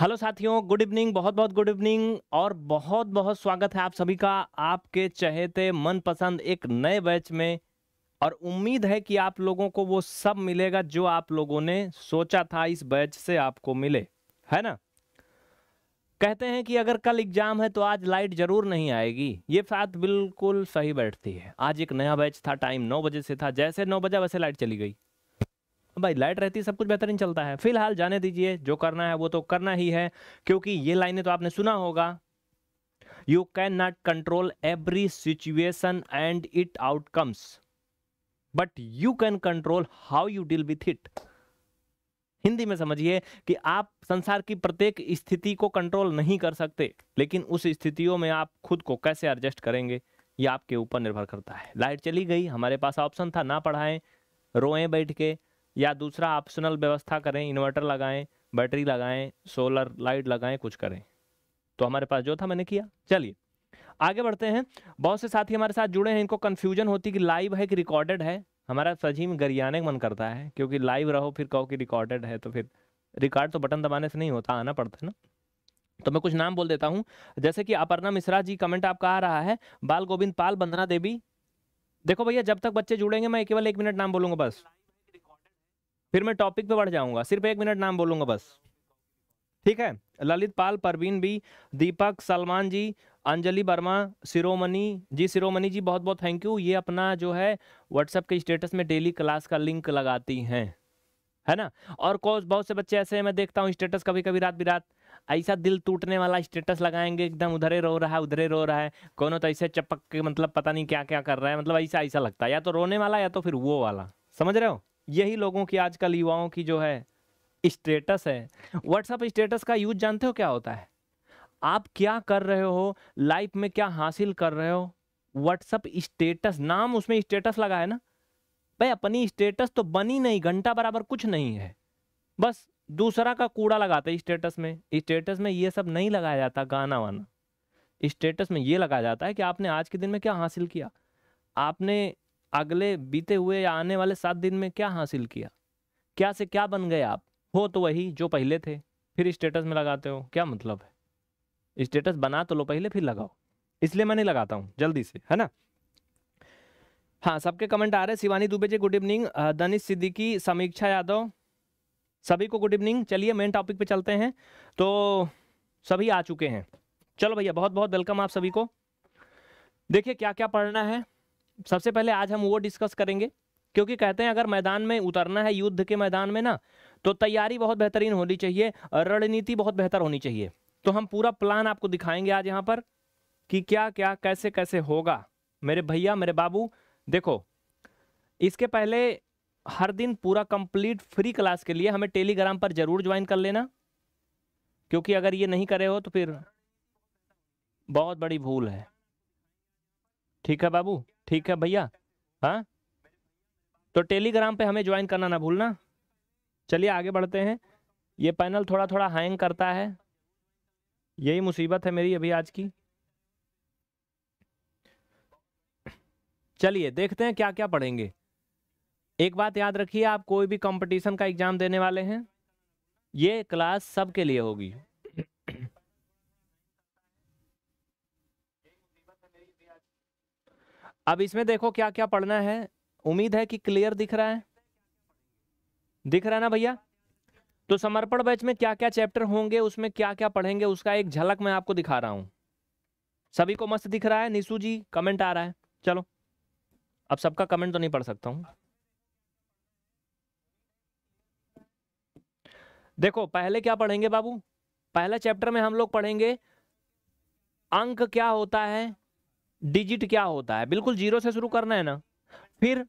Hello साथियों good evening बहुत बहुत गुड इवनिंग और बहुत बहुत स्वागत है आप सभी का आपके चहेते मनपसंद एक नए बैच में और उम्मीद है कि आप लोगों को वो सब मिलेगा जो आप लोगों ने सोचा था इस बैच से आपको मिले है ना कहते हैं कि अगर कल एग्जाम है तो आज लाइट जरूर नहीं आएगी ये बात बिल्कुल सही बैठती है आज एक नया बैच था टाइम नौ बजे से था जैसे नौ बजे वैसे लाइट चली गई भाई लाइट रहती सब कुछ बेहतरीन चलता है फिलहाल जाने दीजिए जो करना है वो तो करना ही है क्योंकि ये लाइनें तो आपने सुना होगा you can not control every situation and it outcomes but you can control how you deal with it Hindi में समझिए कि आप संसार की प्रत्येक स्थिति को कंट्रोल नहीं कर सकते लेकिन उस स्थितियों में आप खुद को कैसे एडजस्ट करेंगे ये आपके ऊपर निर्भर करता है लाइट चली गई हमारे पास ऑप्शन था ना पढ़ाएं रोएं बैठ के या दूसरा ऑप्शनल व्यवस्था करें इन्वर्टर लगाएं बैटरी लगाएं सोलर लाइट लगाएं कुछ करें तो हमारे पास जो था मैंने किया चलिए आगे बढ़ते हैं बहुत से साथी हमारे साथ जुड़े हैं इनको कन्फ्यूजन होती कि लाइव है कि रिकॉर्डेड है हमारा सजीव गरियाने मन करता है क्योंकि लाइव रहो फिर कहो कि रिकॉर्डेड है तो फिर रिकॉर्ड तो बटन दबाने से नहीं होता आना पड़ता है ना तो मैं कुछ नाम बोल देता हूँ जैसे कि अपर्णा मिश्रा जी कमेंट आपका आ रहा है बाल गोविंद पाल बंदना देवी देखो भैया जब तक बच्चे जुड़ेंगे मैं केवल एक मिनट नाम बोलूंगा बस फिर मैं टॉपिक पे बढ़ जाऊंगा सिर्फ एक मिनट नाम बोलूंगा बस ठीक है ललित पाल परवीन भी दीपक सलमान जी अंजलि वर्मा सिरोमणि जी सिरोमणि जी बहुत बहुत थैंक यू ये अपना जो है व्हाट्सएप के स्टेटस में डेली क्लास का लिंक लगाती हैं है ना और कोच बहुत से बच्चे ऐसे हैं मैं देखता हूँ स्टेटस कभी कभी रात बिरात ऐसा दिल टूटने वाला स्टेटस लगाएंगे एकदम उधरे रो रहा है उधरे रो रहा है कोनो तो ऐसे चपक के मतलब पता नहीं क्या क्या कर रहा है मतलब ऐसा ऐसा लगता है या तो रोने वाला या तो फिर वो वाला समझ रहे हो यही लोगों की आजकल युवाओं की जो है स्टेटस है व्हाट्सअप स्टेटस का यूज जानते हो क्या होता है आप क्या कर रहे हो लाइफ में क्या हासिल कर रहे हो व्हाट्सअप स्टेटस नाम उसमें स्टेटस लगा है ना भाई अपनी स्टेटस तो बनी नहीं घंटा बराबर कुछ नहीं है बस दूसरा का कूड़ा लगाते हैं स्टेटस में स्टेटस में ये सब नहीं लगाया जाता गाना वाना स्टेटस में ये लगाया जाता है कि आपने आज के दिन में क्या हासिल किया आपने अगले बीते हुए या आने वाले सात दिन में क्या हासिल किया क्या से क्या बन गए आप हो तो वही जो पहले थे फिर स्टेटस में लगाते हो क्या मतलब है स्टेटस बना तो लो पहले फिर लगाओ इसलिए मैं नहीं लगाता हूँ जल्दी से है ना हाँ सबके कमेंट आ रहे शिवानी दुबे जी गुड इवनिंग दनिश सिद्दीकी समीक्षा यादव सभी को गुड इवनिंग चलिए मेन टॉपिक पे चलते हैं तो सभी आ चुके हैं चलो भैया बहुत बहुत वेलकम आप सभी को देखिए क्या क्या पढ़ना है सबसे पहले आज हम वो डिस्कस करेंगे क्योंकि कहते हैं अगर मैदान में उतरना है युद्ध के मैदान में ना तो तैयारी बहुत बेहतरीन होनी चाहिए रणनीति बहुत बेहतर होनी चाहिए तो हम पूरा प्लान आपको दिखाएंगे आज यहाँ पर कि क्या क्या कैसे कैसे होगा मेरे भैया मेरे बाबू देखो इसके पहले हर दिन पूरा कंप्लीट फ्री क्लास के लिए हमें टेलीग्राम पर जरूर ज्वाइन कर लेना क्योंकि अगर ये नहीं करे हो तो फिर बहुत बड़ी भूल है ठीक है बाबू ठीक है भैया हाँ तो टेलीग्राम पे हमें ज्वाइन करना ना भूलना चलिए आगे बढ़ते हैं ये पैनल थोड़ा थोड़ा हैंग करता है यही मुसीबत है मेरी अभी आज की चलिए देखते हैं क्या क्या पढ़ेंगे एक बात याद रखिए आप कोई भी कंपटीशन का एग्जाम देने वाले हैं ये क्लास सबके लिए होगी अब इसमें देखो क्या क्या पढ़ना है उम्मीद है कि क्लियर दिख रहा है दिख रहा है ना भैया तो समर्पण बैच में क्या क्या चैप्टर होंगे उसमें क्या क्या पढ़ेंगे उसका एक झलक मैं आपको दिखा रहा हूं सभी को मस्त दिख रहा है निशु जी कमेंट आ रहा है चलो अब सबका कमेंट तो नहीं पढ़ सकता हूं देखो पहले क्या पढ़ेंगे बाबू पहले चैप्टर में हम लोग पढ़ेंगे अंक क्या होता है डिजिट क्या होता है बिल्कुल जीरो से शुरू करना है ना फिर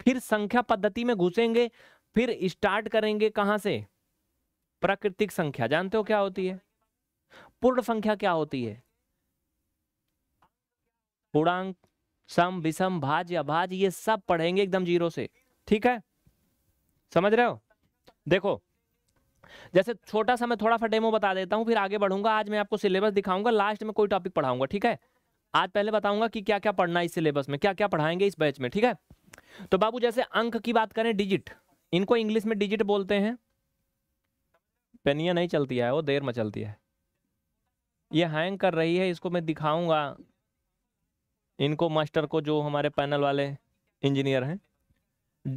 फिर संख्या पद्धति में घुसेंगे फिर स्टार्ट करेंगे कहां से प्राकृतिक संख्या जानते हो क्या होती है पूर्ण संख्या क्या होती है पूर्णांक सम विषम या भाज ये सब पढ़ेंगे एकदम जीरो से ठीक है समझ रहे हो देखो जैसे छोटा सा मैं थोड़ा सा डेमो बता देता हूँ फिर आगे बढ़ूंगा आज मैं आपको सिलेबस दिखाऊंगा लास्ट में कोई टॉपिक पढ़ाऊंगा ठीक है आज पहले बताऊंगा कि क्या क्या पढ़ना है इस सिलेबस में क्या क्या पढ़ाएंगे इस बैच में ठीक है तो बाबू जैसे अंक की बात करें डिजिट इनको इंग्लिश में डिजिट बोलते हैं पेनिया नहीं चलती है वो देर में चलती है ये हैंग कर रही है इसको मैं दिखाऊंगा इनको मास्टर को जो हमारे पैनल वाले इंजीनियर हैं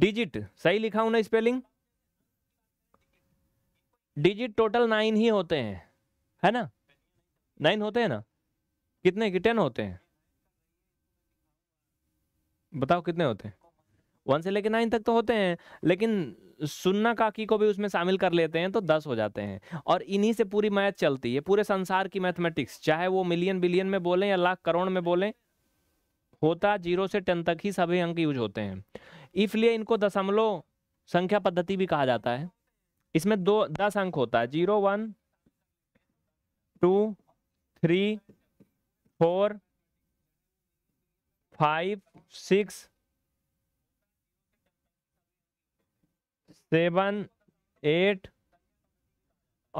डिजिट सही लिखा हूं ना स्पेलिंग डिजिट टोटल नाइन ही होते हैं है ना नाइन होते हैं ना कितने की टेन होते हैं बताओ कितने होते हैं वन से लेके नाइन तक तो होते हैं लेकिन सुन्ना काकी को भी उसमें शामिल कर लेते हैं तो दस हो जाते हैं और इन्हीं से पूरी मैथ चलती है पूरे संसार की मैथमेटिक्स चाहे वो मिलियन बिलियन में बोलें या लाख करोड़ में बोलें होता जीरो से टेन तक ही सभी अंक यूज होते हैं इसलिए इनको दशमलव संख्या पद्धति भी कहा जाता है इसमें दो दस अंक होता है zero one two three four five six seven eight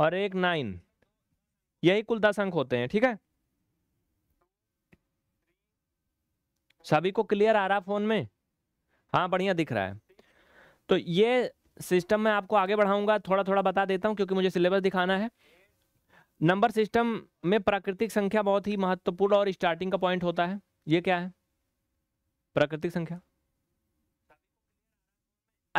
और एक नाइन यही कुल दस अंक होते हैं ठीक है सभी को क्लियर आ रहा फोन में हाँ बढ़िया दिख रहा है तो ये सिस्टम मैं आपको आगे बढ़ाऊंगा थोड़ा थोड़ा बता देता हूँ क्योंकि मुझे सिलेबस दिखाना है नंबर सिस्टम में प्राकृतिक संख्या बहुत ही महत्वपूर्ण और स्टार्टिंग का पॉइंट होता है ये क्या है प्राकृतिक संख्या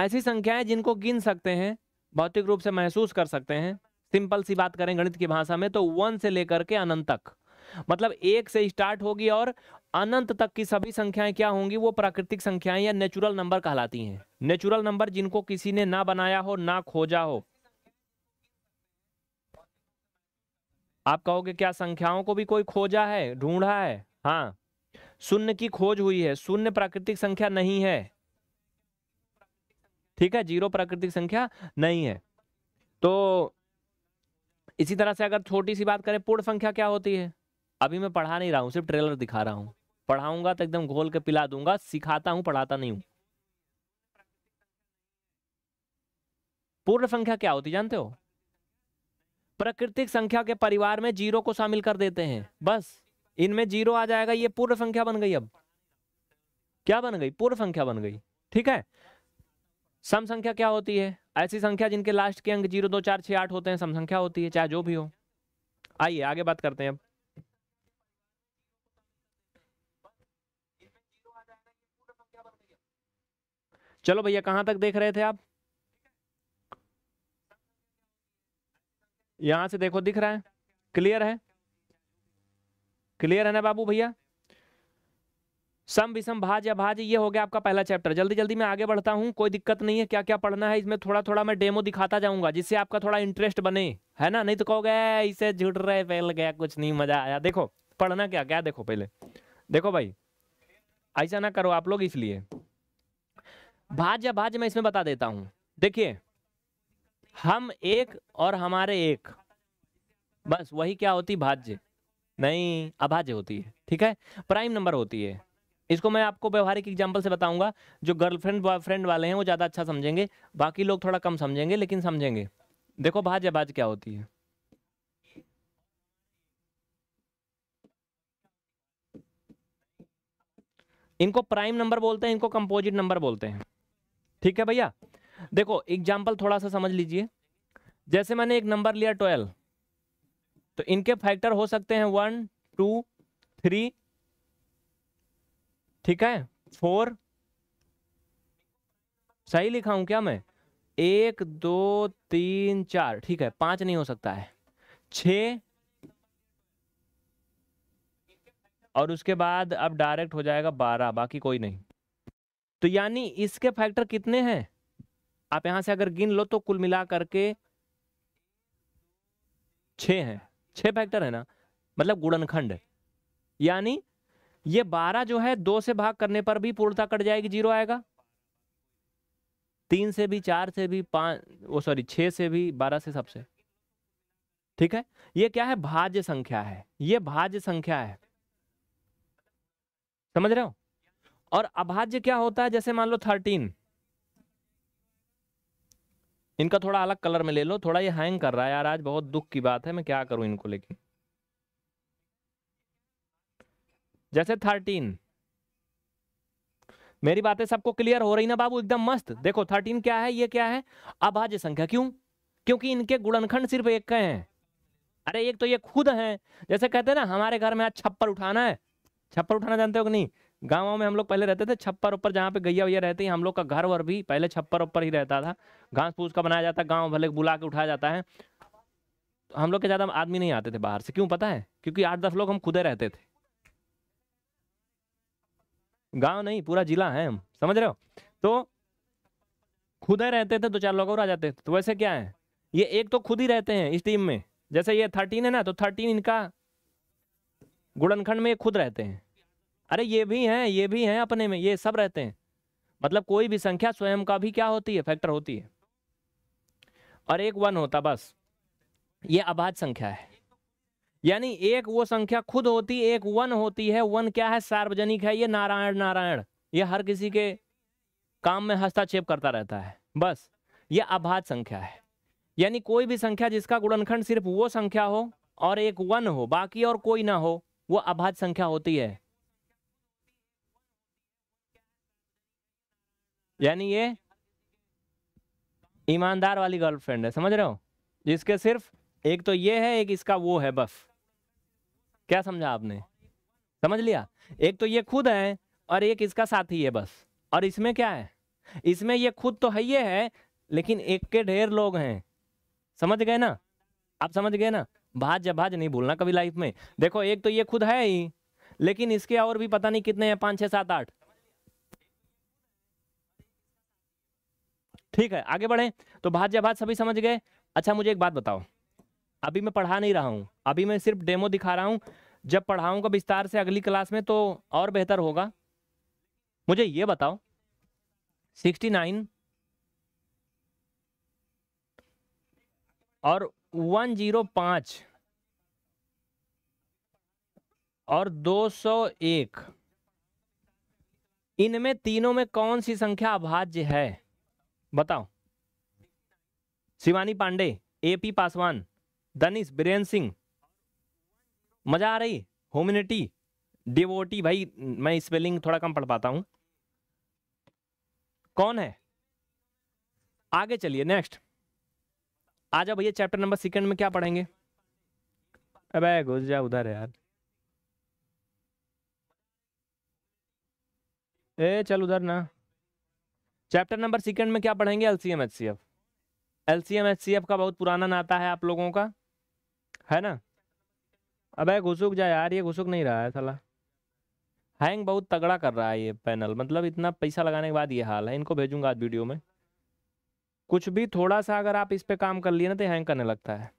ऐसी संख्याएं जिनको गिन सकते हैं भौतिक रूप से महसूस कर सकते हैं सिंपल सी बात करें गणित की भाषा में तो वन से लेकर के अनंत तक मतलब एक से स्टार्ट होगी और अनंत तक की सभी संख्याएं क्या होंगी वो प्राकृतिक संख्याएं या नेचुरल नंबर कहलाती हैं नेचुरल नंबर जिनको किसी ने ना बनाया हो ना खोजा हो आप कहोगे क्या संख्याओं को भी कोई खोजा है ढूंढा है हाँ शून्य की खोज हुई है शून्य प्राकृतिक संख्या नहीं है ठीक है जीरो प्राकृतिक संख्या नहीं है तो इसी तरह से अगर छोटी सी बात करें पूर्ण संख्या क्या होती है अभी मैं पढ़ा नहीं रहा हूं सिर्फ ट्रेलर दिखा रहा हूं पढ़ाऊंगा तो एकदम घोल के पिला दूंगा सिखाता हूं पढ़ाता नहीं हूं पूर्ण संख्या क्या होती जानते हो प्राकृतिक संख्या के परिवार में जीरो को शामिल कर देते हैं बस इनमें जीरो आ जाएगा ये पूर्ण संख्या बन गई अब क्या बन गई पूर्व संख्या बन गई ठीक है सम संख्या क्या होती है ऐसी संख्या जिनके लास्ट के अंक जीरो दो चार छह आठ होते हैं सम संख्या होती है चाहे जो भी हो आइए आगे बात करते हैं अब चलो भैया कहां तक देख रहे थे आप यहां से देखो दिख रहा है क्लियर है क्लियर है ना बाबू भैया सम विषम भाज या भाज ये हो गया आपका पहला चैप्टर जल्दी जल्दी मैं आगे बढ़ता हूं कोई दिक्कत नहीं है क्या क्या पढ़ना है इसमें थोड़ा थोड़ा मैं डेमो दिखाता जाऊंगा जिससे आपका थोड़ा इंटरेस्ट बने है ना नहीं तो कहोगे इसे झुट रहे फैल गया कुछ नहीं मजा आया देखो पढ़ना क्या क्या देखो पहले देखो भाई ऐसा ना करो आप लोग इसलिए भाज भाज्य मैं इसमें बता देता हूं देखिए हम एक और हमारे एक बस वही क्या होती भाज्य नहीं अभाज्य होती है ठीक है प्राइम नंबर होती है इसको मैं आपको व्यवहारिक एग्जाम्पल से बताऊंगा जो गर्लफ्रेंड बॉयफ्रेंड वाले हैं वो ज़्यादा अच्छा समझेंगे बाकी लोग थोड़ा कम समझेंगे लेकिन समझेंगे देखो भाज या भाज क्या होती है इनको प्राइम नंबर बोलते हैं इनको कंपोजिट नंबर बोलते हैं ठीक है भैया देखो एग्जाम्पल थोड़ा सा समझ लीजिए जैसे मैंने एक नंबर लिया ट्वेल्व तो इनके फैक्टर हो सकते हैं वन टू थ्री ठीक है फोर सही लिखा हूं क्या मैं एक दो तीन चार ठीक है पांच नहीं हो सकता है छ और उसके बाद अब डायरेक्ट हो जाएगा बारह बाकी कोई नहीं तो यानी इसके फैक्टर कितने हैं आप यहां से अगर गिन लो तो कुल मिला करके छे हैं छे फैक्टर है ना मतलब गुणनखंड यानी ये बारह जो है दो से भाग करने पर भी पूर्णता कट जाएगी जीरो आएगा तीन से भी चार से भी पांच वो सॉरी छह से भी बारह से सबसे ठीक है ये क्या है भाज्य संख्या है ये भाज्य संख्या है समझ रहे हो और अभाज्य क्या होता है जैसे मान लो थर्टीन इनका थोड़ा अलग कलर में ले लो थोड़ा ये हैंग कर रहा है यार आज बहुत दुख की बात है मैं क्या करूं इनको लेकिन जैसे थर्टीन मेरी बातें सबको क्लियर हो रही ना बाबू एकदम मस्त देखो थर्टीन क्या है ये क्या है अभाज्य संख्या क्यों क्योंकि इनके गुणनखंड सिर्फ एक का है अरे एक तो ये खुद हैं जैसे कहते हैं ना हमारे घर में आज छप्पर उठाना है छप्पर उठाना जानते हो कि नहीं गाँव में हम लोग पहले रहते थे छप्पर ऊपर जहाँ पे गैया वैया रहती है हम लोग का घर वर भी पहले छप्पर ऊपर ही रहता था घास फूस का बनाया जाता गाँव भले बुला के उठाया जाता है हम लोग के ज़्यादा आदमी नहीं आते थे बाहर से क्यों पता है क्योंकि आठ दस लोग हम खुदे रहते थे गांव नहीं पूरा जिला है हम समझ रहे हो तो खुदे रहते थे दो चार लोग और आ जाते थे तो वैसे क्या है ये एक तो खुद ही रहते हैं इस टीम में जैसे ये थर्टीन है ना तो थर्टीन इनका गुड़नखंड में खुद रहते हैं अरे ये भी हैं ये भी हैं अपने में ये सब रहते हैं मतलब कोई भी संख्या स्वयं का भी क्या होती है फैक्टर होती है और एक वन होता बस ये अबाध संख्या है यानी एक वो संख्या खुद होती एक वन होती है वन क्या है सार्वजनिक है ये नारायण नारायण ये हर किसी के काम में हस्ताक्षेप करता रहता है बस ये अभाध संख्या है यानी कोई भी संख्या जिसका गुणनखंड सिर्फ वो संख्या हो और एक वन हो बाकी और कोई ना हो वो अभाध संख्या होती है यानी ये ईमानदार वाली गर्लफ्रेंड है समझ रहे हो जिसके सिर्फ एक तो ये है एक इसका वो है बस क्या समझा आपने समझ लिया एक तो ये खुद है और एक इसका साथी है बस और इसमें क्या है इसमें ये खुद तो है ये है लेकिन एक के ढेर लोग हैं समझ गए ना आप समझ गए ना भाज जब भाज नहीं भूलना कभी लाइफ में देखो एक तो ये खुद है ही लेकिन इसके और भी पता नहीं कितने हैं पांच छह सात आठ ठीक है आगे बढ़े तो भाज्य भाज सभी समझ गए अच्छा मुझे एक बात बताओ अभी मैं पढ़ा नहीं रहा हूँ अभी मैं सिर्फ डेमो दिखा रहा हूँ जब पढ़ाऊंगा विस्तार से अगली क्लास में तो और बेहतर होगा मुझे ये बताओ 69 और 105 और 201 इनमें तीनों में कौन सी संख्या अभाज्य है बताओ शिवानी पांडे एपी पासवान दनिश बीरेन सिंह मजा आ रही होमिनिटी डिवोटी भाई मैं स्पेलिंग थोड़ा कम पढ़ पाता हूं कौन है आगे चलिए नेक्स्ट आ जाओ भैया चैप्टर नंबर सेकंड में क्या पढ़ेंगे अबे घुस जा उधर है यार ए चल उधर ना चैप्टर नंबर सेकंड में क्या पढ़ेंगे एलसीएम एचसीएफ एलसीएम एचसीएफ का बहुत पुराना नाता है आप लोगों का है ना अब घुसुक जा यार ये घुसुक नहीं रहा है साला हैंग बहुत तगड़ा कर रहा है ये पैनल मतलब इतना पैसा लगाने के बाद ये हाल है इनको भेजूंगा आज वीडियो में कुछ भी थोड़ा सा अगर आप इस पर काम कर लिए ना तो हैंग करने लगता है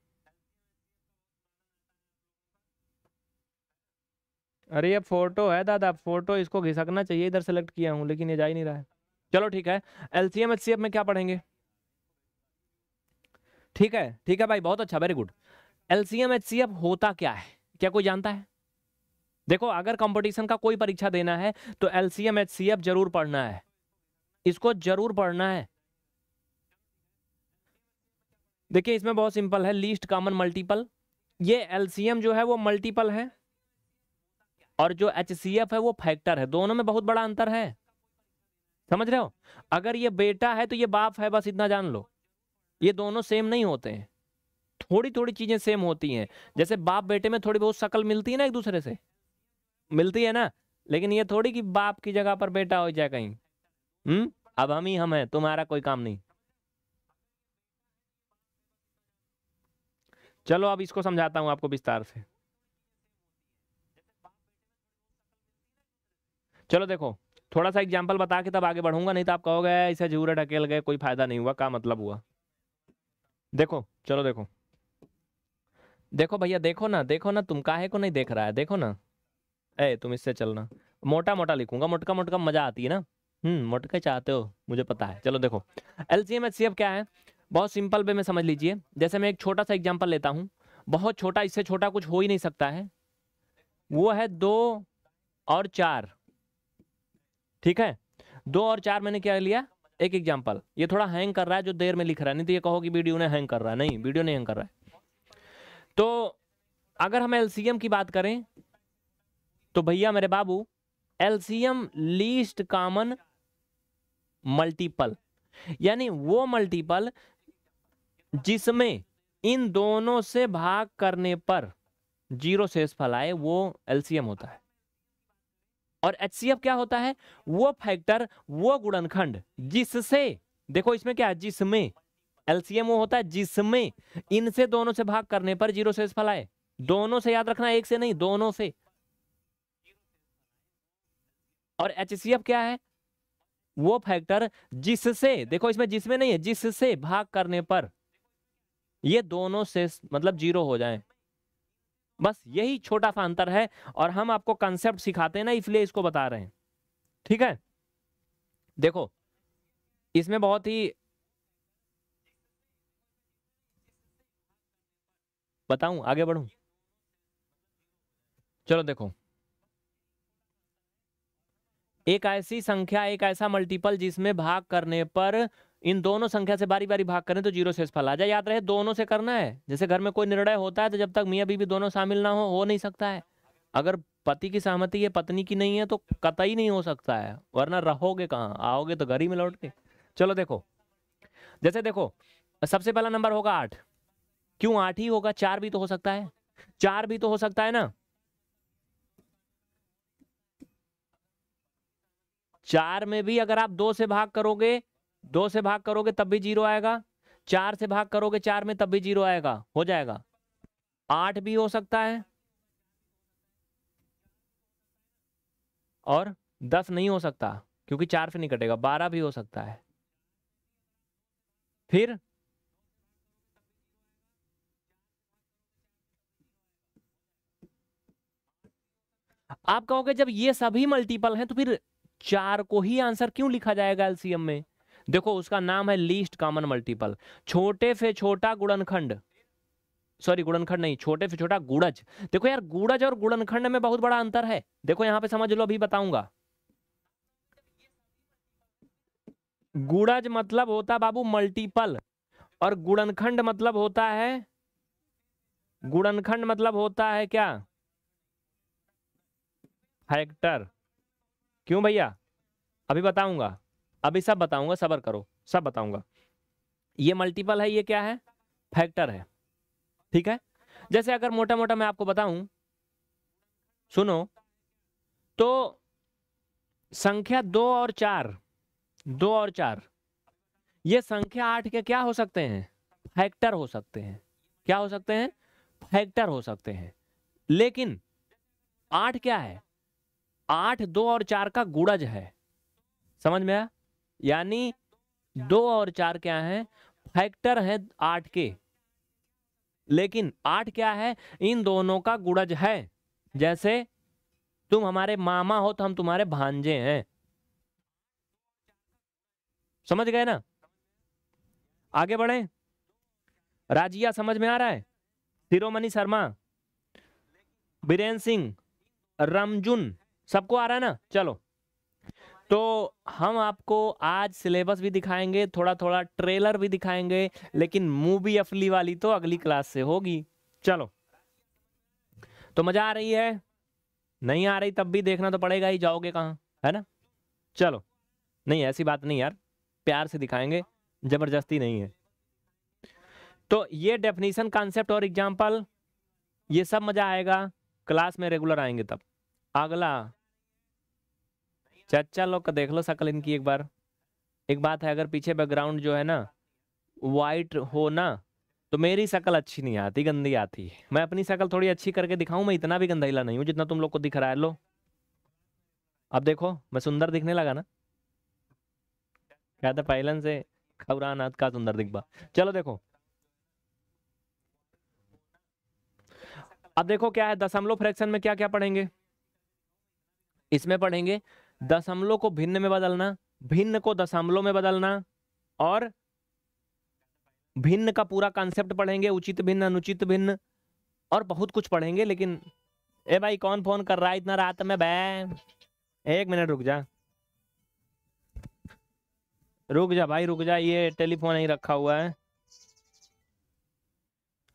अरे ये फोटो है दादा फोटो इसको घिसकना चाहिए इधर सेलेक्ट किया हूँ लेकिन ये जा ही नहीं रहा है चलो ठीक है एलसीएम एचसीएफ में क्या पढ़ेंगे ठीक है ठीक है भाई बहुत अच्छा वेरी गुड एलसीएम एचसीएफ होता क्या है क्या कोई जानता है देखो अगर कंपटीशन का कोई परीक्षा देना है तो एलसीएम एचसीएफ जरूर पढ़ना है इसको जरूर पढ़ना है देखिए इसमें बहुत सिंपल है लीस्ट कॉमन मल्टीपल ये एलसीएम जो है वो मल्टीपल है और जो एच है वो फैक्टर है दोनों में बहुत बड़ा अंतर है समझ रहे हो अगर ये बेटा है तो ये बाप है बस इतना जान लो ये दोनों सेम नहीं होते हैं थोड़ी थोड़ी चीजें सेम होती हैं जैसे बाप बेटे में थोड़ी बहुत शकल मिलती है ना एक दूसरे से मिलती है ना लेकिन ये थोड़ी कि बाप की जगह पर बेटा हो जाए कहीं हम्म अब हम ही हम हैं तुम्हारा कोई काम नहीं चलो अब इसको समझाता हूं आपको विस्तार से चलो देखो थोड़ा सा एग्जाम्पल बता के तब आगे बढ़ूंगा नहीं तो आप कहोगे इसे झूरे ढकेल गए कोई फायदा नहीं हुआ क्या मतलब हुआ देखो चलो देखो देखो भैया देखो ना देखो ना तुम काहे को नहीं देख रहा है देखो ना ऐ तुम इससे चलना मोटा मोटा लिखूंगा मोटका मोटका मजा आती है ना हम्म मोटके चाहते हो मुझे पता है चलो देखो L C M H C F क्या है बहुत सिंपल वे में समझ लीजिए जैसे मैं एक छोटा सा एग्जाम्पल लेता हूँ बहुत छोटा इससे छोटा कुछ हो ही नहीं सकता है वो है दो और चार ठीक है दो और चार मैंने क्या लिया एक एग्जाम्पल ये थोड़ा हैंग कर रहा है जो देर में लिख रहा है नहीं तो ये कहो कि वीडियो ने हैंग कर रहा है नहीं वीडियो नहीं हैंग कर रहा है तो अगर हम एलसीएम की बात करें तो भैया मेरे बाबू एलसीएम लीस्ट कॉमन मल्टीपल यानी वो मल्टीपल जिसमें इन दोनों से भाग करने पर जीरो शेषफल आए वो एलसीएम होता है और एच क्या होता है वो फैक्टर वो गुणनखंड जिससे देखो इसमें क्या है जिसमें एलसीएम वो होता है जिसमें इनसे दोनों से भाग करने पर जीरो शेषफल आए दोनों से याद रखना एक से नहीं दोनों से और एच क्या है वो फैक्टर जिससे देखो इसमें जिसमें नहीं है जिससे भाग करने पर ये दोनों से मतलब जीरो हो जाए बस यही छोटा सा अंतर है और हम आपको कंसेप्ट सिखाते हैं ना इसलिए इसको बता रहे हैं ठीक है देखो इसमें बहुत ही बताऊं आगे बढ़ू चलो देखो एक ऐसी संख्या एक ऐसा मल्टीपल जिसमें भाग करने पर इन दोनों संख्या से बारी बारी भाग करें तो जीरो फल आ जाए याद रहे दोनों से करना है जैसे घर में कोई निर्णय होता है तो जब तक मियाँ बीबी दोनों शामिल ना हो हो नहीं सकता है अगर पति की सहमति है पत्नी की नहीं है तो कतई नहीं हो सकता है वरना रहोगे कहाँ आओगे तो घर ही में लौट के चलो देखो जैसे देखो सबसे पहला नंबर होगा आठ क्यों आठ ही होगा चार भी तो हो सकता है चार भी तो हो सकता है ना चार में भी अगर आप दो से भाग करोगे दो से भाग करोगे तब भी जीरो आएगा चार से भाग करोगे चार में तब भी जीरो आएगा हो जाएगा आठ भी हो सकता है और दस नहीं हो सकता क्योंकि चार से नहीं कटेगा बारह भी हो सकता है फिर आप कहोगे जब ये सभी मल्टीपल हैं तो फिर चार को ही आंसर क्यों लिखा जाएगा एलसीएम में देखो उसका नाम है लीस्ट कॉमन मल्टीपल छोटे से छोटा गुणनखंड सॉरी गुणनखंड नहीं छोटे से छोटा गुड़ज देखो यार गुड़ज और गुणनखंड में बहुत बड़ा अंतर है देखो यहां पे समझ लो अभी बताऊंगा गुड़ज मतलब होता बाबू मल्टीपल और गुणनखंड मतलब होता है गुणनखंड मतलब होता है क्या हेक्टर क्यों भैया अभी बताऊंगा अभी सब बताऊंगा सबर करो सब बताऊंगा ये मल्टीपल है ये क्या है फैक्टर है ठीक है जैसे अगर मोटा मोटा मैं आपको बताऊं सुनो तो संख्या दो और चार दो और चार ये संख्या आठ के क्या हो सकते हैं फैक्टर हो सकते हैं क्या हो सकते हैं फैक्टर हो सकते हैं लेकिन आठ क्या है आठ दो और चार का गुड़ज है समझ में आया यानी दो और चार क्या है फैक्टर है आठ के लेकिन आठ क्या है इन दोनों का गुड़ज है जैसे तुम हमारे मामा हो तो हम तुम्हारे भांजे हैं समझ गए ना आगे बढ़े राजिया समझ में आ रहा है शिरोमणि शर्मा बीरेन सिंह रमजुन सबको आ रहा है ना चलो तो हम आपको आज सिलेबस भी दिखाएंगे थोड़ा थोड़ा ट्रेलर भी दिखाएंगे लेकिन मूवी अफली वाली तो अगली क्लास से होगी चलो तो मजा आ रही है नहीं आ रही तब भी देखना तो पड़ेगा ही जाओगे कहाँ है ना चलो नहीं ऐसी बात नहीं यार प्यार से दिखाएंगे जबरदस्ती नहीं है तो ये डेफिनेशन कॉन्सेप्ट और एग्जाम्पल ये सब मजा आएगा क्लास में रेगुलर आएंगे तब अगला चाचा लोग का देख लो शकल इनकी एक बार एक बात है अगर पीछे बैकग्राउंड जो है ना वाइट हो ना तो मेरी शकल अच्छी नहीं आती गंदी आती है मैं अपनी शकल थोड़ी अच्छी करके दिखाऊं मैं इतना भी गंदाइला नहीं हूँ जितना तुम लोग को दिख रहा है लो अब देखो मैं सुंदर दिखने लगा ना क्या था पहलन से खबरान का सुंदर दिखबा चलो देखो अब देखो क्या है दशमलव फ्रैक्शन में क्या क्या पढ़ेंगे इसमें पढ़ेंगे दशमलव को भिन्न में बदलना भिन्न को दशमलव में बदलना और भिन्न का पूरा कॉन्सेप्ट पढ़ेंगे उचित भिन्न अनुचित भिन्न और बहुत कुछ पढ़ेंगे लेकिन ए भाई कौन फोन कर रहा है इतना रात में बै एक मिनट रुक जा रुक जा भाई रुक जा ये टेलीफोन ही रखा हुआ है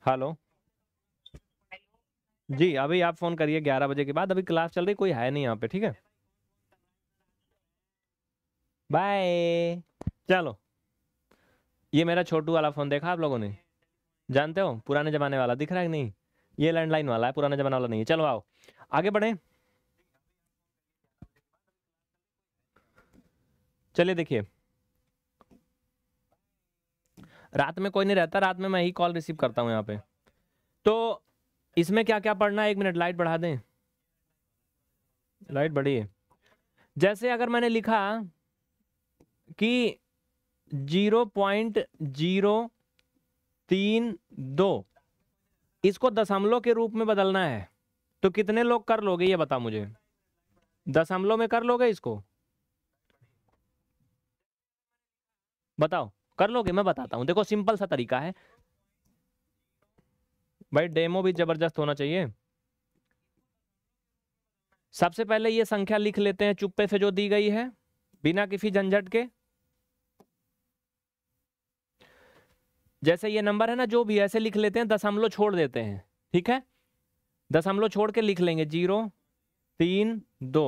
हेलो जी अभी आप फोन करिए ग्यारह बजे के बाद अभी क्लास चल रही कोई है नहीं यहाँ पे ठीक है बाय चलो ये मेरा छोटू वाला फ़ोन देखा आप लोगों ने जानते हो पुराने ज़माने वाला दिख रहा है नहीं ये लैंडलाइन वाला है पुराने ज़माने वाला नहीं है चलो आओ आगे बढ़े चलिए देखिए रात में कोई नहीं रहता रात में मैं ही कॉल रिसीव करता हूँ यहाँ पे तो इसमें क्या क्या पढ़ना है एक मिनट लाइट बढ़ा दें लाइट बढ़ी है जैसे अगर मैंने लिखा कि जीरो पॉइंट जीरो तीन दो इसको दशमलव के रूप में बदलना है तो कितने लोग कर लोगे ये बता मुझे दशमलव में कर लोगे इसको बताओ कर लोगे मैं बताता हूं देखो सिंपल सा तरीका है भाई डेमो भी जबरदस्त होना चाहिए सबसे पहले ये संख्या लिख लेते हैं चुप्पे से जो दी गई है बिना किसी झंझट के जैसे ये नंबर है ना जो भी ऐसे लिख लेते हैं दशमलव छोड़ देते हैं ठीक है दशमलव छोड़ के लिख लेंगे जीरो तीन दो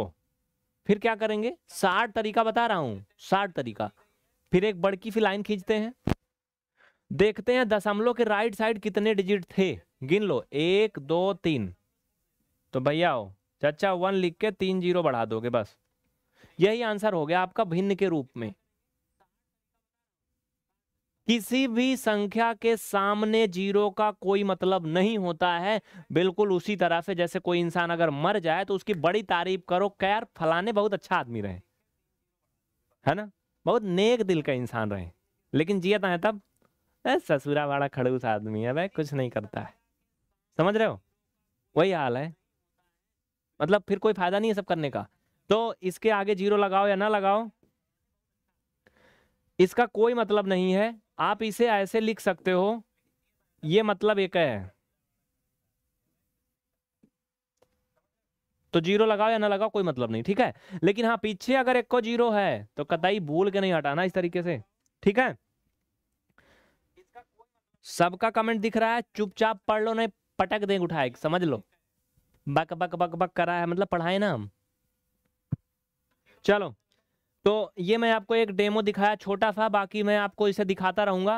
फिर क्या करेंगे साठ तरीका बता रहा हूँ साठ तरीका फिर एक बड़की फिर लाइन खींचते हैं देखते हैं दशमलव के राइट साइड कितने डिजिट थे गिन लो एक दो तीन तो भैया हो चाचा वन लिख के तीन जीरो बढ़ा दोगे बस यही आंसर हो गया आपका भिन्न के रूप में किसी भी संख्या के सामने जीरो का कोई मतलब नहीं होता है बिल्कुल उसी तरह से जैसे कोई इंसान अगर मर जाए तो उसकी बड़ी तारीफ करो कैर फलाने बहुत अच्छा आदमी रहे है ना बहुत नेक दिल का इंसान रहे लेकिन जिया तो है तब ससुरा वाला खड़ूस आदमी है भाई कुछ नहीं करता है समझ रहे हो वही हाल है मतलब फिर कोई फायदा नहीं है सब करने का तो इसके आगे जीरो लगाओ या ना लगाओ इसका कोई मतलब नहीं है आप इसे ऐसे लिख सकते हो ये मतलब एक है तो जीरो लगाओ या ना लगाओ कोई मतलब नहीं ठीक है लेकिन हाँ पीछे अगर एक को जीरो है तो कतई भूल के नहीं हटाना इस तरीके से ठीक है सबका कमेंट दिख रहा है चुपचाप पढ़ लो नहीं पटक देंगे उठाए समझ लो बक बक बक बक करा है मतलब पढ़ाए ना हम चलो तो ये मैं आपको एक डेमो दिखाया छोटा सा बाकी मैं आपको इसे दिखाता रहूँगा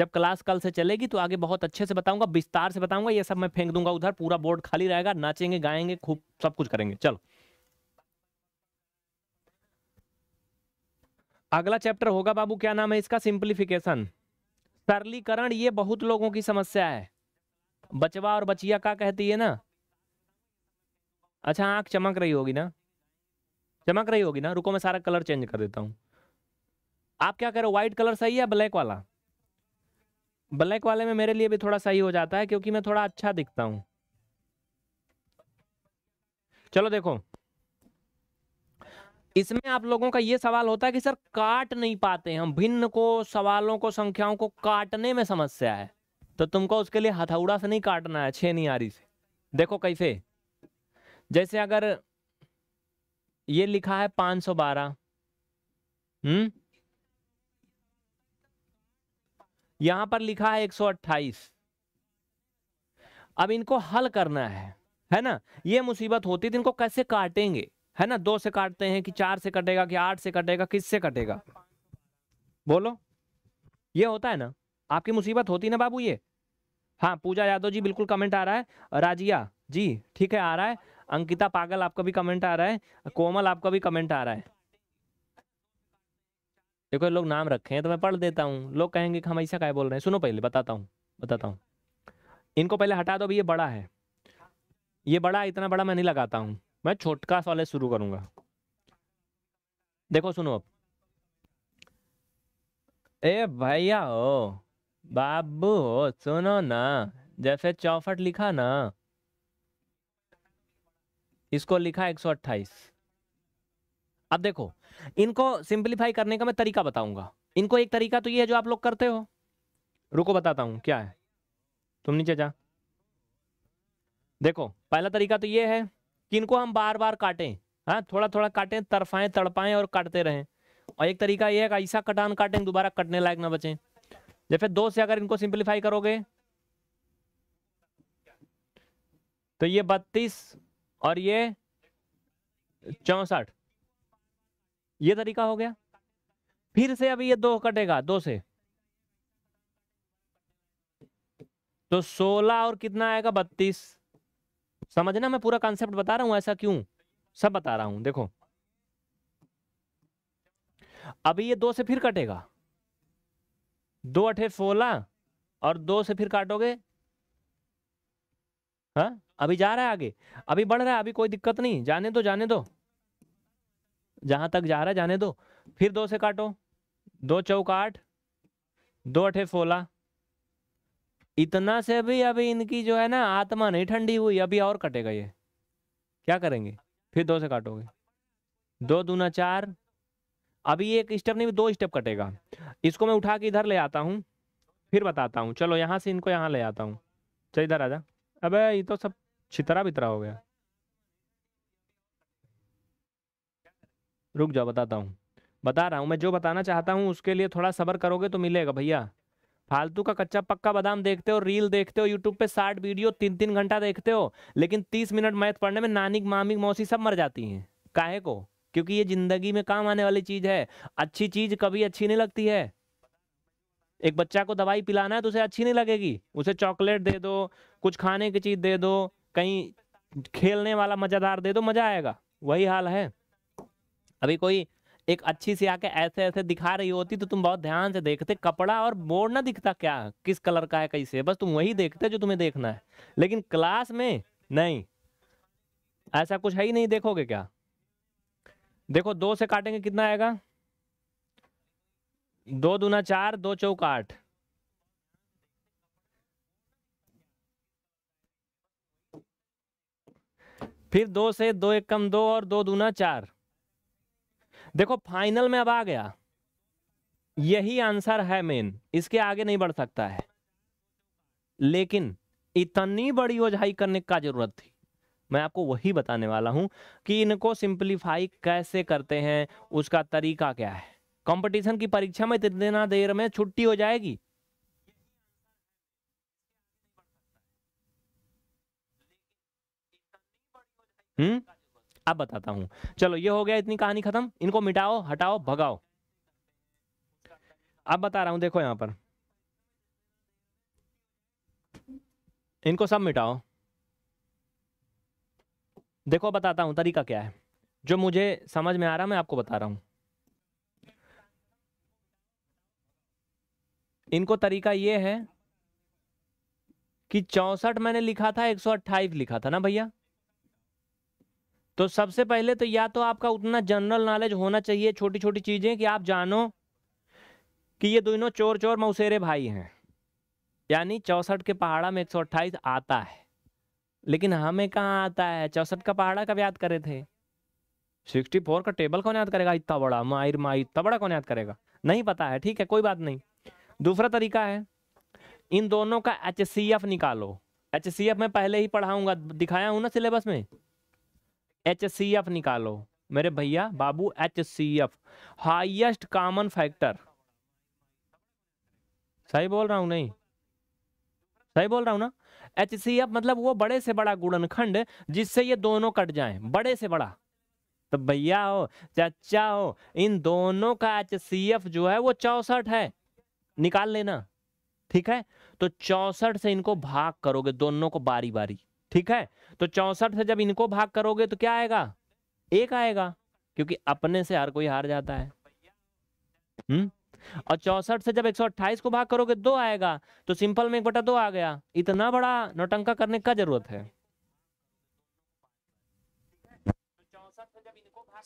जब क्लास कल से चलेगी तो आगे बहुत अच्छे से बताऊंगा विस्तार से बताऊंगा ये सब मैं फेंक दूंगा उधर पूरा बोर्ड खाली रहेगा नाचेंगे गाएंगे खूब सब कुछ करेंगे चलो अगला चैप्टर होगा बाबू क्या नाम है इसका सिंप्लीफिकेशन सरलीकरण ये बहुत लोगों की समस्या है बचवा और बचिया का कहती है ना अच्छा आंख चमक रही होगी ना चमक रही होगी ना रुको मैं सारा कलर चेंज कर देता हूँ आप क्या करो व्हाइट कलर सही है ब्लैक वाला ब्लैक वाले में मेरे लिए भी थोड़ा सही हो जाता है क्योंकि मैं थोड़ा अच्छा दिखता हूँ चलो देखो इसमें आप लोगों का ये सवाल होता है कि सर काट नहीं पाते हम भिन्न को सवालों को संख्याओं को काटने में समस्या है तो तुमको उसके लिए हथौड़ा से नहीं काटना है छेनी आरी से देखो कैसे जैसे अगर ये लिखा है पांच सौ बारह हम्म यहां पर लिखा है एक सौ अट्ठाईस अब इनको हल करना है है ना ये मुसीबत होती थी तो इनको कैसे काटेंगे है ना दो से काटते हैं कि चार से कटेगा कि आठ से कटेगा किससे कटेगा बोलो ये होता है ना आपकी मुसीबत होती ना बाबू ये हाँ पूजा यादव जी बिल्कुल कमेंट आ रहा है राजिया जी ठीक है आ रहा है अंकिता पागल आपका भी कमेंट आ रहा है कोमल आपका भी कमेंट आ रहा है देखो लोग नाम रखे हैं तो मैं पढ़ देता हूँ लोग कहेंगे कि हम ऐसा क्या बोल रहे हैं सुनो पहले बताता हूँ बताता हूँ इनको पहले हटा दो ये बड़ा है ये बड़ा इतना बड़ा मैं नहीं लगाता हूँ मैं छोटका सॉलेज शुरू करूंगा देखो सुनो अब ए भैया हो बाबू हो सुनो ना जैसे चौफट लिखा ना इसको लिखा एक अब देखो इनको सिंप्लीफाई करने का मैं तरीका बताऊंगा इनको एक तरीका तो ये है जो आप लोग करते हो रुको बताता हूं क्या है तुम नीचे जा देखो पहला तरीका तो ये है कि इनको हम बार बार काटें हाँ थोड़ा थोड़ा काटें तरफाएं तड़पाएं और काटते रहें और एक तरीका ये है कि ऐसा कटान काटें दोबारा कटने लायक ना बचें जैसे दो से अगर इनको सिंप्लीफाई करोगे तो ये बत्तीस और ये चौसठ ये तरीका हो गया फिर से अभी ये दो कटेगा दो से तो सोलह और कितना आएगा बत्तीस समझना मैं पूरा कॉन्सेप्ट बता रहा हूं ऐसा क्यों सब बता रहा हूं देखो अभी ये दो से फिर कटेगा दो अठे सोलह और दो से फिर काटोगे हाँ अभी जा रहा है आगे अभी बढ़ रहा है अभी कोई दिक्कत नहीं जाने दो जाने दो जहां तक जा रहा है जाने दो फिर दो से काटो दो चौक आठ दो अठे सोलह इतना से भी अभी इनकी जो है ना आत्मा नहीं ठंडी हुई अभी और कटेगा ये क्या करेंगे फिर दो से काटोगे दो दूना चार अभी एक स्टेप नहीं दो स्टेप कटेगा इसको मैं उठा के इधर ले आता हूँ फिर बताता हूँ चलो यहाँ से इनको यहाँ ले आता हूँ चल इधर आजा अबे ये तो सब छितरा बितरा हो गया रुक जाओ बताता हूँ बता रहा हूँ मैं जो बताना चाहता हूँ उसके लिए थोड़ा सबर करोगे तो मिलेगा भैया फालतू का कच्चा पक्का बादाम देखते हो रील देखते हो यूट्यूब पे साठ वीडियो तीन तीन घंटा देखते हो लेकिन तीस मिनट मैथ पढ़ने में नानिक मामिक मौसी सब मर जाती हैं काहे को क्योंकि ये जिंदगी में काम आने वाली चीज़ है अच्छी चीज़ कभी अच्छी नहीं लगती है एक बच्चा को दवाई पिलाना है तो उसे अच्छी नहीं लगेगी उसे चॉकलेट दे दो कुछ खाने की चीज़ दे दो कहीं खेलने वाला मज़ेदार दे दो मज़ा आएगा वही हाल है अभी कोई एक अच्छी सी आके ऐसे ऐसे दिखा रही होती तो तुम बहुत ध्यान से देखते कपड़ा और बोर्ड ना दिखता क्या किस कलर का है कैसे बस तुम वही देखते जो तुम्हें देखना है लेकिन क्लास में नहीं ऐसा कुछ है ही नहीं देखोगे क्या देखो दो से काटेंगे कितना आएगा दो दूना चार दो चौक आठ फिर दो से दो एक कम दो और दो दूना चार देखो फाइनल में अब आ गया यही आंसर है मेन इसके आगे नहीं बढ़ सकता है लेकिन इतनी बड़ी ओझाई करने का जरूरत थी मैं आपको वही बताने वाला हूं कि इनको सिंप्लीफाई कैसे करते हैं उसका तरीका क्या है कंपटीशन की परीक्षा में इतना देर में छुट्टी हो जाएगी हम्म अब बताता हूं चलो ये हो गया इतनी कहानी खत्म इनको मिटाओ हटाओ भगाओ अब बता रहा हूं देखो यहां पर इनको सब मिटाओ देखो बताता हूं तरीका क्या है जो मुझे समझ में आ रहा मैं आपको बता रहा हूं इनको तरीका ये है कि चौसठ मैंने लिखा था अट्ठाईस लिखा था ना भैया तो सबसे पहले तो या तो आपका उतना जनरल नॉलेज होना चाहिए छोटी छोटी चीज़ें कि आप जानो कि ये दोनों चोर चोर मौसेरे भाई हैं यानी चौसठ के पहाड़ा में अट्ठाईस आता है लेकिन हमें कहाँ आता है चौसठ का पहाड़ा कब याद करे थे 64 का टेबल कौन याद करेगा इतना बड़ा मायर माई इतना बड़ा कौन याद करेगा नहीं पता है ठीक है कोई बात नहीं दूसरा तरीका है इन दोनों का एच निकालो एच मैं पहले ही पढ़ाऊंगा दिखाया हूं ना सिलेबस में एच निकालो मेरे भैया बाबू H C F highest common factor सही बोल रहा हूं नहीं सही बोल रहा हूं ना एच सी एफ मतलब वो बड़े से बड़ा गुणनखंड जिससे ये दोनों कट जाएं बड़े से बड़ा तो भैया हो चाचा हो इन दोनों का एच सी एफ जो है वो चौसठ है निकाल लेना ठीक है तो चौसठ से इनको भाग करोगे दोनों को बारी बारी ठीक है तो चौसठ से जब इनको भाग करोगे तो क्या आएगा एक आएगा क्योंकि अपने से हर कोई हार जाता है हम्म और चौसठ से जब अट्ठाईस को भाग करोगे दो आएगा तो सिंपल में एक बटा दो आ गया इतना बड़ा नोटंका करने का जरूरत है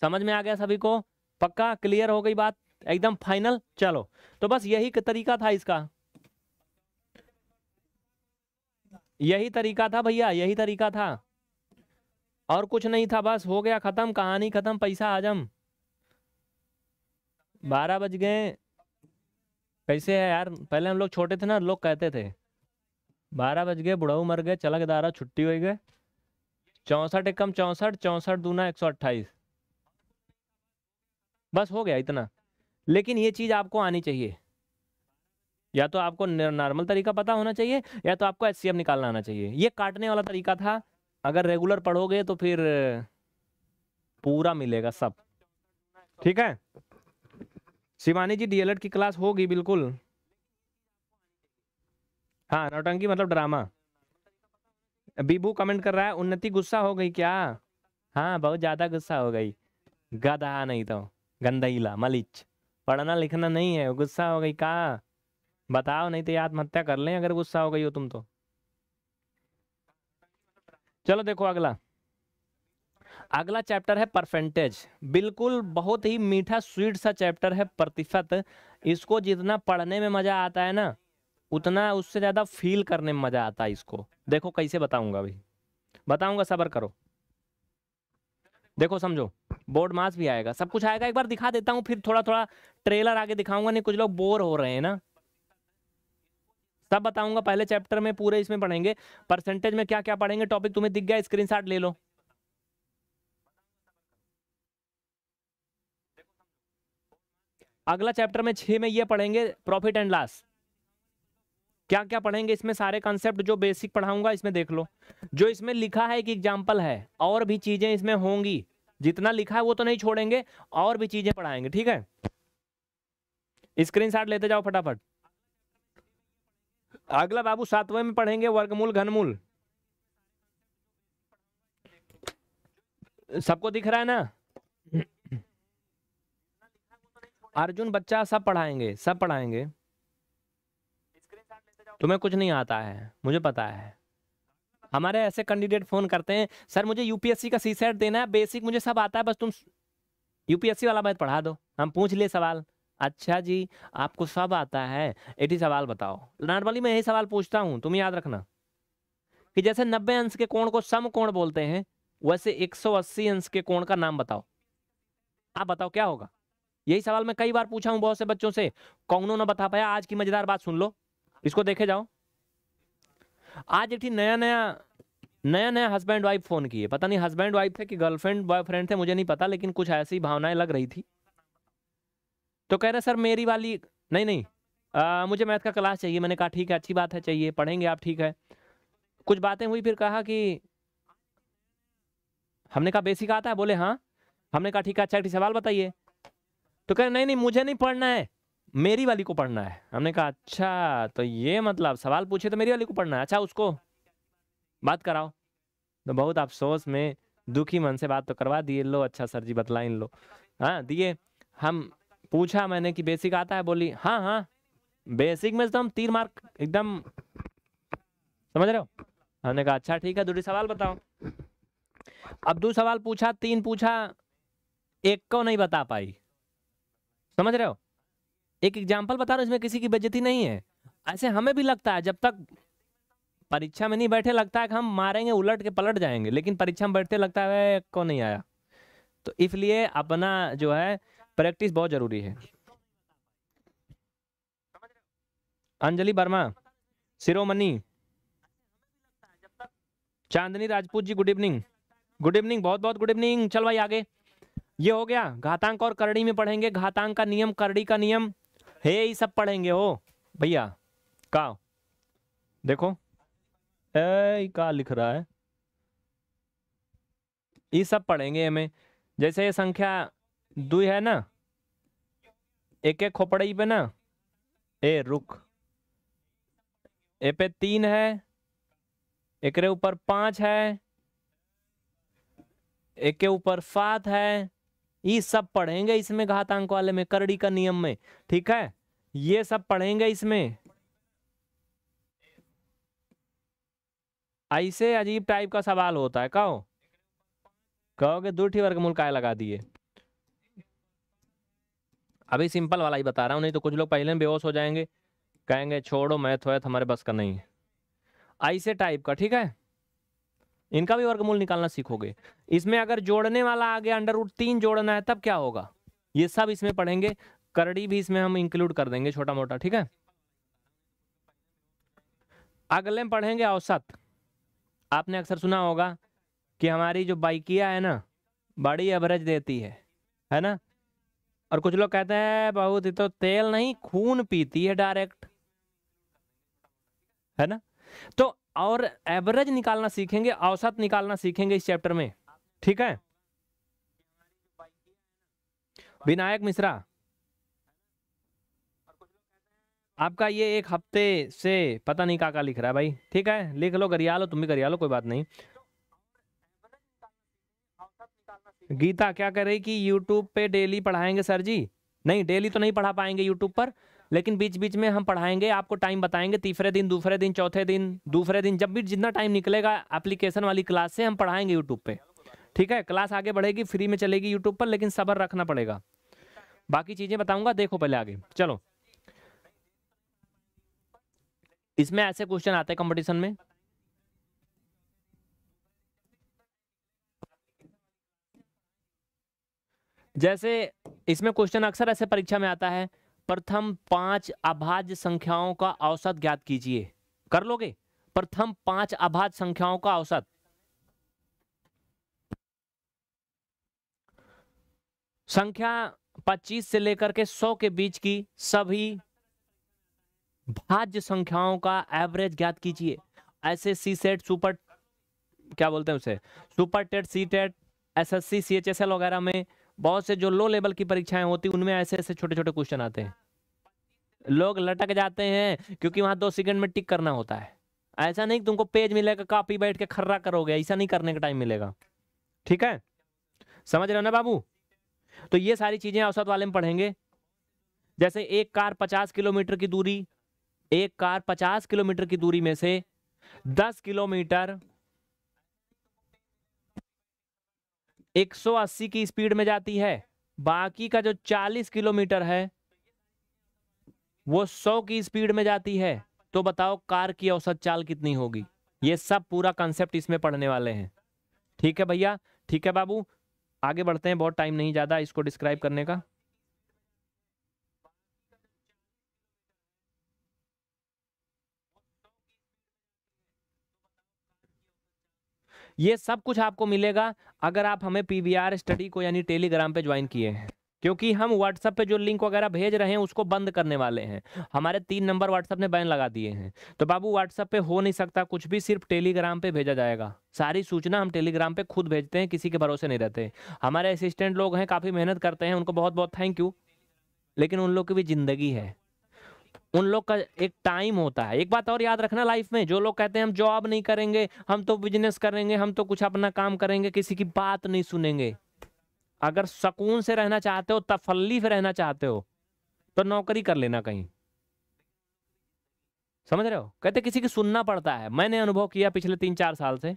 समझ में आ गया सभी को पक्का क्लियर हो गई बात एकदम फाइनल चलो तो बस यही तरीका था इसका यही तरीका था भैया यही तरीका था और कुछ नहीं था बस हो गया खत्म कहानी खत्म पैसा आजम बारह बज गए कैसे है यार पहले हम लोग छोटे थे ना लोग कहते थे बारह बज गए बुढ़ऊ मर गए चलक दारा छुट्टी हो गए चौंसठ एकम चौंसठ चौंसठ दूना एक सौ अट्ठाईस बस हो गया इतना लेकिन ये चीज़ आपको आनी चाहिए या तो आपको नॉर्मल तरीका पता होना चाहिए या तो आपको एच निकालना आना चाहिए ये काटने वाला तरीका था अगर रेगुलर पढ़ोगे तो फिर पूरा मिलेगा सब ठीक है शिवानी जी डीएलएड की क्लास होगी बिल्कुल हाँ नौटंकी मतलब ड्रामा बीबू कमेंट कर रहा है उन्नति गुस्सा हो गई क्या हाँ बहुत ज़्यादा गुस्सा हो गई गदा नहीं तो गंदईला मलिच पढ़ना लिखना नहीं है गुस्सा हो गई कहा बताओ नहीं तो ये आत्महत्या कर लें अगर गुस्सा हो गई हो तुम तो चलो देखो अगला अगला चैप्टर है परसेंटेज बिल्कुल बहुत ही मीठा स्वीट सा चैप्टर है प्रतिशत इसको जितना पढ़ने में मजा आता है ना उतना उससे ज़्यादा फील करने में मजा आता है इसको देखो कैसे बताऊंगा अभी बताऊंगा सबर करो देखो समझो बोर्ड मास भी आएगा सब कुछ आएगा एक बार दिखा देता हूँ फिर थोड़ा थोड़ा ट्रेलर आगे दिखाऊंगा नहीं कुछ लोग बोर हो रहे हैं ना सब बताऊंगा पहले चैप्टर में पूरे इसमें पढ़ेंगे परसेंटेज में क्या क्या पढ़ेंगे टॉपिक तुम्हें दिख गया स्क्रीन ले लो अगला चैप्टर में छह में ये पढ़ेंगे प्रॉफिट एंड लॉस क्या क्या पढ़ेंगे इसमें सारे कॉन्सेप्ट जो बेसिक पढ़ाऊंगा इसमें देख लो जो इसमें लिखा है एक एग्जाम्पल है और भी चीज़ें इसमें होंगी जितना लिखा है वो तो नहीं छोड़ेंगे और भी चीजें पढ़ाएंगे ठीक है स्क्रीन लेते जाओ फटाफट अगला बाबू सातवें में पढ़ेंगे वर्गमूल घनमूल सबको दिख रहा है ना अर्जुन बच्चा सब पढ़ाएंगे सब पढ़ाएंगे तुम्हें कुछ नहीं आता है मुझे पता है हमारे ऐसे कैंडिडेट फ़ोन करते हैं सर मुझे यूपीएससी का सी सेट देना है बेसिक मुझे सब आता है बस तुम यूपीएससी वाला बैच पढ़ा दो हम पूछ ले सवाल अच्छा जी आपको सब आता है एटी सवाल बताओ नॉर्मली मैं यही सवाल पूछता हूँ तुम याद रखना कि जैसे नब्बे अंश के कोण को सम कोण बोलते हैं वैसे एक सौ अस्सी अंश के कोण का नाम बताओ आप बताओ क्या होगा यही सवाल मैं कई बार पूछा हूँ बहुत से बच्चों से कौनों ना बता पाया आज की मजेदार बात सुन लो इसको देखे जाओ आज एक नया नया नया नया हस्बैंड वाइफ फ़ोन किए पता नहीं हस्बैंड वाइफ थे कि गर्लफ्रेंड बॉयफ्रेंड थे मुझे नहीं पता लेकिन कुछ ऐसी भावनाएं लग रही थी तो कह रहे सर मेरी वाली नहीं नहीं आ, मुझे मैथ का क्लास चाहिए मैंने कहा ठीक है अच्छी बात है चाहिए पढ़ेंगे आप ठीक है कुछ बातें हुई फिर कहा कि हमने कहा बेसिक आता है बोले हाँ हमने कहा ठीक है अच्छा सवाल बताइए तो कह रहे नहीं नहीं मुझे नहीं पढ़ना है मेरी वाली को पढ़ना है हमने कहा अच्छा तो ये मतलब सवाल पूछे तो मेरी वाली को पढ़ना है अच्छा उसको बात कराओ तो बहुत अफसोस में दुखी मन से बात तो करवा दिए लो अच्छा सर जी बतला इन लो हाँ दिए हम पूछा मैंने कि बेसिक आता है बोली हाँ हाँ बेसिक में एकदम तो तीन मार्क एकदम समझ रहे हो हमने कहा अच्छा ठीक है दूसरी सवाल बताओ अब दो सवाल पूछा तीन पूछा एक को नहीं बता पाई समझ रहे हो एक एग्जाम्पल बता रहा हूँ इसमें किसी की बेजती नहीं है ऐसे हमें भी लगता है जब तक परीक्षा में नहीं बैठे लगता है कि हम मारेंगे उलट के पलट जाएंगे लेकिन परीक्षा में बैठते लगता है कौन नहीं आया तो इसलिए अपना जो है प्रैक्टिस बहुत जरूरी है Anjali Verma Shiromani Chandni Rajput ji good evening good evening बहुत बहुत गुड इवनिंग चल भाई आगे ये हो गया घातांक और करड़ी में पढ़ेंगे घातांक का नियम करड़ी का नियम हे ये सब पढ़ेंगे हो भैया का देखो ए का लिख रहा है ये सब पढ़ेंगे हमें जैसे ये संख्या दु है ना एक एक खोपड़ी पे ना ए रुक ए पे तीन है एक ऊपर पांच है एक के ऊपर सात है ये सब पढ़ेंगे इसमें घातांक वाले में करड़ी का नियम में ठीक है ये सब पढ़ेंगे इसमें ऐसे अजीब टाइप का सवाल होता है कहो कहोगे दूठी वर्गमूल काय लगा दिए अभी सिंपल वाला ही बता रहा हूँ नहीं तो कुछ लोग पहले में बेहोश हो जाएंगे कहेंगे छोड़ो मैथ वैथ हमारे बस का नहीं ऐसे टाइप का ठीक है इनका भी वर्गमूल निकालना सीखोगे इसमें अगर जोड़ने वाला आगे अंडर रूट तीन जोड़ना है तब क्या होगा ये सब इसमें पढ़ेंगे करड़ी भी इसमें हम इंक्लूड कर देंगे छोटा मोटा ठीक है अगले में पढ़ेंगे औसत आपने अक्सर सुना होगा कि हमारी जो बाइकिया है ना बड़ी एवरेज देती है है ना और कुछ लोग कहते हैं बहुत ही तो तेल नहीं खून पीती है डायरेक्ट है ना तो और एवरेज निकालना सीखेंगे औसत निकालना सीखेंगे इस चैप्टर में ठीक है विनायक मिश्रा आपका ये एक हफ्ते से पता नहीं काका लिख रहा है भाई ठीक है लिख लो घरिया लो तुम भी गरिया लो कोई बात नहीं गीता क्या कर रही कि यूट्यूब पे डेली पढ़ाएंगे सर जी नहीं डेली तो नहीं पढ़ा पाएंगे यूट्यूब पर लेकिन बीच बीच में हम पढ़ाएंगे आपको टाइम बताएंगे तीसरे दिन दूसरे दिन चौथे दिन दूसरे दिन जब भी जितना टाइम निकलेगा एप्लीकेशन वाली क्लास से हम पढ़ाएंगे यूट्यूब पे ठीक है क्लास आगे बढ़ेगी फ्री में चलेगी यूट्यूब पर लेकिन सबर रखना पड़ेगा बाकी चीज़ें बताऊंगा देखो पहले आगे चलो इसमें ऐसे क्वेश्चन आते हैं कंपटीशन में जैसे इसमें क्वेश्चन अक्सर ऐसे परीक्षा में आता है प्रथम पांच अभाज्य संख्याओं का औसत ज्ञात कीजिए कर लोगे प्रथम पांच अभाज्य संख्याओं का औसत संख्या 25 से लेकर के 100 के बीच की सभी भाज्य संख्याओं का एवरेज ज्ञात कीजिए ऐसे सी सेट सुपर क्या बोलते हैं उसे super TET C TET S S C C H S L वगैरह में बहुत से जो लो लेवल की परीक्षाएं होती उनमें ऐसे ऐसे छोटे छोटे क्वेश्चन आते हैं लोग लटक जाते हैं क्योंकि वहां दो सेकंड में टिक करना होता है ऐसा नहीं तुमको पेज मिलेगा कॉपी बैठ के खर्रा करोगे ऐसा नहीं करने का टाइम मिलेगा ठीक है समझ रहे हो ना बाबू तो ये सारी चीजें औसत वाले में पढ़ेंगे जैसे एक कार पचास किलोमीटर की दूरी एक कार 50 किलोमीटर की दूरी में से 10 किलोमीटर 180 की स्पीड में जाती है बाकी का जो 40 किलोमीटर है वो 100 की स्पीड में जाती है तो बताओ कार की औसत चाल कितनी होगी ये सब पूरा कंसेप्ट इसमें पढ़ने वाले हैं ठीक है भैया ठीक है बाबू आगे बढ़ते हैं बहुत टाइम नहीं ज़्यादा इसको डिस्क्राइब करने का ये सब कुछ आपको मिलेगा अगर आप हमें पी स्टडी को यानी टेलीग्राम पे ज्वाइन किए हैं क्योंकि हम व्हाट्सएप पे जो लिंक वगैरह भेज रहे हैं उसको बंद करने वाले हैं हमारे तीन नंबर व्हाट्सएप ने बैन लगा दिए हैं तो बाबू व्हाट्सअप पे हो नहीं सकता कुछ भी सिर्फ टेलीग्राम पे भेजा जाएगा सारी सूचना हम टेलीग्राम पे खुद भेजते हैं किसी के भरोसे नहीं रहते हमारे असिस्टेंट लोग हैं काफ़ी मेहनत करते हैं उनको बहुत बहुत थैंक यू लेकिन उन लोग की भी ज़िंदगी है उन लोग का एक टाइम होता है एक बात और याद रखना लाइफ में जो लोग कहते हैं हम जॉब नहीं करेंगे हम तो बिजनेस करेंगे हम तो कुछ अपना काम करेंगे किसी की बात नहीं सुनेंगे अगर सुकून से रहना चाहते हो तफल्ली से रहना चाहते हो तो नौकरी कर लेना कहीं समझ रहे हो कहते किसी की सुनना पड़ता है मैंने अनुभव किया पिछले तीन चार साल से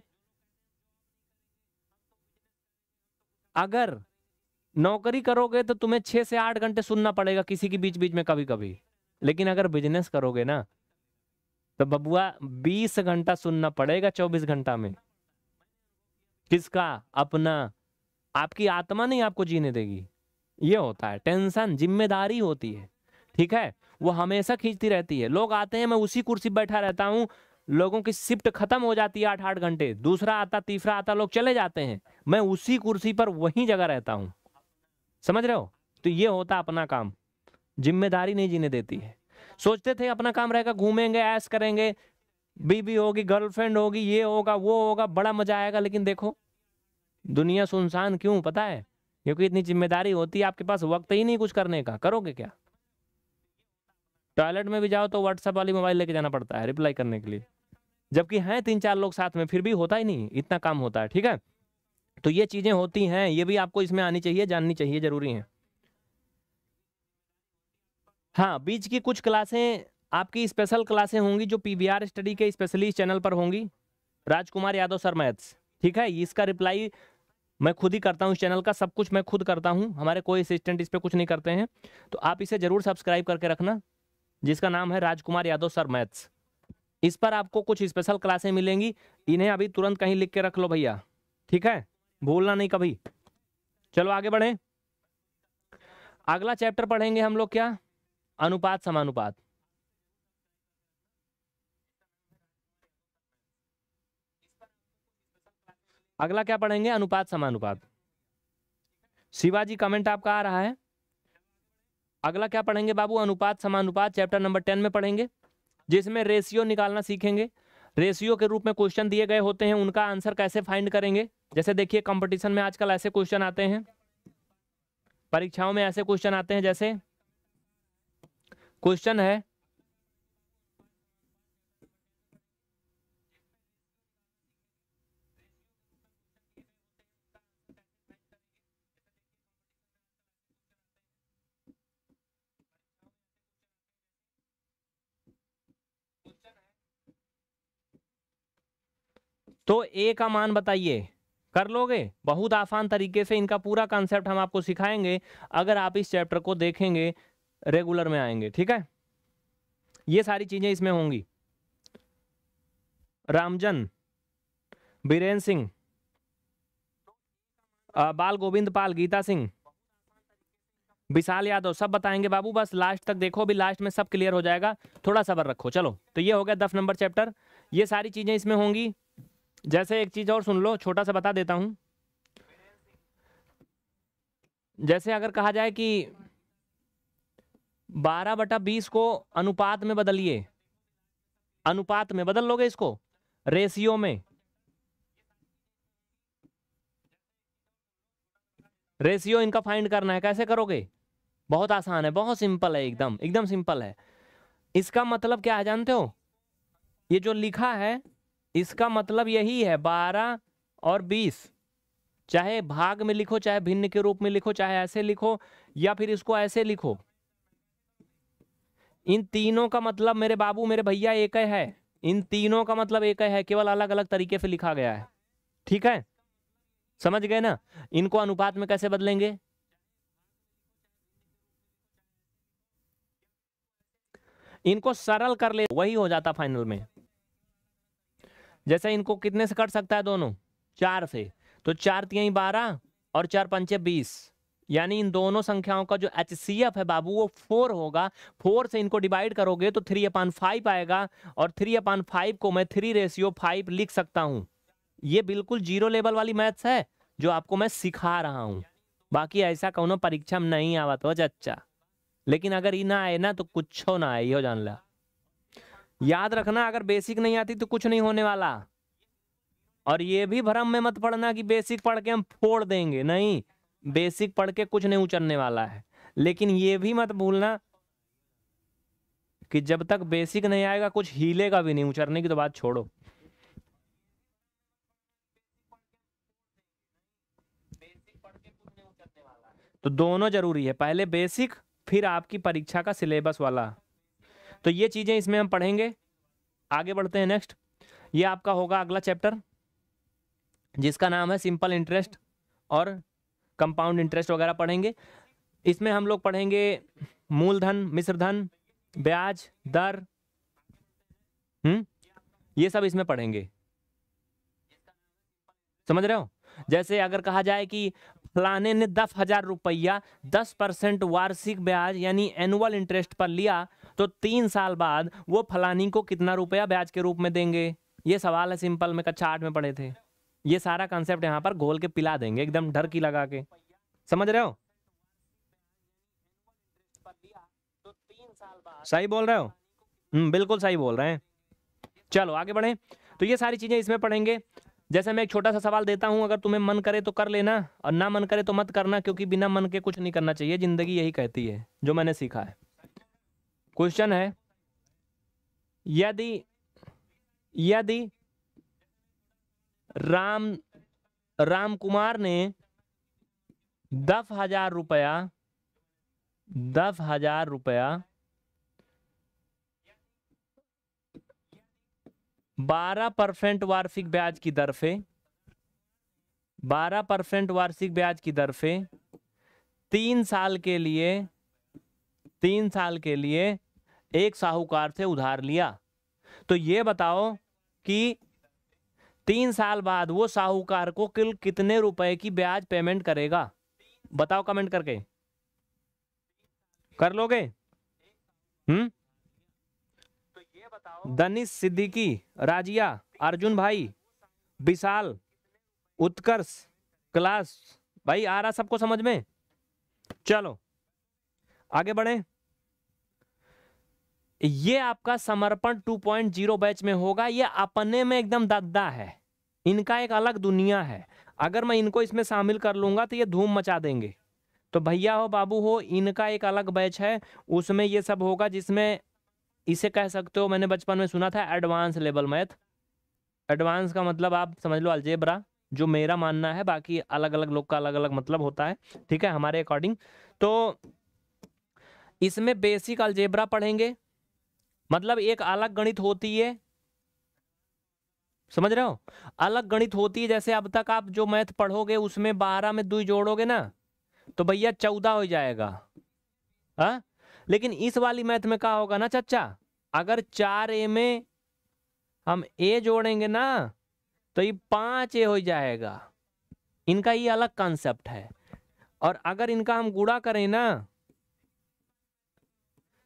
अगर नौकरी करोगे तो तुम्हें छह से आठ घंटे सुनना पड़ेगा किसी के बीच बीच में कभी कभी लेकिन अगर बिजनेस करोगे ना तो बबुआ बीस घंटा सुनना पड़ेगा चौबीस घंटा में किसका अपना आपकी आत्मा नहीं आपको जीने देगी ये होता है टेंशन जिम्मेदारी होती है ठीक है वो हमेशा खींचती रहती है लोग आते हैं मैं उसी कुर्सी बैठा रहता हूँ लोगों की शिफ्ट खत्म हो जाती है आठ आठ घंटे दूसरा आता तीसरा आता लोग चले जाते हैं मैं उसी कुर्सी पर वही जगह रहता हूँ समझ रहे हो तो ये होता अपना काम जिम्मेदारी नहीं जीने देती है सोचते थे अपना काम रहेगा घूमेंगे ऐश करेंगे बीबी होगी गर्लफ्रेंड होगी ये होगा वो होगा बड़ा मजा आएगा लेकिन देखो दुनिया सुनसान क्यों पता है क्योंकि इतनी जिम्मेदारी होती है आपके पास वक्त ही नहीं कुछ करने का करोगे क्या टॉयलेट में भी जाओ तो व्हाट्सएप वाली मोबाइल लेके जाना पड़ता है रिप्लाई करने के लिए जबकि हैं तीन चार लोग साथ में फिर भी होता ही नहीं इतना काम होता है ठीक है तो ये चीज़ें होती हैं ये भी आपको इसमें आनी चाहिए जाननी चाहिए जरूरी है हाँ बीच की कुछ क्लासें आपकी स्पेशल क्लासें होंगी जो पी स्टडी के स्पेशली चैनल पर होंगी राजकुमार यादव सर मैथ्स ठीक है इसका रिप्लाई मैं खुद ही करता हूँ इस चैनल का सब कुछ मैं खुद करता हूँ हमारे कोई असिस्टेंट इस पर कुछ नहीं करते हैं तो आप इसे ज़रूर सब्सक्राइब करके रखना जिसका नाम है राजकुमार यादव सर मैथ्स इस पर आपको कुछ स्पेशल क्लासें मिलेंगी इन्हें अभी तुरंत कहीं लिख के रख लो भैया ठीक है भूलना नहीं कभी चलो आगे बढ़ें अगला चैप्टर पढ़ेंगे हम लोग क्या अनुपात समानुपात अगला क्या पढ़ेंगे अनुपात समानुपात शिवाजी कमेंट आपका आ रहा है अगला क्या पढ़ेंगे बाबू अनुपात समानुपात चैप्टर नंबर टेन में पढ़ेंगे जिसमें रेशियो निकालना सीखेंगे रेशियो के रूप में क्वेश्चन दिए गए होते हैं उनका आंसर कैसे फाइंड करेंगे जैसे देखिए कंपटीशन में आजकल ऐसे क्वेश्चन आते हैं परीक्षाओं में ऐसे क्वेश्चन आते हैं जैसे क्वेश्चन है तो ए का मान बताइए कर लोगे बहुत आसान तरीके से इनका पूरा कॉन्सेप्ट हम आपको सिखाएंगे अगर आप इस चैप्टर को देखेंगे रेगुलर में आएंगे ठीक है ये सारी चीज़ें इसमें होंगी रामजन बीरेन सिंह बाल गोविंद पाल गीता सिंह विशाल यादव सब बताएंगे बाबू बस लास्ट तक देखो भी लास्ट में सब क्लियर हो जाएगा थोड़ा सबर रखो चलो तो ये हो गया दस नंबर चैप्टर ये सारी चीज़ें इसमें होंगी जैसे एक चीज़ और सुन लो छोटा सा बता देता हूं जैसे अगर कहा जाए कि बारह बटा बीस को अनुपात में बदलिए अनुपात में बदल लोगे इसको रेशियो में रेशियो इनका फाइंड करना है कैसे करोगे बहुत आसान है बहुत सिंपल है एकदम एकदम सिंपल है इसका मतलब क्या है जानते हो ये जो लिखा है इसका मतलब यही है बारह और बीस चाहे भाग में लिखो चाहे भिन्न के रूप में लिखो चाहे ऐसे लिखो या फिर इसको ऐसे लिखो इन तीनों का मतलब मेरे बाबू मेरे भैया एक है इन तीनों का मतलब एक है केवल अलग अलग तरीके से लिखा गया है ठीक है समझ गए ना इनको अनुपात में कैसे बदलेंगे इनको सरल कर ले वही हो जाता फाइनल में जैसे इनको कितने से कट सकता है दोनों चार से तो चार तीन बारह और चार पंचे बीस यानी इन दोनों संख्याओं का जो एच है बाबू वो फोर होगा फोर से इनको डिवाइड करोगे तो थ्री अपान फाइव आएगा और थ्री अपान फाइव को मैं थ्री रेशियो फाइव लिख सकता हूँ ये बिल्कुल जीरो लेवल वाली मैथ्स है जो आपको मैं सिखा रहा हूँ बाकी ऐसा कौन परीक्षा में नहीं आवा तो अच्छा लेकिन अगर ये ना आए ना तो कुछ हो ना आए ये जान ला याद रखना अगर बेसिक नहीं आती तो कुछ नहीं होने वाला और ये भी भ्रम में मत पढ़ना कि बेसिक पढ़ के हम फोड़ देंगे नहीं बेसिक पढ़ के कुछ नहीं उचरने वाला है लेकिन ये भी मत भूलना कि जब तक बेसिक नहीं आएगा कुछ हीलेगा भी नहीं उचरने की तो बात छोड़ो तो दोनों जरूरी है पहले बेसिक फिर आपकी परीक्षा का सिलेबस वाला तो ये चीज़ें इसमें हम पढ़ेंगे आगे बढ़ते हैं नेक्स्ट ये आपका होगा अगला चैप्टर जिसका नाम है सिंपल इंटरेस्ट और कंपाउंड इंटरेस्ट वगैरह पढ़ेंगे इसमें हम लोग पढ़ेंगे मूलधन मिश्रधन ब्याज दर हम्म ये सब इसमें पढ़ेंगे समझ रहे हो जैसे अगर कहा जाए कि फलाने ने दस हजार रुपया दस परसेंट वार्षिक ब्याज यानी एनुअल इंटरेस्ट पर लिया तो तीन साल बाद वो फलानी को कितना रुपया ब्याज के रूप में देंगे ये सवाल है सिंपल में कक्षा आठ में पढ़े थे ये सारा कंसेप्ट यहाँ पर घोल के पिला देंगे एकदम ढर की लगा के समझ रहे हो सही बोल रहे हो हम्म, बिल्कुल सही बोल रहे हैं चलो आगे बढ़े तो ये सारी चीज़ें इसमें पढ़ेंगे जैसे मैं एक छोटा सा सवाल देता हूं अगर तुम्हें मन करे तो कर लेना और ना मन करे तो मत करना क्योंकि बिना मन के कुछ नहीं करना चाहिए ज़िंदगी यही कहती है जो मैंने सीखा है क्वेश्चन है यदि यदि राम राम कुमार ने दस हजार रुपया दस हजार रुपया बारह परसेंट वार्षिक ब्याज की दर से बारह परसेंट वार्षिक ब्याज की दर से तीन साल के लिए तीन साल के लिए एक साहूकार से उधार लिया तो ये बताओ कि तीन साल बाद वो साहूकार को किल कितने रुपए की ब्याज पेमेंट करेगा बताओ कमेंट करके कर लोगे हम्म दनिश सिद्दीकी राजिया अर्जुन भाई विशाल उत्कर्ष क्लास भाई आ रहा सबको समझ में चलो आगे बढ़े ये आपका समर्पण 2.0 बैच में होगा ये अपने में एकदम दद्दा है इनका एक अलग दुनिया है अगर मैं इनको इसमें शामिल कर लूंगा तो ये धूम मचा देंगे तो भैया हो बाबू हो इनका एक अलग बैच है उसमें ये सब होगा जिसमें इसे कह सकते हो मैंने बचपन में सुना था एडवांस लेवल मैथ एडवांस का मतलब आप समझ लो अलजेबरा जो मेरा मानना है बाकी अलग अलग लोग का अलग अलग मतलब होता है ठीक है हमारे अकॉर्डिंग तो इसमें बेसिक अलजेब्रा पढ़ेंगे मतलब एक अलग गणित होती है समझ रहे हो अलग गणित होती है जैसे अब तक आप जो मैथ पढ़ोगे उसमें बारह में दुई जोड़ोगे ना तो भैया चौदह हो जाएगा हाँ लेकिन इस वाली मैथ में क्या होगा ना चचा अगर चार ए में हम ए जोड़ेंगे ना तो ये पांच ए हो जाएगा इनका ये अलग कॉन्सेप्ट है और अगर इनका हम गुड़ा करें ना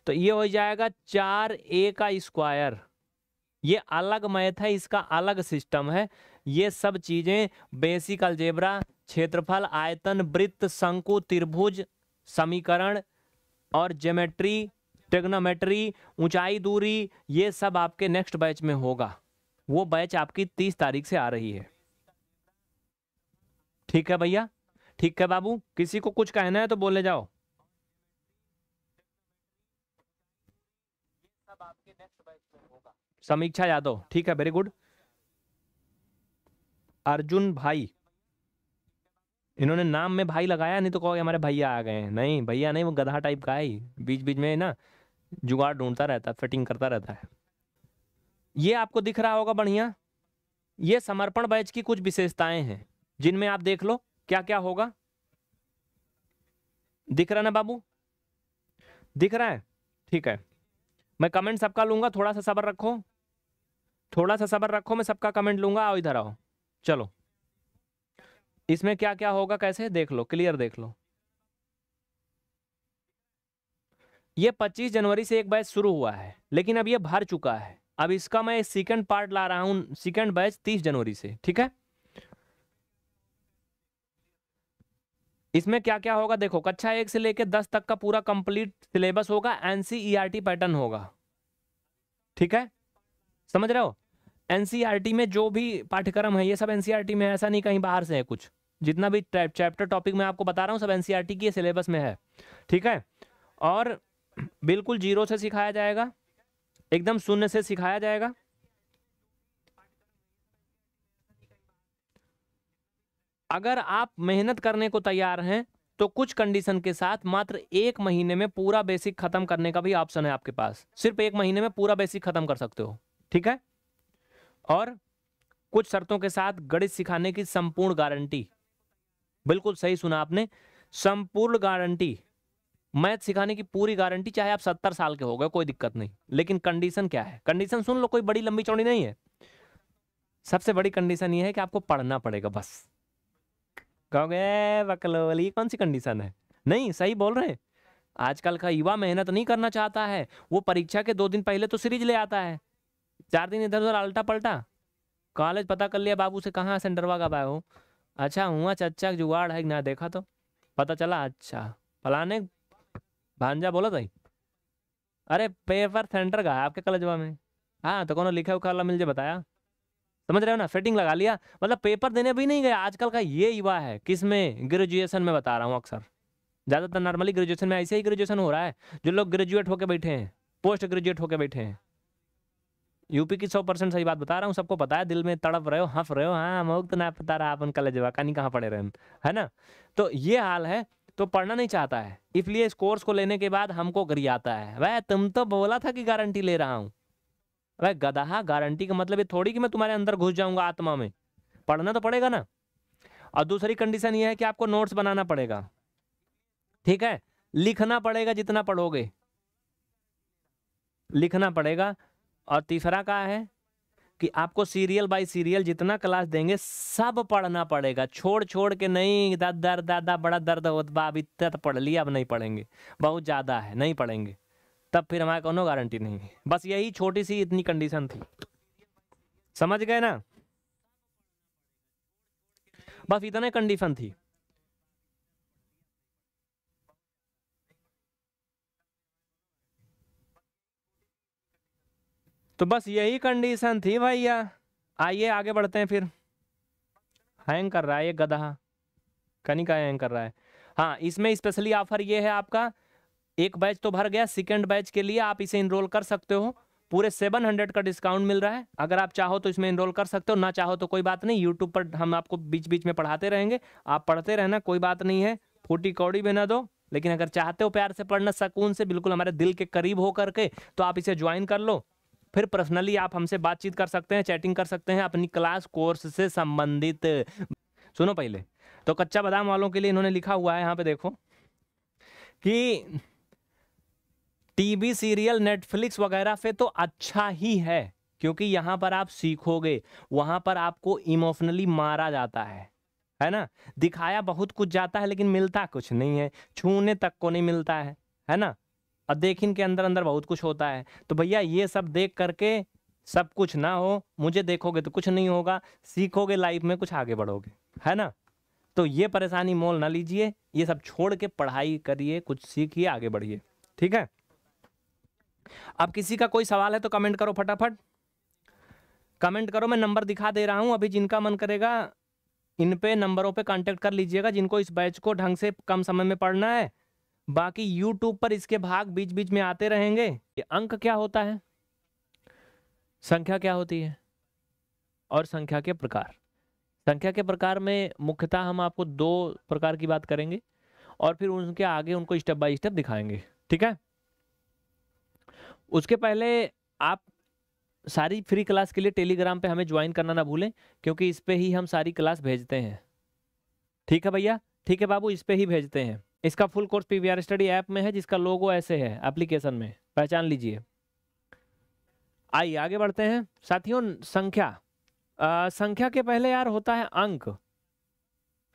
तो ये हो जाएगा चार ए का स्क्वायर ये अलग मैथ है इसका अलग सिस्टम है ये सब चीजें बेसिक अलजेबरा क्षेत्रफल आयतन वृत्त शंकु त्रिभुज समीकरण और ज्योमेट्री टेग्नोमेट्री ऊंचाई दूरी ये सब आपके नेक्स्ट बैच में होगा वो बैच आपकी तीस तारीख से आ रही है ठीक है भैया ठीक है बाबू किसी को कुछ कहना है तो बोले जाओ समीक्षा यादव ठीक है वेरी गुड अर्जुन भाई इन्होंने नाम में भाई लगाया नहीं तो कहो हमारे भैया आ गए हैं नहीं भैया नहीं वो गधा टाइप का है बीच बीच में ना जुगाड़ ढूंढता रहता है फिटिंग करता रहता है ये आपको दिख रहा होगा बढ़िया ये समर्पण बैच की कुछ विशेषताएं हैं जिनमें आप देख लो क्या क्या होगा दिख रहा ना बाबू दिख रहा है ठीक है मैं कमेंट सबका लूंगा थोड़ा सा सबर रखो थोड़ा सा सबर रखो मैं सबका कमेंट लूंगा आओ इधर आओ चलो इसमें क्या क्या होगा कैसे देख लो क्लियर देख लो ये 25 जनवरी से एक बैच शुरू हुआ है लेकिन अब ये भर चुका है अब इसका मैं सेकंड पार्ट ला रहा हूं सेकंड बैच 30 जनवरी से ठीक है इसमें क्या क्या होगा देखो कक्षा एक से लेकर दस तक का पूरा कंप्लीट सिलेबस होगा एनसीईआरटी पैटर्न e होगा ठीक है समझ रहे हो एनसीईआरटी में जो भी पाठ्यक्रम है ये सब एनसीईआरटी में है ऐसा नहीं कहीं बाहर से है कुछ जितना भी चैप्टर टॉपिक मैं आपको बता रहा हूँ सब एनसीईआरटी की सिलेबस में है ठीक है और बिल्कुल जीरो से सिखाया जाएगा एकदम शून्य से सिखाया जाएगा अगर आप मेहनत करने को तैयार हैं तो कुछ कंडीशन के साथ मात्र एक महीने में पूरा बेसिक खत्म करने का भी ऑप्शन है आपके पास सिर्फ एक महीने में पूरा बेसिक खत्म कर सकते हो ठीक है और कुछ शर्तों के साथ गणित सिखाने की संपूर्ण गारंटी बिल्कुल सही सुना आपने संपूर्ण गारंटी मैथ सिखाने की पूरी गारंटी चाहे आप सत्तर साल के हो गए कोई दिक्कत नहीं लेकिन कंडीशन क्या है कंडीशन सुन लो कोई बड़ी लंबी चौड़ी नहीं है सबसे बड़ी कंडीशन ये है कि आपको पढ़ना पड़ेगा बस कहोगे बकलो वाली कौन सी कंडीशन है नहीं सही बोल रहे आजकल का युवा मेहनत नहीं करना चाहता है वो परीक्षा के दो दिन पहले तो सीरीज ले आता है चार दिन इधर उधर अल्टा पलटा कॉलेज पता कर लिया बाबू से कहाँ सेंटरवा का पाए हो अच्छा हुआ चच्चा जुगाड़ है ना देखा तो पता चला अच्छा फलाने भांजा बोला था तो अरे पेपर सेंटर का है आपके कॉलेजवा में हाँ तो कौन लिखा उखा मिल जाए बताया समझ रहे हो ना फिटिंग लगा लिया मतलब पेपर देने भी नहीं गया आजकल का ये युवा है किस में ग्रेजुएशन में बता रहा हूँ अक्सर ज़्यादातर नॉर्मली ग्रेजुएशन में ऐसे ही ग्रेजुएशन हो रहा है जो लोग ग्रेजुएट होकर बैठे हैं पोस्ट ग्रेजुएट होकर बैठे हैं यूपी की सौ परसेंट सही बात बता रहा हूँ सबको पता है दिल में तड़प रहे हो हंफ रहे हो हाँ मोग तो ना पता रहा अपन कल जवा कहीं कहाँ पढ़े रहे हम है ना तो ये हाल है तो पढ़ना नहीं चाहता है इसलिए इस कोर्स को लेने के बाद हमको गरी आता है वह तुम तो बोला था कि गारंटी ले रहा हूँ वह गदहा गारंटी का मतलब ये थोड़ी कि मैं तुम्हारे अंदर घुस जाऊंगा आत्मा में पढ़ना तो पड़ेगा ना और दूसरी कंडीशन ये है कि आपको नोट्स बनाना पड़ेगा ठीक है लिखना पड़ेगा जितना पढ़ोगे लिखना पड़ेगा और तीसरा क्या है कि आपको सीरियल बाय सीरियल जितना क्लास देंगे सब पढ़ना पड़ेगा छोड़ छोड़ के नहीं दर्द दर्द दादा बड़ा दर्द होता अब इतना तो पढ़ लिया अब नहीं पढ़ेंगे बहुत ज़्यादा है नहीं पढ़ेंगे तब फिर हमारे कोनो गारंटी नहीं है बस यही छोटी सी इतनी कंडीशन थी समझ गए ना बस इतने कंडीशन थी तो बस यही कंडीशन थी भैया आइए आगे बढ़ते हैं फिर हैंग कर रहा है ये गधा कनी का हैंग कर रहा है हाँ इसमें स्पेशली ऑफर ये है आपका एक बैच तो भर गया सेकेंड बैच के लिए आप इसे इनरोल कर सकते हो पूरे सेवन हंड्रेड का डिस्काउंट मिल रहा है अगर आप चाहो तो इसमें इनरोल कर सकते हो ना चाहो तो कोई बात नहीं यूट्यूब पर हम आपको बीच बीच में पढ़ाते रहेंगे आप पढ़ते रहना कोई बात नहीं है फूटी कौड़ी भी ना दो लेकिन अगर चाहते हो प्यार से पढ़ना सकून से बिल्कुल हमारे दिल के करीब हो करके तो आप इसे ज्वाइन कर लो फिर पर्सनली आप हमसे बातचीत कर सकते हैं चैटिंग कर सकते हैं अपनी क्लास कोर्स से संबंधित सुनो पहले तो कच्चा बादाम वालों के लिए इन्होंने लिखा हुआ है यहाँ पे देखो कि टीवी सीरियल नेटफ्लिक्स वगैरह पे तो अच्छा ही है क्योंकि यहाँ पर आप सीखोगे वहाँ पर आपको इमोशनली मारा जाता है है ना दिखाया बहुत कुछ जाता है लेकिन मिलता कुछ नहीं है छूने तक को नहीं मिलता है है ना और देख इनके अंदर अंदर बहुत कुछ होता है तो भैया ये सब देख करके सब कुछ ना हो मुझे देखोगे तो कुछ नहीं होगा सीखोगे लाइफ में कुछ आगे बढ़ोगे है ना तो ये परेशानी मोल ना लीजिए ये सब छोड़ के पढ़ाई करिए कुछ सीखिए आगे बढ़िए ठीक है अब किसी का कोई सवाल है तो कमेंट करो फटाफट कमेंट करो मैं नंबर दिखा दे रहा हूं अभी जिनका मन करेगा इन पे नंबरों पे कांटेक्ट कर लीजिएगा जिनको इस बैच को ढंग से कम समय में पढ़ना है बाकी YouTube पर इसके भाग बीच बीच में आते रहेंगे ये अंक क्या होता है संख्या क्या होती है और संख्या के प्रकार संख्या के प्रकार में मुख्यतः हम आपको दो प्रकार की बात करेंगे और फिर उनके आगे उनको स्टेप बाय स्टेप दिखाएंगे ठीक है उसके पहले आप सारी फ्री क्लास के लिए टेलीग्राम पे हमें ज्वाइन करना ना भूलें क्योंकि इस पर ही हम सारी क्लास भेजते हैं ठीक है भैया ठीक है बाबू इस पर ही भेजते हैं इसका full course P study app में है जिसका लोगो ऐसे है एप्लीकेशन में पहचान लीजिए आइए आगे बढ़ते हैं साथियों संख्या आ, संख्या के पहले यार होता है अंक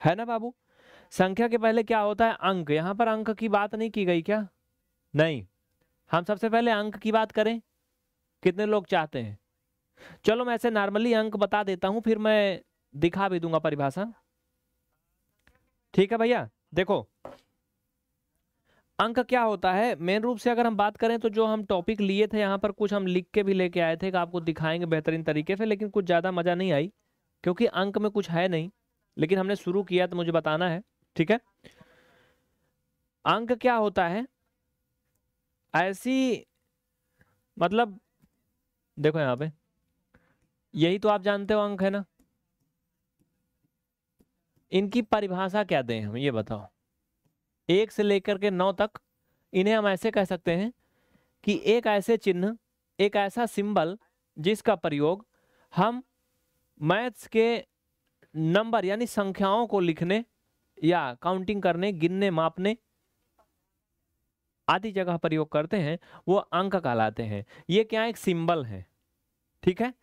है ना बाबू संख्या के पहले क्या होता है अंक यहाँ पर अंक की बात नहीं की गई क्या नहीं हम सबसे पहले अंक की बात करें कितने लोग चाहते हैं चलो मैं ऐसे नॉर्मली अंक बता देता हूँ फिर मैं दिखा भी दूंगा परिभाषा ठीक है भैया देखो अंक क्या होता है मेन रूप से अगर हम बात करें तो जो हम टॉपिक लिए थे यहाँ पर कुछ हम लिख के भी लेके आए थे कि आपको दिखाएंगे बेहतरीन तरीके से लेकिन कुछ ज़्यादा मज़ा नहीं आई क्योंकि अंक में कुछ है नहीं लेकिन हमने शुरू किया तो मुझे बताना है ठीक है अंक क्या होता है ऐसी मतलब देखो यहाँ पे यही तो आप जानते हो अंक है ना इनकी परिभाषा क्या दें हम ये बताओ एक से लेकर के नौ तक इन्हें हम ऐसे कह सकते हैं कि एक ऐसे चिन्ह एक ऐसा सिंबल जिसका प्रयोग हम मैथ्स के नंबर यानी संख्याओं को लिखने या काउंटिंग करने गिनने मापने आदि जगह प्रयोग करते हैं वो अंक कहलाते हैं ये क्या एक सिंबल है ठीक है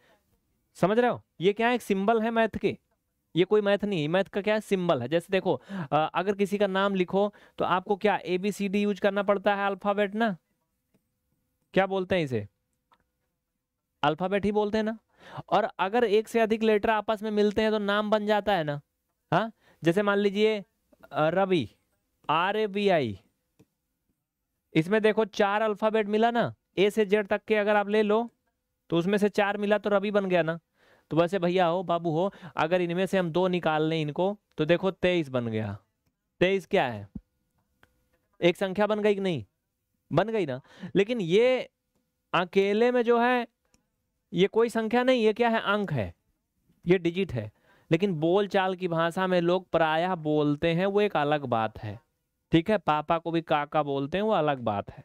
समझ रहे हो ये क्या एक सिंबल है मैथ के ये कोई मैथ नहीं है मैथ का क्या है सिंबल है जैसे देखो अगर किसी का नाम लिखो तो आपको क्या A B C D use करना पड़ता है अल्फाबेट ना क्या बोलते हैं इसे अल्फाबेट ही बोलते हैं ना और अगर एक से अधिक लेटर आपस में मिलते हैं तो नाम बन जाता है ना हाँ जैसे मान लीजिए Ravi R A B I इसमें देखो चार अल्फाबेट मिला ना ए से जेड तक के अगर आप ले लो तो उसमें से चार मिला तो रवि बन गया ना तो वैसे भैया हो बाबू हो अगर इनमें से हम दो निकाल लें इनको तो देखो तेईस बन गया तेईस क्या है एक संख्या बन गई कि नहीं बन गई ना लेकिन ये अकेले में जो है ये कोई संख्या नहीं ये क्या है अंक है ये डिजिट है लेकिन बोल चाल की भाषा में लोग प्रायः बोलते हैं वो एक अलग बात है ठीक है पापा को भी काका बोलते हैं वो अलग बात है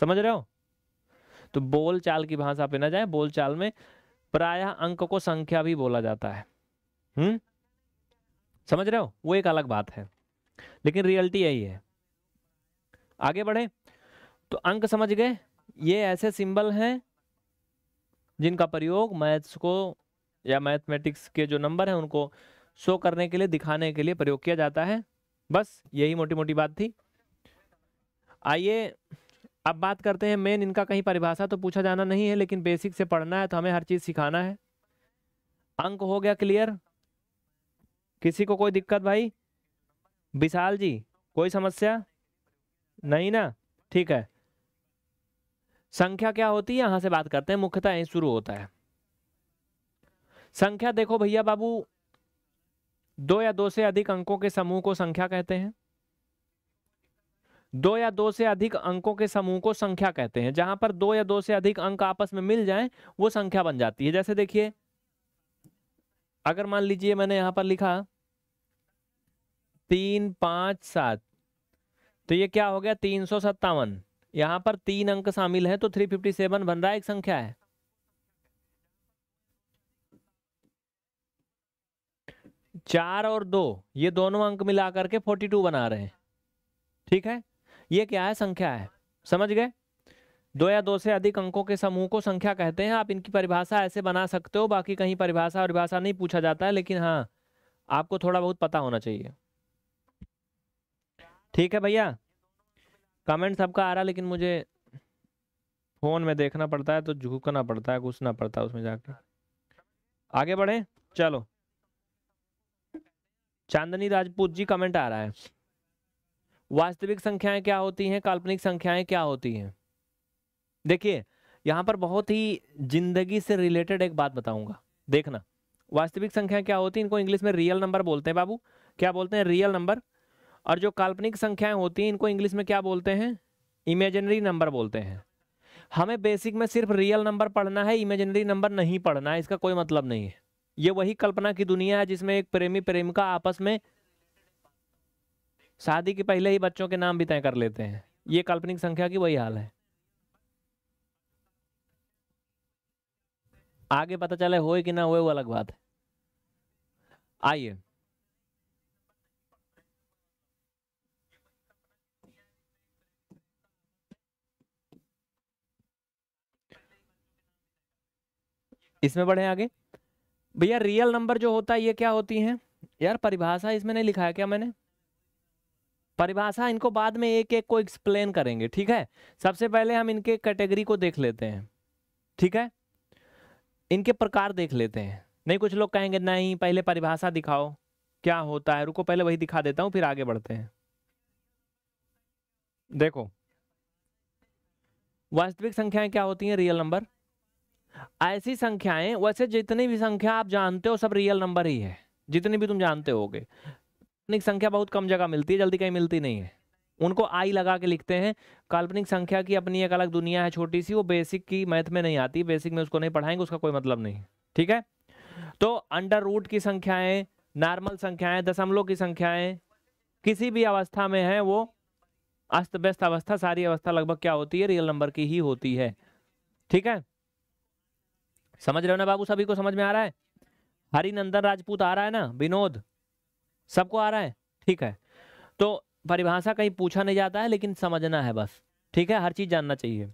समझ रहे हो तो बोल चाल की भाषा पे ना जाए बोल चाल में प्रायः अंक को संख्या भी बोला जाता है हम्म समझ रहे हो वो एक अलग बात है लेकिन रियलिटी यही है आगे बढ़े तो अंक समझ गए ये ऐसे सिंबल हैं जिनका प्रयोग मैथ्स को या मैथमेटिक्स के जो नंबर हैं उनको शो करने के लिए दिखाने के लिए प्रयोग किया जाता है बस यही मोटी मोटी बात थी आइए अब बात करते हैं मेन इनका कहीं परिभाषा तो पूछा जाना नहीं है लेकिन बेसिक से पढ़ना है तो हमें हर चीज़ सिखाना है अंक हो गया क्लियर किसी को कोई दिक्कत भाई विशाल जी कोई समस्या नहीं ना ठीक है संख्या क्या होती है यहां से बात करते हैं मुख्यतः यहीं शुरू होता है संख्या देखो भैया बाबू दो या दो से अधिक अंकों के समूह को संख्या कहते हैं दो या दो से अधिक अंकों के समूह को संख्या कहते हैं जहां पर दो या दो से अधिक अंक आपस में मिल जाएं वो संख्या बन जाती है जैसे देखिए अगर मान लीजिए मैंने यहां पर लिखा तीन पांच सात तो ये क्या हो गया तीन सौ सत्तावन यहां पर तीन अंक शामिल है तो थ्री फिफ्टी सेवन बन रहा है एक संख्या है चार और दो ये दोनों अंक मिलाकर के फोर्टी टू बना रहे हैं ठीक है ये क्या है संख्या है समझ गए दो या दो से अधिक अंकों के समूह को संख्या कहते हैं आप इनकी परिभाषा ऐसे बना सकते हो बाकी कहीं परिभाषा परिभाषा नहीं पूछा जाता है लेकिन हाँ आपको थोड़ा बहुत पता होना चाहिए ठीक है भैया कमेंट सबका आ रहा लेकिन मुझे फ़ोन में देखना पड़ता है तो झुकना पड़ता है घुसना पड़ता है उसमें जाकर आगे बढ़े चलो चांदनी राजपूत जी कमेंट आ रहा है वास्तविक संख्याएं क्या होती हैं काल्पनिक संख्याएं क्या होती हैं देखिए यहाँ पर बहुत ही जिंदगी से रिलेटेड एक बात बताऊंगा देखना वास्तविक संख्या क्या होती है इनको इंग्लिश में रियल नंबर बोलते हैं बाबू क्या बोलते हैं रियल नंबर और जो काल्पनिक संख्याएं होती हैं इनको इंग्लिश में क्या बोलते हैं इमेजनरी नंबर बोलते हैं हमें बेसिक में सिर्फ रियल नंबर पढ़ना है इमेजनरी नंबर नहीं पढ़ना है इसका कोई मतलब नहीं है ये वही कल्पना की दुनिया है जिसमें एक प्रेमी प्रेमिका आपस में शादी के पहले ही बच्चों के नाम भी तय कर लेते हैं ये काल्पनिक संख्या की वही हाल है आगे पता चले हो कि ना हो वो अलग बात है आइए इसमें बढ़े आगे भैया रियल नंबर जो होता है ये क्या होती है यार परिभाषा इसमें नहीं लिखा है क्या मैंने परिभाषा इनको बाद में एक एक को एक्सप्लेन करेंगे ठीक है सबसे पहले हम इनके कैटेगरी को देख लेते हैं ठीक है इनके प्रकार देख लेते हैं नहीं कुछ लोग कहेंगे नहीं पहले परिभाषा दिखाओ क्या होता है रुको पहले वही दिखा देता हूं फिर आगे बढ़ते हैं देखो वास्तविक संख्याएं क्या होती हैं रियल नंबर ऐसी संख्याएं वैसे जितनी भी संख्या आप जानते हो सब रियल नंबर ही है जितनी भी तुम जानते होगे काल्पनिक संख्या बहुत कम जगह मिलती है जल्दी कहीं मिलती नहीं है उनको आई लगा के लिखते हैं काल्पनिक संख्या की अपनी एक अलग दुनिया है छोटी सी वो बेसिक की मैथ में नहीं आती बेसिक में उसको नहीं पढ़ाएंगे उसका कोई मतलब नहीं ठीक है तो अंडर रूट की संख्याएं नॉर्मल संख्याएं दशमलव की संख्याएं किसी भी अवस्था में है वो अस्त व्यस्त अवस्था सारी अवस्था लगभग क्या होती है रियल नंबर की ही होती है ठीक है समझ रहे हो ना बाबू सभी को समझ में आ रहा है हरिनंदन राजपूत आ रहा है ना विनोद सबको आ रहा है ठीक है तो परिभाषा कहीं पूछा नहीं जाता है लेकिन समझना है बस ठीक है हर चीज़ जानना चाहिए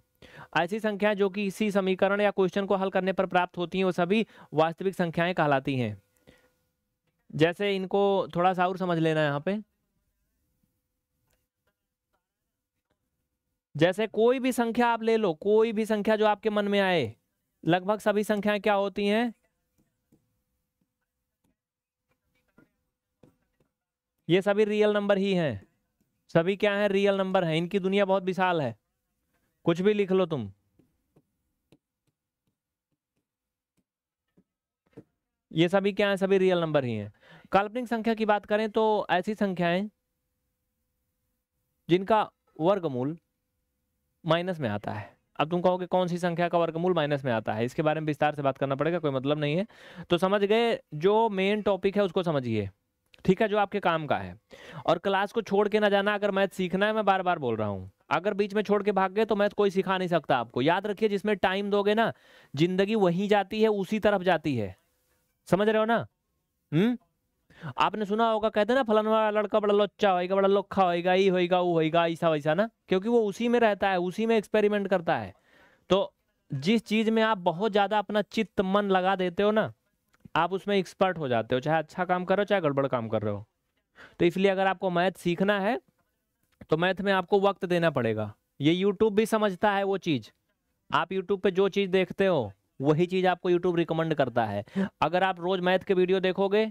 ऐसी संख्या जो कि इसी समीकरण या क्वेश्चन को हल करने पर प्राप्त होती हैं वो सभी वास्तविक संख्याएं कहलाती हैं जैसे इनको थोड़ा सा और समझ लेना यहां यहाँ पे जैसे कोई भी संख्या आप ले लो कोई भी संख्या जो आपके मन में आए लगभग सभी संख्याएं क्या होती हैं ये सभी रियल नंबर ही हैं सभी क्या है रियल नंबर है इनकी दुनिया बहुत विशाल है कुछ भी लिख लो तुम ये सभी क्या है सभी रियल नंबर ही हैं काल्पनिक संख्या की बात करें तो ऐसी संख्याएं जिनका वर्गमूल माइनस में आता है अब तुम कहोगे कौन सी संख्या का वर्गमूल माइनस में आता है इसके बारे में विस्तार से बात करना पड़ेगा कोई मतलब नहीं है तो समझ गए जो मेन टॉपिक है उसको समझिए ठीक है जो आपके काम का है और क्लास को छोड़ के ना जाना अगर मैथ सीखना है मैं बार बार बोल रहा हूँ अगर बीच में छोड़ के भाग गए तो मैथ कोई सिखा नहीं सकता आपको याद रखिए जिसमें टाइम दोगे ना जिंदगी वहीं जाती है उसी तरफ जाती है समझ रहे हो ना हम्म आपने सुना होगा कहते ना फलन वाला लड़का बड़ा लोच्चा होएगा बड़ा लोखा होएगा ये होएगा वो होएगा ऐसा वैसा ना क्योंकि वो उसी में रहता है उसी में एक्सपेरिमेंट करता है तो जिस चीज में आप बहुत ज्यादा अपना चित्त मन लगा देते हो ना आप उसमें एक्सपर्ट हो जाते हो चाहे अच्छा काम कर रहे हो चाहे गड़बड़ काम कर रहे हो तो इसलिए अगर आपको मैथ सीखना है तो मैथ में आपको वक्त देना पड़ेगा ये यूट्यूब भी समझता है वो चीज़ आप यूट्यूब पे जो चीज़ देखते हो वही चीज़ आपको यूट्यूब रिकमेंड करता है अगर आप रोज़ मैथ के वीडियो देखोगे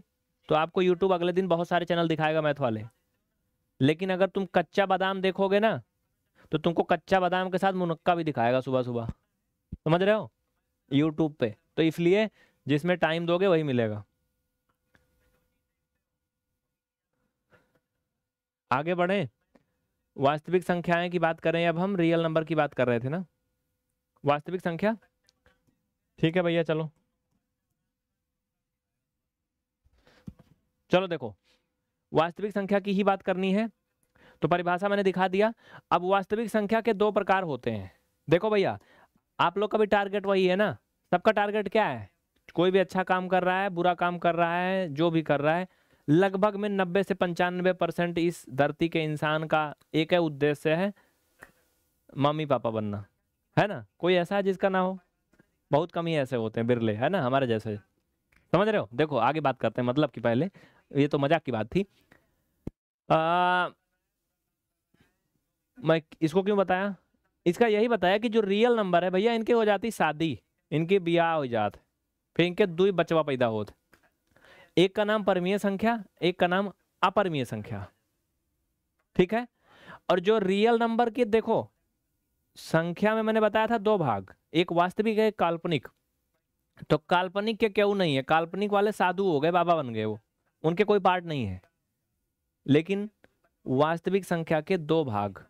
तो आपको यूट्यूब अगले दिन बहुत सारे चैनल दिखाएगा मैथ वाले लेकिन अगर तुम कच्चा बादाम देखोगे ना तो तुमको कच्चा बादाम के साथ मुनक्का भी दिखाएगा सुबह सुबह समझ रहे हो यूट्यूब पे तो इसलिए जिसमें टाइम दोगे वही मिलेगा आगे बढ़े वास्तविक संख्याएं की बात करें अब हम रियल नंबर की बात कर रहे थे ना वास्तविक संख्या ठीक है भैया चलो चलो देखो वास्तविक संख्या की ही बात करनी है तो परिभाषा मैंने दिखा दिया अब वास्तविक संख्या के दो प्रकार होते हैं देखो भैया आप लोग का भी टारगेट वही है ना सबका टारगेट क्या है कोई भी अच्छा काम कर रहा है बुरा काम कर रहा है जो भी कर रहा है लगभग में नब्बे से पंचानवे परसेंट इस धरती के इंसान का एक है उद्देश्य है मम्मी पापा बनना है ना कोई ऐसा है जिसका ना हो बहुत कम ही ऐसे होते हैं बिरले है ना हमारे जैसे समझ रहे हो देखो आगे बात करते हैं मतलब कि पहले ये तो मजाक की बात थी आ, मैं इसको क्यों बताया इसका यही बताया कि जो रियल नंबर है भैया इनके हो जाती शादी इनके ब्याह हो जाते फिर इनके दो बचवा पैदा होते एक का नाम परमीय संख्या एक का नाम अपरमीय संख्या ठीक है और जो रियल नंबर की देखो संख्या में मैंने बताया था दो भाग एक वास्तविक है काल्पनिक तो काल्पनिक के क्यों नहीं है काल्पनिक वाले साधु हो गए बाबा बन गए वो उनके कोई पार्ट नहीं है लेकिन वास्तविक संख्या के दो भाग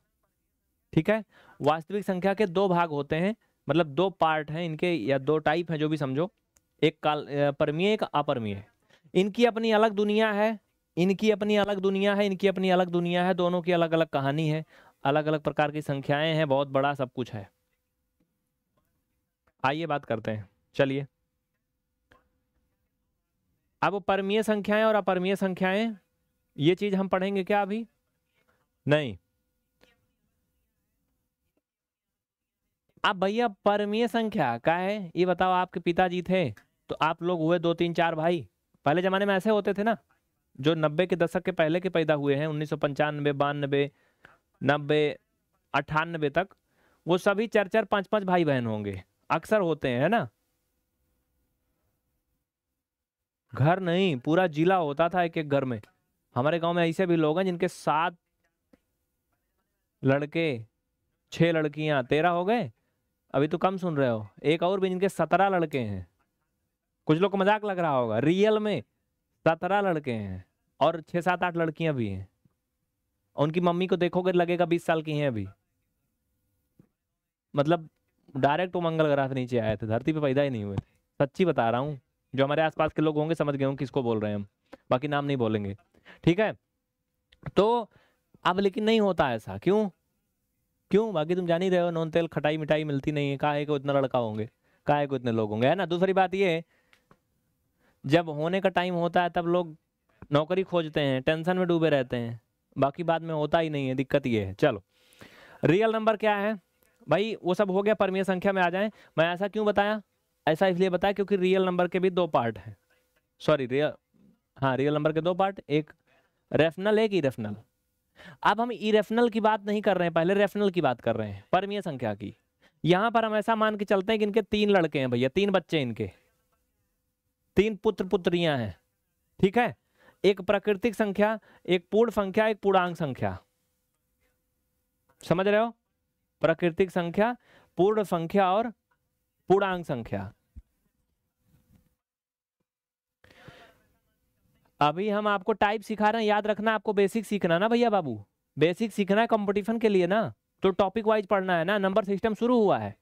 ठीक है वास्तविक संख्या के दो भाग होते हैं मतलब दो पार्ट हैं इनके या दो टाइप हैं जो भी समझो एक काल परमीय एक अपरमीय इनकी अपनी अलग दुनिया है इनकी अपनी अलग दुनिया है इनकी अपनी अलग दुनिया है दोनों की अलग अलग कहानी है अलग अलग प्रकार की संख्याएं हैं बहुत बड़ा सब कुछ है आइए बात करते हैं चलिए अब परमीय संख्याएं और अपरमीय संख्याएं ये चीज हम पढ़ेंगे क्या अभी नहीं अब भैया परमीय संख्या का है ये बताओ आपके पिताजी थे तो आप लोग हुए दो तीन चार भाई पहले ज़माने में ऐसे होते थे ना जो नब्बे के दशक के पहले के पैदा हुए हैं उन्नीस सौ पंचानवे बानबे नब्बे अट्ठानबे तक वो सभी चार चार पांच पांच भाई बहन होंगे अक्सर होते हैं है ना घर नहीं पूरा जिला होता था एक एक घर में हमारे गांव में ऐसे भी लोग हैं जिनके सात लड़के छह लड़कियां तेरह हो गए अभी तो कम सुन रहे हो एक और भी जिनके सत्रह लड़के हैं कुछ लोग को मजाक लग रहा होगा रियल में सत्रह लड़के हैं और छह सात आठ लड़कियां भी हैं उनकी मम्मी को देखोगे तो लगेगा बीस साल की हैं अभी मतलब डायरेक्ट वो मंगल ग्रह से नीचे आए थे धरती पे पैदा ही नहीं हुए सच्ची बता रहा हूँ जो हमारे आसपास के लोग होंगे समझ गए होंगे किसको बोल रहे हैं हम बाकी नाम नहीं बोलेंगे ठीक है तो अब लेकिन नहीं होता ऐसा क्यों क्यों बाकी तुम जान ही रहे हो नॉन तेल खटाई मिठाई मिलती नहीं है काहे को इतना लड़का होंगे काहे को इतने लोग होंगे है ना दूसरी बात ये जब होने का टाइम होता है तब लोग नौकरी खोजते हैं टेंशन में डूबे रहते हैं बाकी बाद में होता ही नहीं है दिक्कत ये है चलो रियल नंबर क्या है भाई वो सब हो गया परमीय संख्या में आ जाए मैं ऐसा क्यों बताया ऐसा इसलिए बताया क्योंकि रियल नंबर के भी दो पार्ट हैं सॉरी रियल हाँ रियल नंबर के दो पार्ट एक रेफनल एक इरेफनल अब हम इरेफनल की बात नहीं कर रहे हैं पहले रेफनल की बात कर रहे हैं परमीय संख्या की यहाँ पर हम ऐसा मान के चलते हैं कि इनके तीन लड़के हैं भैया तीन बच्चे इनके तीन पुत्र पुत्रियां हैं ठीक है एक प्राकृतिक संख्या एक पूर्ण संख्या एक पूर्णांग संख्या समझ रहे हो प्राकृतिक संख्या पूर्ण संख्या और पूर्णांक संख्या अभी हम आपको टाइप सिखा रहे हैं याद रखना आपको बेसिक सीखना ना भैया बाबू बेसिक सीखना है कंपटीशन के लिए ना तो टॉपिक वाइज पढ़ना है ना नंबर सिस्टम शुरू हुआ है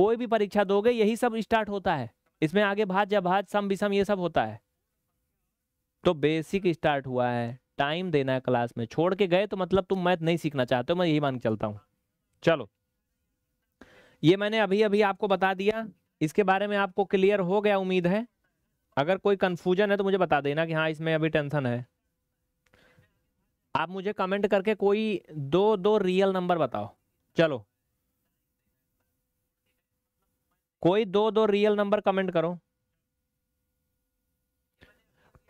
कोई भी परीक्षा दोगे यही सब स्टार्ट होता है इसमें आगे भाज या भाज सम विषम ये सब होता है तो बेसिक स्टार्ट हुआ है टाइम देना है क्लास में छोड़ के गए तो मतलब तुम मैथ नहीं सीखना चाहते हो मैं यही मान के चलता हूँ चलो ये मैंने अभी अभी आपको बता दिया इसके बारे में आपको क्लियर हो गया उम्मीद है अगर कोई कंफ्यूजन है तो मुझे बता देना कि हाँ इसमें अभी टेंशन है आप मुझे कमेंट करके कोई दो दो रियल नंबर बताओ चलो कोई दो दो रियल नंबर कमेंट करो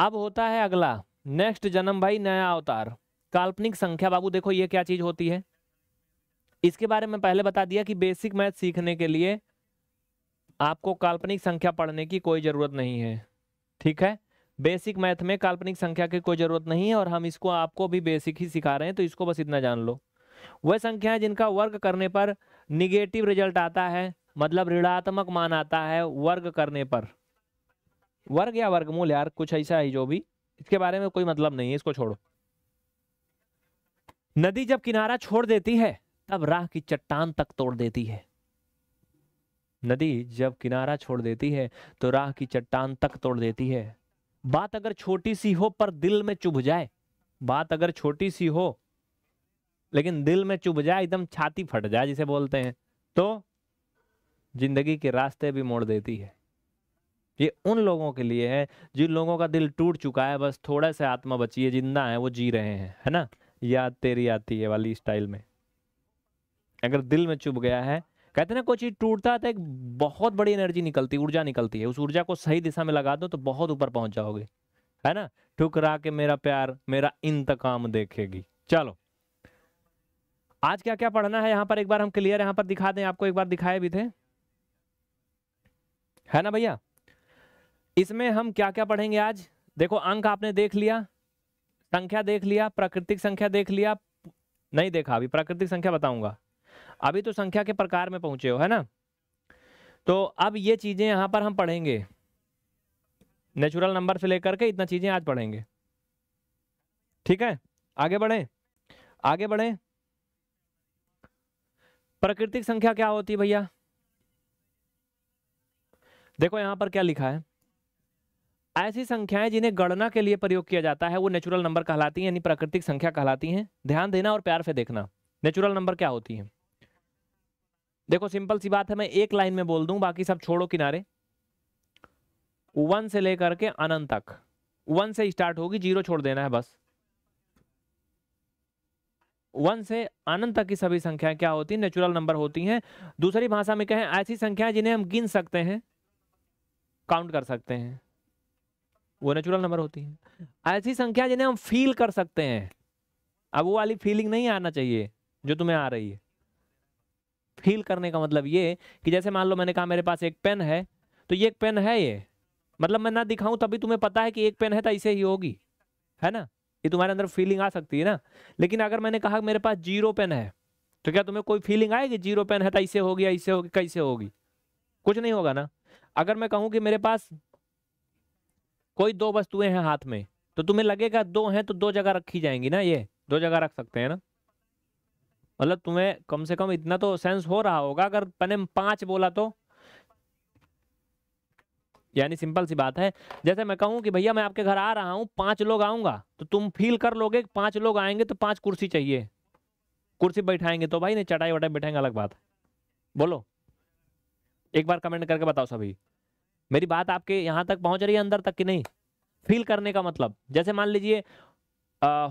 अब होता है अगला नेक्स्ट जन्म भाई नया अवतार काल्पनिक संख्या बाबू देखो ये क्या चीज होती है इसके बारे में पहले बता दिया कि बेसिक मैथ सीखने के लिए आपको काल्पनिक संख्या पढ़ने की कोई ज़रूरत नहीं है ठीक है बेसिक मैथ में काल्पनिक संख्या की कोई ज़रूरत नहीं है और हम इसको आपको भी बेसिक ही सिखा रहे हैं तो इसको बस इतना जान लो वह संख्याएं जिनका वर्ग करने पर निगेटिव रिजल्ट आता है मतलब ऋणात्मक मान आता है वर्ग करने पर वर्ग या वर्गमूल यार कुछ ऐसा ही जो भी इसके बारे में कोई मतलब नहीं है इसको छोड़ो नदी जब किनारा छोड़ देती है तब राह की चट्टान तक तोड़ देती है नदी जब किनारा छोड़ देती है तो राह की चट्टान तक तोड़ देती है बात अगर छोटी सी हो पर दिल में चुभ जाए बात अगर छोटी सी हो लेकिन दिल में चुभ जाए एकदम छाती फट जाए जिसे बोलते हैं तो जिंदगी के रास्ते भी मोड़ देती है ये उन लोगों के लिए है जिन लोगों का दिल टूट चुका है बस थोड़ा सा आत्मा बची है जिंदा है वो जी रहे हैं है ना याद तेरी आती है वाली स्टाइल में अगर दिल में चुभ गया है कहते ना कोई चीज टूटता है तो एक बहुत बड़ी एनर्जी निकलती ऊर्जा निकलती है उस ऊर्जा को सही दिशा में लगा दो तो बहुत ऊपर पहुंच जाओगे है ना ठुकरा के मेरा प्यार मेरा इंतकाम देखेगी चलो आज क्या क्या पढ़ना है यहाँ पर एक बार हम क्लियर यहाँ पर दिखा दें आपको एक बार दिखाए भी थे है ना भैया इसमें हम क्या क्या पढ़ेंगे आज देखो अंक आपने देख लिया संख्या देख लिया प्राकृतिक संख्या देख लिया नहीं देखा अभी प्राकृतिक संख्या बताऊंगा अभी तो संख्या के प्रकार में पहुंचे हो है ना तो अब ये चीज़ें यहां पर हम पढ़ेंगे नेचुरल नंबर से लेकर के इतना चीज़ें आज पढ़ेंगे ठीक है आगे बढ़े आगे बढ़े प्राकृतिक संख्या क्या होती है भैया देखो यहां पर क्या लिखा है ऐसी संख्याएं जिन्हें गणना के लिए प्रयोग किया जाता है वो नेचुरल नंबर कहलाती हैं यानी प्राकृतिक संख्या कहलाती हैं ध्यान देना और प्यार से देखना नेचुरल नंबर क्या होती है देखो सिंपल सी बात है मैं एक लाइन में बोल दूं बाकी सब छोड़ो किनारे वन से लेकर के अनंत तक वन से स्टार्ट होगी जीरो छोड़ देना है बस वन से अनंत तक की सभी संख्याएं क्या होती है नेचुरल नंबर होती हैं दूसरी भाषा में कहें ऐसी संख्याएं जिन्हें हम गिन सकते हैं काउंट कर सकते हैं वो नेचुरल नंबर होती है ऐसी संख्या जिन्हें हम फील कर सकते हैं अब वो वाली फीलिंग नहीं आना चाहिए जो तुम्हें आ रही है फील करने का मतलब ये कि जैसे मान लो मैंने कहा मेरे पास एक पेन है तो ये एक पेन है ये मतलब मैं ना दिखाऊं तभी तुम्हें पता है कि एक पेन है तो ऐसे ही होगी है ना ये तुम्हारे अंदर फीलिंग आ सकती है ना लेकिन अगर मैंने कहा मेरे पास जीरो पेन है तो क्या तुम्हें कोई फीलिंग आएगी जीरो पेन है तो ऐसे होगी ऐसे होगी कैसे होगी कुछ नहीं होगा ना अगर मैं कहूं कि मेरे पास कोई दो वस्तुएं हैं हाथ में तो तुम्हें लगेगा दो हैं तो दो जगह रखी जाएंगी ना ये दो जगह रख सकते हैं ना मतलब तुम्हें कम से कम इतना तो सेंस हो रहा होगा अगर पने पांच बोला तो यानी सिंपल सी बात है जैसे मैं कहूं कि भैया मैं आपके घर आ रहा हूं पांच लोग आऊंगा तो तुम फील कर लोगे पांच लोग आएंगे तो पांच कुर्सी चाहिए कुर्सी बैठाएंगे तो भाई नहीं चटाई वटाई बैठाएंगे अलग बात बोलो एक बार कमेंट करके बताओ सभी मेरी बात आपके यहाँ तक पहुंच रही है अंदर तक कि नहीं फील करने का मतलब जैसे मान लीजिए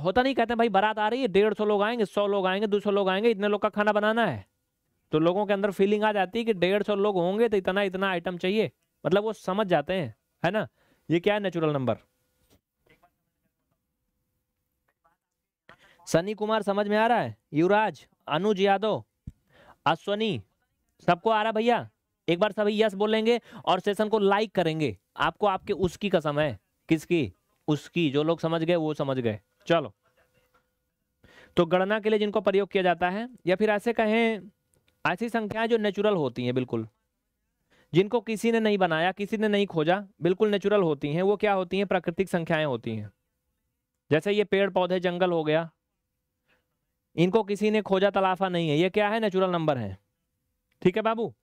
होता नहीं कहते भाई बारात आ रही है डेढ़ सौ लोग आएंगे सौ लोग आएंगे दो सौ लोग आएंगे इतने लोग का खाना बनाना है तो लोगों के अंदर फीलिंग आ जाती है कि डेढ़ सौ लोग होंगे तो इतना इतना आइटम चाहिए मतलब वो समझ जाते हैं है ना ये क्या है नेचुरल नंबर सनी कुमार समझ में आ रहा है युवराज अनुज यादव अश्वनी सबको आ रहा भैया एक बार सभी यस बोलेंगे और सेशन को लाइक करेंगे आपको आपके उसकी कसम है किसकी उसकी जो लोग समझ गए वो समझ गए चलो तो गणना के लिए जिनको प्रयोग किया जाता है या फिर ऐसे कहें ऐसी संख्याएं जो नेचुरल होती हैं बिल्कुल जिनको किसी ने नहीं बनाया किसी ने नहीं खोजा बिल्कुल नेचुरल होती हैं वो क्या होती हैं प्राकृतिक संख्याएं होती हैं जैसे ये पेड़ पौधे जंगल हो गया इनको किसी ने खोजा तलाफा नहीं है ये क्या है नेचुरल नंबर है ठीक है बाबू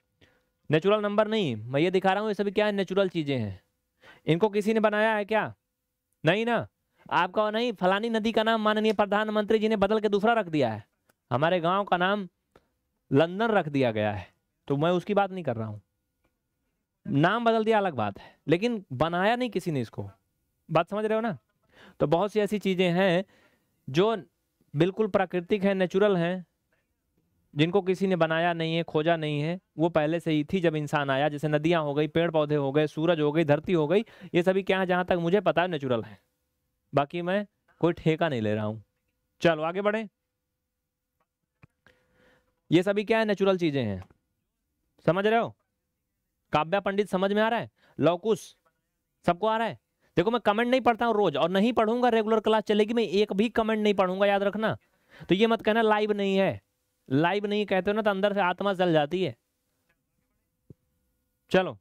नेचुरल नंबर नहीं मैं ये दिखा रहा हूँ ये सभी क्या है नेचुरल चीज़ें हैं इनको किसी ने बनाया है क्या नहीं ना आपका नहीं फलानी नदी का नाम माननीय प्रधानमंत्री जी ने बदल के दूसरा रख दिया है हमारे गांव का नाम लंदन रख दिया गया है तो मैं उसकी बात नहीं कर रहा हूँ नाम बदल दिया अलग बात है लेकिन बनाया नहीं किसी ने इसको बात समझ रहे हो ना तो बहुत सी ऐसी चीज़ें हैं जो बिल्कुल प्राकृतिक हैं नेचुरल हैं जिनको किसी ने बनाया नहीं है खोजा नहीं है वो पहले से ही थी जब इंसान आया जैसे नदियाँ हो गई पेड़ पौधे हो गए सूरज हो गई धरती हो गई ये सभी क्या है जहाँ तक मुझे पता है नेचुरल है बाकी मैं कोई ठेका नहीं ले रहा हूँ चलो आगे बढ़े ये सभी क्या है नेचुरल चीज़ें हैं समझ रहे हो काव्या पंडित समझ में आ रहा है लौकुश सबको आ रहा है देखो मैं कमेंट नहीं पढ़ता हूँ रोज और नहीं पढ़ूंगा रेगुलर क्लास चलेगी मैं एक भी कमेंट नहीं पढ़ूंगा याद रखना तो ये मत कहना लाइव नहीं है लाइव नहीं कहते हो ना तो अंदर से आत्मा जल जाती है चलो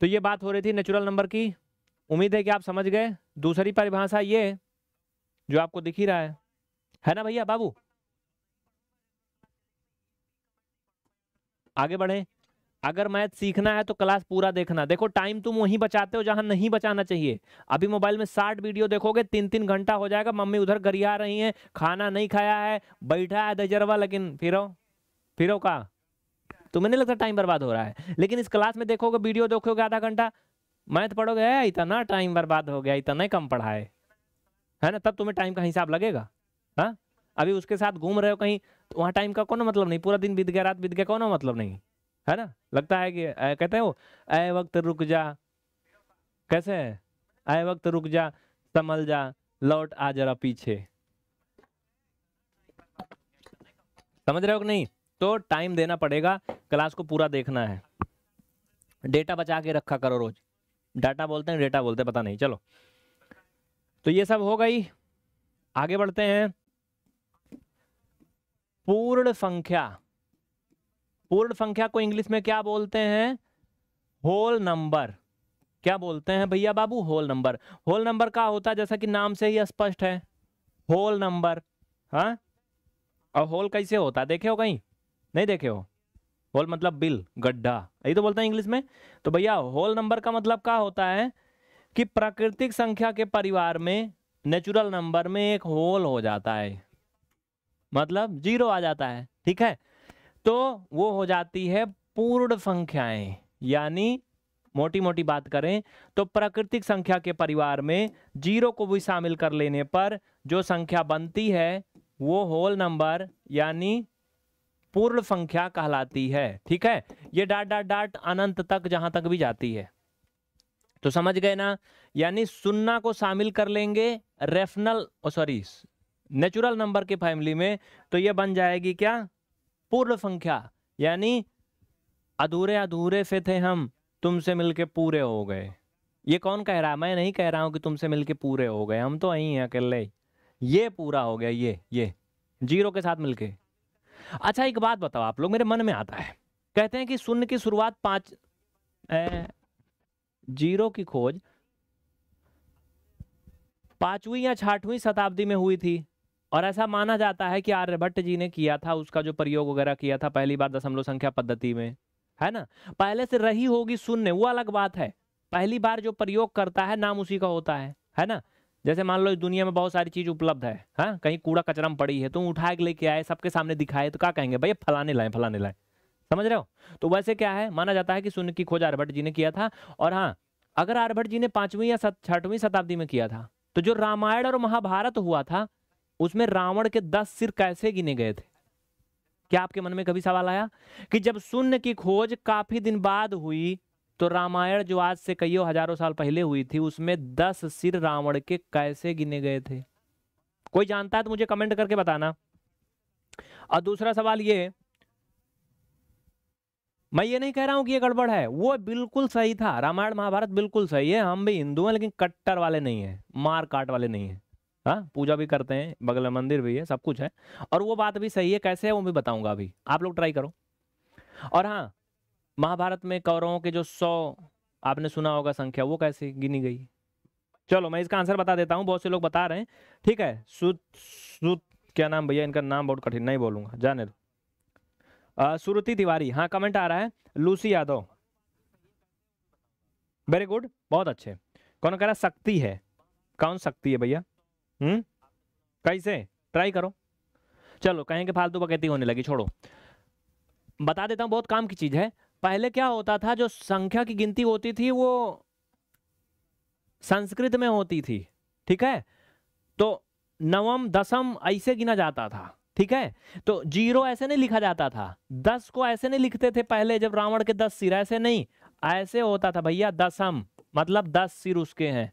तो ये बात हो रही थी नेचुरल नंबर की उम्मीद है कि आप समझ गए दूसरी परिभाषा ये जो आपको दिख ही रहा है है ना भैया बाबू आगे बढ़े अगर मैथ सीखना है तो क्लास पूरा देखना देखो टाइम तुम वहीं बचाते हो जहां नहीं बचाना चाहिए अभी मोबाइल में साठ वीडियो देखोगे तीन तीन घंटा हो जाएगा मम्मी उधर गरिया रही है खाना नहीं खाया है बैठा है दजरवा लेकिन फिरो फिरो का तुम्हें नहीं लगता टाइम बर्बाद हो रहा है लेकिन इस क्लास में देखोगे वीडियो देखोगे आधा घंटा मैथ पढ़ोगे इतना टाइम बर्बाद हो गया इतना कम पढ़ा है ना तब तुम्हें टाइम का हिसाब लगेगा हाँ अभी उसके साथ घूम रहे हो कहीं तो वहाँ टाइम का कोई मतलब नहीं पूरा दिन बीत गया रात बीत गया कोई मतलब नहीं है ना लगता है कि कहते हैं वो आए वक्त रुक जा कैसे है आए वक्त रुक जा संभल जा लौट आ जरा पीछे समझ रहे हो कि नहीं तो टाइम देना पड़ेगा क्लास को पूरा देखना है डेटा बचा के रखा करो रोज डाटा बोलते हैं डेटा बोलते हैं पता नहीं चलो तो ये सब हो गई आगे बढ़ते हैं पूर्ण संख्या पूर्ण संख्या को इंग्लिश में क्या बोलते हैं होल नंबर क्या बोलते हैं भैया बाबू होल नंबर होल नंबर का होता है जैसा कि नाम से ही स्पष्ट है होल नंबर हाँ और होल कैसे होता है देखे हो कहीं नहीं देखे हो होल मतलब बिल गड्ढा यही तो बोलते हैं इंग्लिश में तो भैया होल नंबर का मतलब क्या होता है कि प्राकृतिक संख्या के परिवार में नेचुरल नंबर में एक होल हो जाता है मतलब जीरो आ जाता है ठीक है तो वो हो जाती है पूर्ण संख्याएं यानी मोटी मोटी बात करें तो प्राकृतिक संख्या के परिवार में जीरो को भी शामिल कर लेने पर जो संख्या बनती है वो होल नंबर यानी पूर्ण संख्या कहलाती है ठीक है ये डाट डाट डाट अनंत तक जहां तक भी जाती है तो समझ गए ना यानी सुन्ना को शामिल कर लेंगे रेफनल सॉरी नेचुरल नंबर के फैमिली में तो ये बन जाएगी क्या पूर्व संख्या यानी अधूरे अधूरे से थे हम तुमसे मिलके पूरे हो गए ये कौन कह रहा है मैं नहीं कह रहा हूं कि तुमसे मिलके पूरे हो गए हम तो यही हैं अकेले ये पूरा हो गया ये ये जीरो के साथ मिलके अच्छा एक बात बताओ आप लोग मेरे मन में आता है कहते हैं कि शून्य की शुरुआत ए, जीरो की खोज पांचवी या छठवीं शताब्दी में हुई थी और ऐसा माना जाता है कि आर्यभट्ट जी ने किया था उसका जो प्रयोग वगैरह किया था पहली बार दशमलव संख्या पद्धति में है ना पहले से रही होगी शून्य वो अलग बात है पहली बार जो प्रयोग करता है नाम उसी का होता है है ना जैसे मान लो इस दुनिया में बहुत सारी चीज उपलब्ध है हा? कहीं कूड़ा कचरम पड़ी है तुम तो उठा के लेके आए सबके सामने दिखाए तो क्या कहेंगे भैया फलाने लाए फलाने लाए समझ रहे हो तो वैसे क्या है माना जाता है कि शून्य की खोज आर्यभट्ट जी ने किया था और हाँ अगर आर्यभट्ट जी ने पांचवीं या छठवीं शताब्दी में किया था तो जो रामायण और महाभारत हुआ था उसमें रावण के दस सिर कैसे गिने गए थे क्या आपके मन में कभी सवाल आया कि जब शून्य की खोज काफी दिन बाद हुई तो रामायण जो आज से कईयों हजारों साल पहले हुई थी उसमें दस सिर रावण के कैसे गिने गए थे कोई जानता है तो मुझे कमेंट करके बताना और दूसरा सवाल ये मैं ये नहीं कह रहा हूं कि ये गड़बड़ है वो बिल्कुल सही था रामायण महाभारत बिल्कुल सही है हम भी हिंदू हैं लेकिन कट्टर वाले नहीं है मार काट वाले नहीं है हाँ पूजा भी करते हैं बगल में मंदिर भी है सब कुछ है और वो बात भी सही है कैसे है वो भी बताऊंगा अभी आप लोग ट्राई करो और हाँ महाभारत में कौरवों के जो सौ आपने सुना होगा संख्या वो कैसे गिनी गई चलो मैं इसका आंसर बता देता हूँ बहुत से लोग बता रहे हैं ठीक है सुत सुत क्या नाम भैया इनका नाम बहुत कठिन नहीं बोलूंगा जाने दो सुरुति तिवारी हाँ कमेंट आ रहा है लूसी यादव वेरी गुड बहुत अच्छे कौन कह रहा शक्ति है कौन शक्ति है भैया हम्म कैसे ट्राई करो चलो कहेंगे फालतू बकैती होने लगी छोड़ो बता देता हूँ बहुत काम की चीज़ है पहले क्या होता था जो संख्या की गिनती होती थी वो संस्कृत में होती थी ठीक है तो नवम दसम ऐसे गिना जाता था ठीक है तो जीरो ऐसे नहीं लिखा जाता था दस को ऐसे नहीं लिखते थे पहले जब रावण के दस सिर ऐसे नहीं ऐसे होता था भैया दसम मतलब दस सिर उसके हैं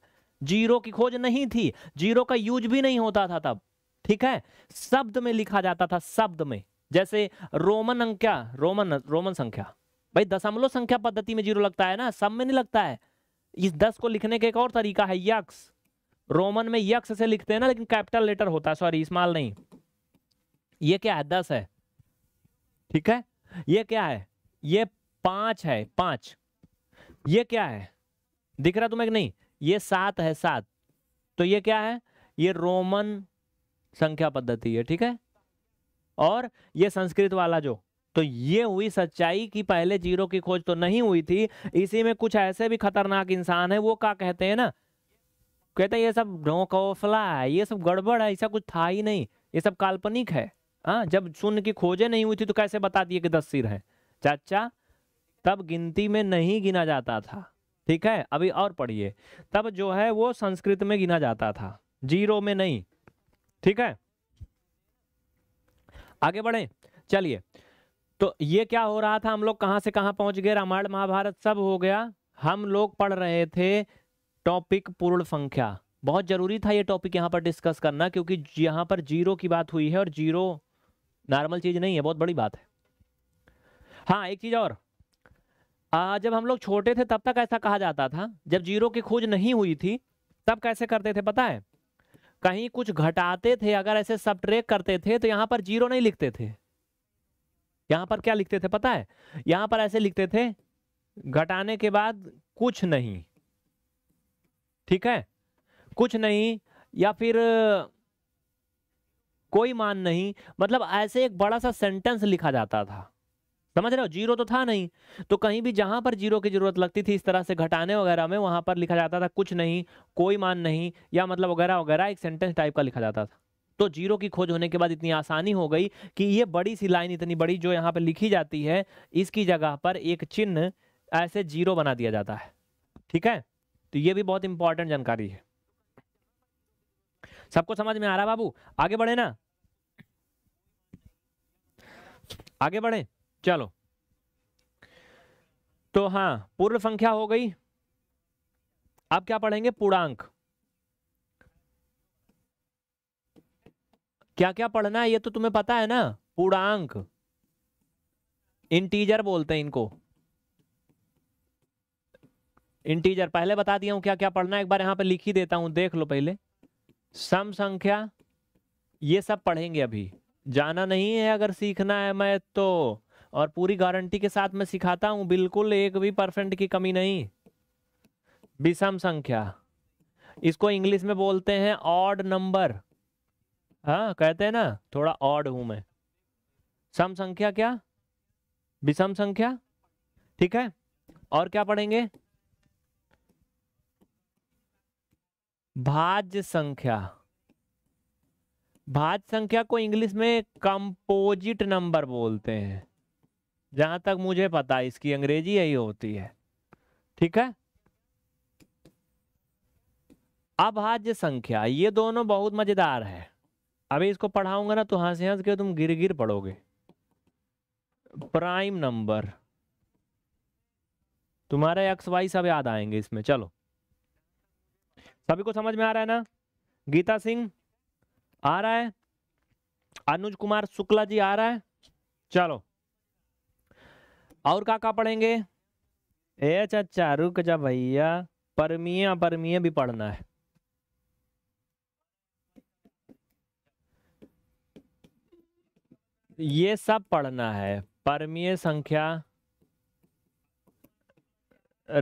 जीरो की खोज नहीं थी जीरो का यूज भी नहीं होता था तब ठीक है शब्द में लिखा जाता था शब्द में जैसे रोमन अंक्या रोमन रोमन संख्या भाई दशमलव संख्या पद्धति में जीरो लगता है ना सब में नहीं लगता है इस दस को लिखने का एक और तरीका है यक्स रोमन में यक्स से लिखते हैं ना लेकिन कैपिटल लेटर होता है सॉरी स्मॉल नहीं ये क्या है दस है ठीक है ये क्या है ये पांच है पांच ये क्या है दिख रहा तुम्हें नहीं ये सात है सात तो ये क्या है ये रोमन संख्या पद्धति है ठीक है और ये संस्कृत वाला जो तो ये हुई सच्चाई कि पहले जीरो की खोज तो नहीं हुई थी इसी में कुछ ऐसे भी खतरनाक इंसान है वो क्या कहते हैं ना कहते हैं ये सब ढोंकोफला है ये सब गड़बड़ है ऐसा कुछ था ही नहीं ये सब काल्पनिक है आ, हाँ, जब शून्य की खोजें नहीं हुई थी तो कैसे बता दिए कि दस सिर है चाचा तब गिनती में नहीं गिना जाता था ठीक है अभी और पढ़िए तब जो है वो संस्कृत में गिना जाता था जीरो में नहीं ठीक है आगे बढ़े चलिए तो ये क्या हो रहा था हम लोग कहां से कहां पहुंच गए रामायण महाभारत सब हो गया हम लोग पढ़ रहे थे टॉपिक पूर्ण संख्या बहुत जरूरी था ये टॉपिक यहां पर डिस्कस करना क्योंकि यहां पर जीरो की बात हुई है और जीरो नॉर्मल चीज नहीं है बहुत बड़ी बात है हाँ एक चीज और आ, हाँ, जब हम लोग छोटे थे तब तक ऐसा कहा जाता था जब जीरो की खोज नहीं हुई थी तब कैसे करते थे पता है कहीं कुछ घटाते थे अगर ऐसे सब करते थे तो यहाँ पर जीरो नहीं लिखते थे यहाँ पर क्या लिखते थे पता है यहाँ पर ऐसे लिखते थे घटाने के बाद कुछ नहीं ठीक है कुछ नहीं या फिर कोई मान नहीं मतलब ऐसे एक बड़ा सा सेंटेंस लिखा जाता था समझ रहे हो जीरो तो था नहीं तो कहीं भी जहां पर जीरो की जरूरत लगती थी इस तरह से घटाने वगैरह में वहां पर लिखा जाता था कुछ नहीं कोई मान नहीं या मतलब वगैरह वगैरह एक सेंटेंस टाइप का लिखा जाता था तो जीरो की खोज होने के बाद इतनी आसानी हो गई कि ये बड़ी सी लाइन इतनी बड़ी जो यहाँ पर लिखी जाती है इसकी जगह पर एक चिन्ह ऐसे जीरो बना दिया जाता है ठीक है तो ये भी बहुत इंपॉर्टेंट जानकारी है सबको समझ में आ रहा बाबू आगे बढ़े ना आगे बढ़े चलो तो हाँ पूर्ण संख्या हो गई अब क्या पढ़ेंगे पूर्णांक क्या क्या पढ़ना है ये तो तुम्हें पता है ना पूर्णांक इंटीजर बोलते हैं इनको इंटीजर पहले बता दिया हूं क्या क्या पढ़ना है एक बार यहां पर लिख ही देता हूं देख लो पहले सम संख्या ये सब पढ़ेंगे अभी जाना नहीं है अगर सीखना है मैं तो और पूरी गारंटी के साथ मैं सिखाता हूं बिल्कुल एक भी परसेंट की कमी नहीं विषम संख्या इसको इंग्लिश में बोलते हैं ऑड नंबर हाँ कहते हैं ना थोड़ा ऑड हूं मैं सम संख्या क्या विषम संख्या ठीक है और क्या पढ़ेंगे भाज्य संख्या भाज्य संख्या को इंग्लिश में कंपोजिट नंबर बोलते हैं जहां तक मुझे पता है इसकी अंग्रेजी यही होती है ठीक है अभाज्य संख्या ये दोनों बहुत मजेदार है अभी इसको पढ़ाऊंगा ना तो हंस हंस के तुम गिर गिर पढ़ोगे प्राइम नंबर तुम्हारे एक्स वाई सब याद आएंगे इसमें चलो सभी को समझ में आ रहा है ना गीता सिंह आ रहा है अनुज कुमार शुक्ला जी आ रहा है चलो और का का पढ़ेंगे ए अच्छा अच्छा रुक जा भैया परमीय अपरमीय भी पढ़ना है ये सब पढ़ना है परमीय संख्या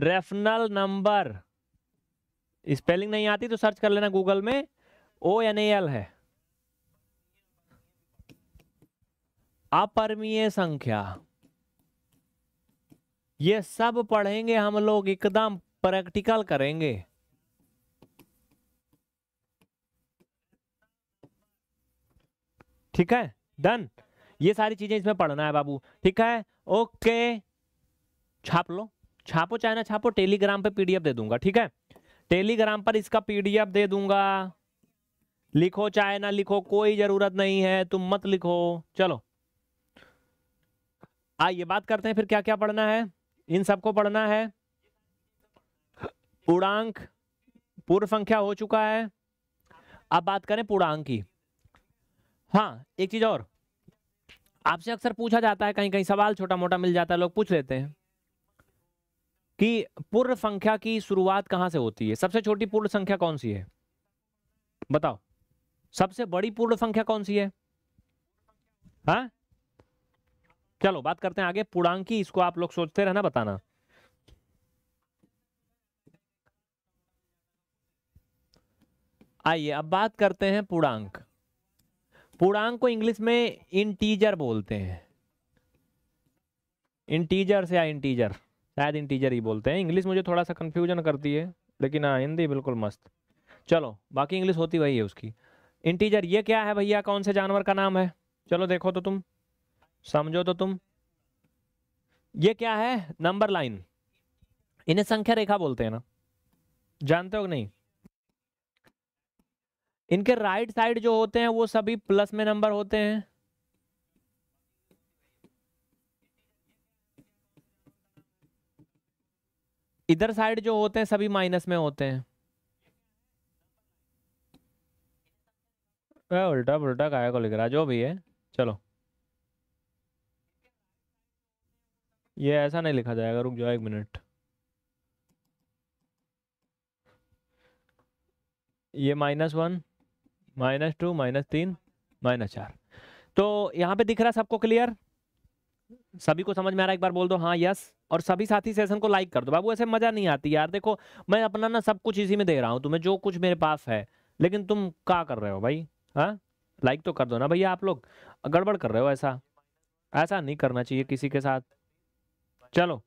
रेफनल नंबर स्पेलिंग नहीं आती तो सर्च कर लेना गूगल में ओ एन एल है अपरमीय संख्या ये सब पढ़ेंगे हम लोग एकदम प्रैक्टिकल करेंगे ठीक है डन ये सारी चीजें इसमें पढ़ना है बाबू ठीक है ओके छाप लो छापो चाहे ना छापो टेलीग्राम पे पीडीएफ दे दूंगा ठीक है टेलीग्राम पर इसका पीडीएफ दे दूंगा लिखो चाहे ना लिखो कोई जरूरत नहीं है तुम मत लिखो चलो आइए बात करते हैं फिर क्या क्या पढ़ना है इन सबको पढ़ना है पूर्णांक पूर्व संख्या हो चुका है अब बात करें पूर्णांक की हाँ एक चीज और आपसे अक्सर पूछा जाता है कहीं कहीं सवाल छोटा मोटा मिल जाता है लोग पूछ लेते हैं कि पूर्ण संख्या की शुरुआत कहां से होती है सबसे छोटी पूर्ण संख्या कौन सी है बताओ सबसे बड़ी पूर्ण संख्या कौन सी है हाँ चलो बात करते हैं आगे पुड़ांकी इसको आप लोग सोचते रहना बताना आइए अब बात करते हैं पूर्णांक पूर्णांक को इंग्लिश में इंटीजर बोलते हैं इंटीजर से या इंटीजर शायद इंटीजर ही बोलते हैं इंग्लिश मुझे थोड़ा सा कंफ्यूजन करती है लेकिन हाँ हिंदी बिल्कुल मस्त चलो बाकी इंग्लिश होती वही है उसकी इंटीजर ये क्या है भैया कौन से जानवर का नाम है चलो देखो तो तुम समझो तो तुम ये क्या है नंबर लाइन इन्हें संख्या रेखा बोलते हैं ना जानते हो नहीं इनके राइट साइड जो होते हैं वो सभी प्लस में नंबर होते हैं इधर साइड जो होते हैं सभी माइनस में होते हैं उल्टा पुलटा काय को लिख रहा जो भी है चलो ये ऐसा नहीं लिखा जाएगा रुक जाओ एक मिनट ये minus one minus two minus तीन माइनस चार तो यहाँ पे दिख रहा है सबको क्लियर सभी को समझ में आ रहा है एक बार बोल दो हाँ यस और सभी साथी सेशन को लाइक कर दो बाबू ऐसे मजा नहीं आती यार देखो मैं अपना ना सब कुछ इसी में दे रहा हूँ तुम्हें जो कुछ मेरे पास है लेकिन तुम क्या कर रहे हो भाई हाँ लाइक तो कर दो ना भैया आप लोग गड़बड़ कर रहे हो ऐसा ऐसा नहीं करना चाहिए किसी के साथ चलो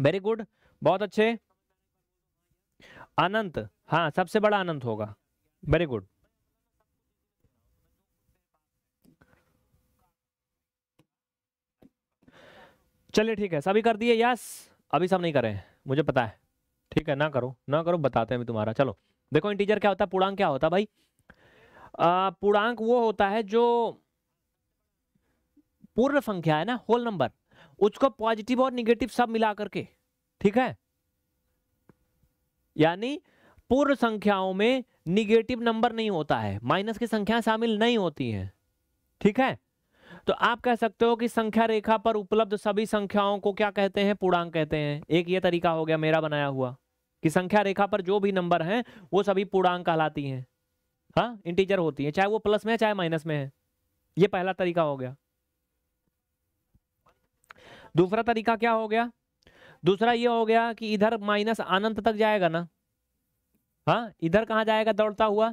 वेरी गुड बहुत अच्छे अनंत हाँ सबसे बड़ा अनंत होगा वेरी गुड चलिए ठीक है सभी कर दिए यस अभी सब नहीं करें मुझे पता है ठीक है ना करो ना करो बताते हैं तुम्हारा चलो देखो इंटीजर क्या होता है पूर्णांक क्या होता है भाई पूर्णांक वो होता है जो पूर्ण संख्या है ना होल नंबर उसको पॉजिटिव और निगेटिव सब मिला करके ठीक है यानी पूर्ण संख्याओं में निगेटिव नंबर नहीं होता है माइनस की संख्या शामिल नहीं होती है ठीक है तो आप कह सकते हो कि संख्या रेखा पर उपलब्ध सभी संख्याओं को क्या कहते हैं पूर्णांक कहते हैं एक ये तरीका हो गया मेरा बनाया हुआ कि संख्या रेखा पर जो भी नंबर हैं वो सभी पूर्णांक कहलाती हैं हाँ इंटीजर होती है चाहे वो प्लस में है चाहे माइनस में है ये पहला तरीका हो गया दूसरा तरीका क्या हो गया दूसरा ये हो गया कि इधर माइनस अनंत तक जाएगा ना हाँ इधर कहाँ जाएगा दौड़ता हुआ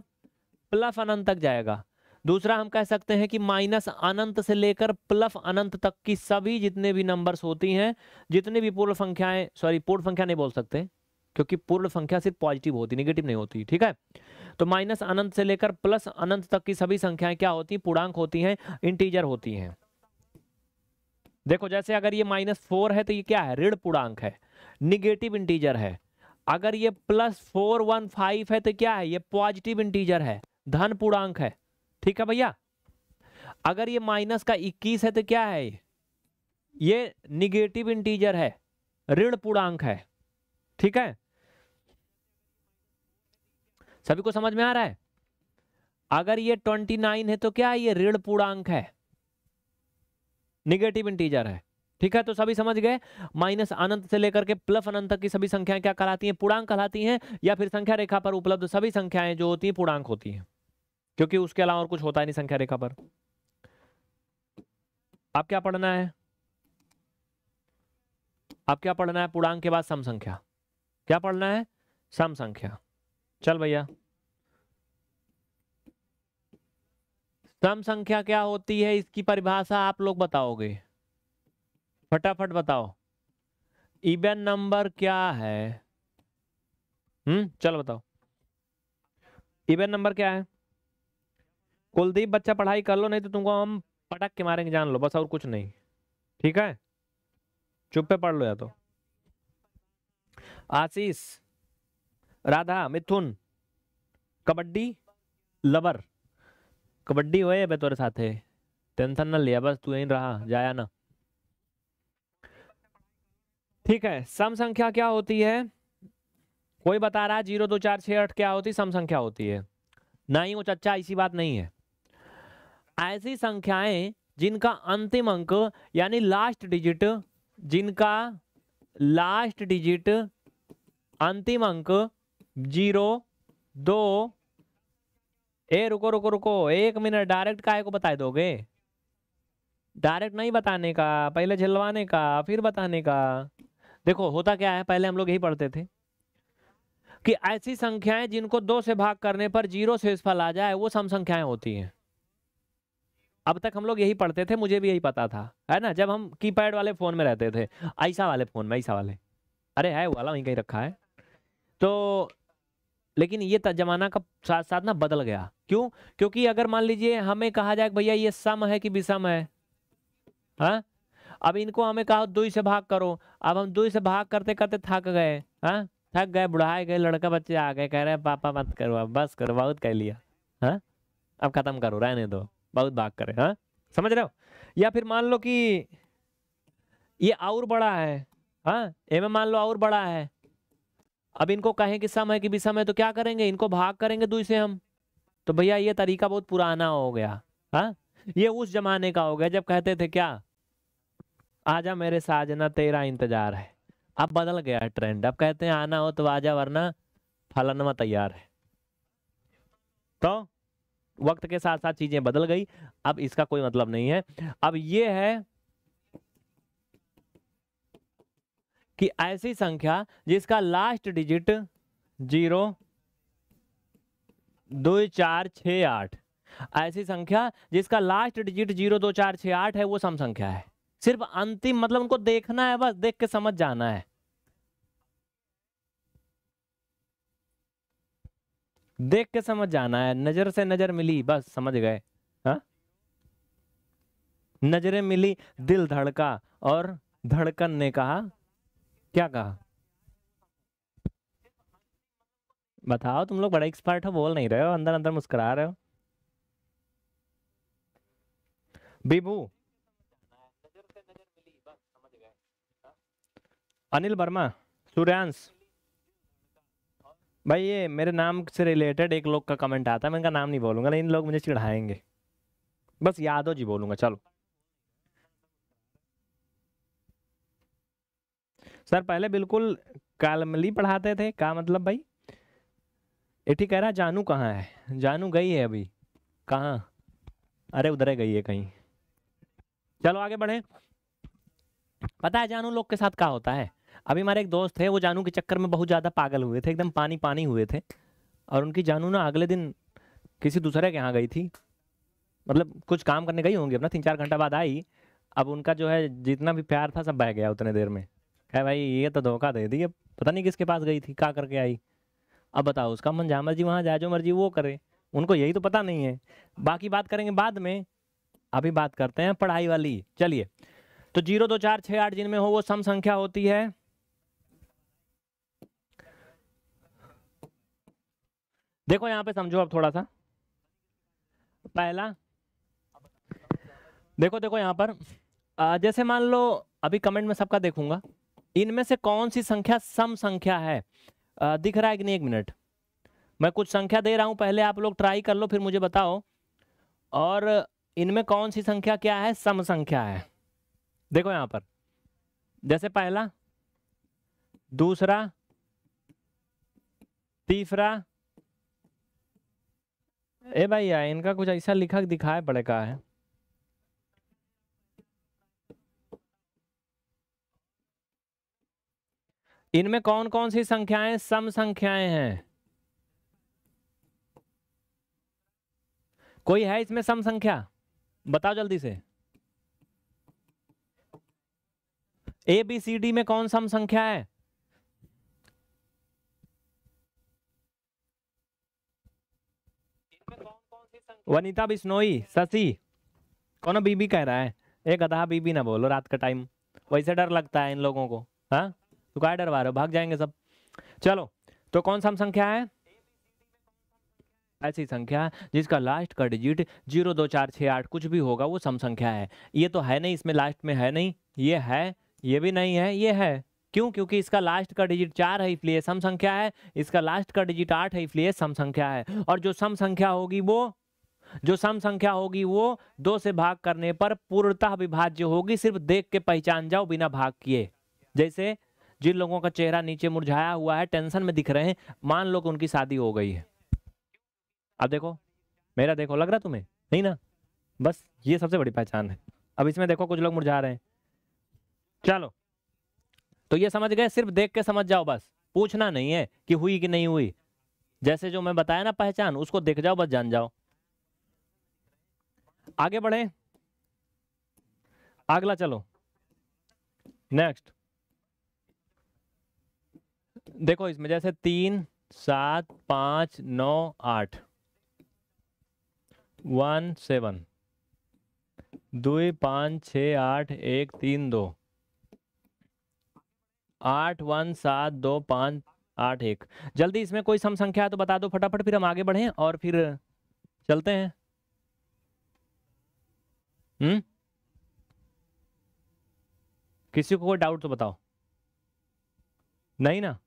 प्लस अनंत तक जाएगा दूसरा हम कह सकते हैं कि माइनस अनंत से लेकर प्लस अनंत तक की सभी जितने भी नंबर्स होती हैं जितने भी पूर्ण संख्याएं सॉरी पूर्ण संख्या नहीं बोल सकते क्योंकि पूर्ण संख्या सिर्फ पॉजिटिव होती निगेटिव नहीं होती ठीक है तो माइनस अनंत से लेकर प्लस अनंत तक की सभी संख्याएं क्या होती पूर्णांक होती हैं इंटीजर होती हैं देखो जैसे अगर ये माइनस फोर है तो ये क्या है ऋण पूर्णांक है निगेटिव इंटीजर है अगर ये प्लस फोर वन फाइव है तो क्या है ये पॉजिटिव इंटीजर है धन पूर्णांक है ठीक है भैया अगर ये माइनस का इक्कीस है तो क्या है ये निगेटिव इंटीजर है ऋण पूर्णांक है ठीक है सभी को समझ में आ रहा है अगर ये ट्वेंटी नाइन है तो क्या है ये ऋण पूर्णांक है निगेटिव इंटीजर है ठीक है तो सभी समझ गए माइनस अनंत से लेकर के प्लस अनंत तक की सभी संख्याएं क्या कहलाती हैं पूर्णांक कहलाती हैं या फिर संख्या रेखा पर उपलब्ध सभी संख्याएं जो होती हैं पूर्णांक होती हैं क्योंकि उसके अलावा और कुछ होता है नहीं संख्या रेखा पर आप क्या पढ़ना है आप क्या पढ़ना है पूर्णांक के बाद सम संख्या क्या पढ़ना है सम संख्या चल भैया सम संख्या क्या होती है इसकी परिभाषा आप लोग बताओगे फटाफट बताओ इवन नंबर क्या है हम्म चलो बताओ इवन नंबर क्या है कुलदीप बच्चा पढ़ाई कर लो नहीं तो तुमको हम पटक के मारेंगे जान लो बस और कुछ नहीं ठीक है चुप पे पढ़ लो या तो आशीष राधा मिथुन कबड्डी लवर कबड्डी होए बे तोरे साथे टेंशन ना लिया बस तू यहीं रहा जाया ना ठीक है सम संख्या क्या होती है कोई बता रहा है जीरो दो चार छह आठ क्या होती सम संख्या होती है ही वो चच्चा ऐसी बात नहीं है ऐसी संख्याएं जिनका अंतिम अंक यानी लास्ट डिजिट जिनका लास्ट डिजिट अंतिम अंक जीरो दो ए रुको रुको रुको एक मिनट डायरेक्ट काय को बता दोगे डायरेक्ट नहीं बताने का पहले झिलवाने का फिर बताने का देखो होता क्या है पहले हम लोग यही पढ़ते थे कि ऐसी संख्याएं जिनको दो से भाग करने पर जीरो से फल आ जाए वो सम संख्याएं होती हैं अब तक हम लोग यही पढ़ते थे मुझे भी यही पता था है ना जब हम कीपैड वाले फ़ोन में रहते थे ऐसा वाले फ़ोन में ऐसा वाले अरे है वाला वहीं कहीं रखा है तो लेकिन ये जमाना का साथ साथ ना बदल गया क्यों क्योंकि अगर मान लीजिए हमें कहा जाए भैया ये सम है कि विषम है हा? अब इनको हमें कहा दुई से भाग करो अब हम दुई से भाग करते करते थक गए हाँ थक गए बुढ़ाए गए लड़का बच्चे आ गए कह रहे हैं पापा मत करो अब बस करो बहुत कह लिया है हाँ? अब खत्म करो रहने दो बहुत भाग करे हाँ समझ रहे हो या फिर मान लो कि ये और बड़ा है हाँ ये में मान लो और बड़ा है अब इनको कहें कि सम है कि विषम है तो क्या करेंगे इनको भाग करेंगे दो से हम तो भैया ये तरीका बहुत पुराना हो गया हाँ ये उस जमाने का हो गया जब कहते थे क्या आजा मेरे साजना तेरा इंतजार है अब बदल गया है ट्रेंड अब कहते हैं आना हो तो आजा वरना फलनवा तैयार है तो वक्त के साथ साथ चीजें बदल गई अब इसका कोई मतलब नहीं है अब ये है कि ऐसी संख्या जिसका लास्ट डिजिट जीरो दो चार छ आठ ऐसी संख्या जिसका लास्ट डिजिट जीरो दो चार छ आठ है वो सम संख्या है सिर्फ अंतिम मतलब उनको देखना है बस देख के समझ जाना है देख के समझ जाना है नजर से नजर मिली बस समझ गए हाँ? नजरें मिली दिल धड़का और धड़कन ने कहा क्या कहा बताओ तुम लोग बड़ा एक्सपर्ट हो बोल नहीं रहे हो अंदर अंदर मुस्कुरा रहे हो बीबू अनिल वर्मा सूर्यांश भाई ये मेरे नाम से रिलेटेड एक लोग का कमेंट आता है मैं इनका नाम नहीं बोलूंगा लेकिन लोग मुझे चिढ़ाएंगे बस यादव जी बोलूंगा चलो सर पहले बिल्कुल कालमली पढ़ाते थे का मतलब भाई ये ठीक कह रहा जानू कहाँ है जानू गई है अभी कहाँ अरे उधर गई है कहीं चलो आगे बढ़े पता है जानू लोग के साथ क्या होता है अभी हमारे एक दोस्त थे वो जानू के चक्कर में बहुत ज़्यादा पागल हुए थे एकदम पानी पानी हुए थे और उनकी जानू ना अगले दिन किसी दूसरे के यहाँ गई थी मतलब कुछ काम करने गई होंगी अपना तीन चार घंटा बाद आई अब उनका जो है जितना भी प्यार था सब बह गया उतने देर में है भाई ये तो धोखा दे दिए पता नहीं किसके पास गई थी क्या करके आई अब बताओ उसका मन जहाँ मर्जी वहाँ जाए जो मर्जी वो करे उनको यही तो पता नहीं है बाकी बात करेंगे बाद में अभी बात करते हैं पढ़ाई वाली चलिए तो जीरो दो चार छः आठ जिनमें हो वो सम संख्या होती है देखो यहाँ पे समझो अब थोड़ा सा पहला देखो देखो यहाँ पर जैसे मान लो अभी कमेंट में सबका देखूंगा इनमें से कौन सी संख्या सम संख्या है आ, दिख रहा है कि नहीं एक मिनट मैं कुछ संख्या दे रहा हूं पहले आप लोग ट्राई कर लो फिर मुझे बताओ और इनमें कौन सी संख्या क्या है सम संख्या है देखो यहां पर जैसे पहला दूसरा तीसरा ए भाई यार इनका कुछ ऐसा लिखा दिखाए पड़ेगा है इनमें कौन कौन सी संख्याएं सम संख्याएं हैं कोई है इसमें सम संख्या बताओ जल्दी से ए बी सी डी में कौन सम संख्या है वनिता बिश्नोई शशि कौन बीबी कह रहा है एक अदहा बीबी ना बोलो रात का टाइम वैसे डर लगता है इन लोगों को हाँ तो क्या डरवा रहे हो भाग जाएंगे सब चलो तो कौन सा संख्या है ऐसी संख्या जिसका लास्ट का डिजिट जीरो दो चार छः आठ कुछ भी होगा वो सम संख्या है ये तो है नहीं इसमें लास्ट में है नहीं ये है ये भी नहीं है ये है क्यों क्योंकि इसका लास्ट का डिजिट चार है इसलिए सम संख्या है इसका लास्ट का डिजिट आठ है इसलिए सम संख्या है और जो सम संख्या होगी वो जो सम संख्या होगी वो दो से भाग करने पर पूर्णतः विभाज्य होगी सिर्फ देख के पहचान जाओ बिना भाग किए जैसे जिन लोगों का चेहरा नीचे मुरझाया हुआ है टेंशन में दिख रहे हैं मान लो कि उनकी शादी हो गई है अब देखो मेरा देखो लग रहा तुम्हें नहीं ना बस ये सबसे बड़ी पहचान है अब इसमें देखो कुछ लोग मुरझा रहे हैं चलो तो ये समझ गए सिर्फ देख के समझ जाओ बस पूछना नहीं है कि हुई कि नहीं हुई जैसे जो मैं बताया ना पहचान उसको देख जाओ बस जान जाओ आगे बढ़े अगला चलो नेक्स्ट देखो इसमें जैसे तीन सात पाँच नौ आठ वन सेवन दो पाँच छ आठ एक तीन दो आठ वन सात दो पाँच आठ एक जल्दी इसमें कोई सम संख्या है तो बता दो फटाफट फिर हम आगे बढ़ें और फिर चलते हैं हम्म किसी को कोई डाउट तो बताओ नहीं ना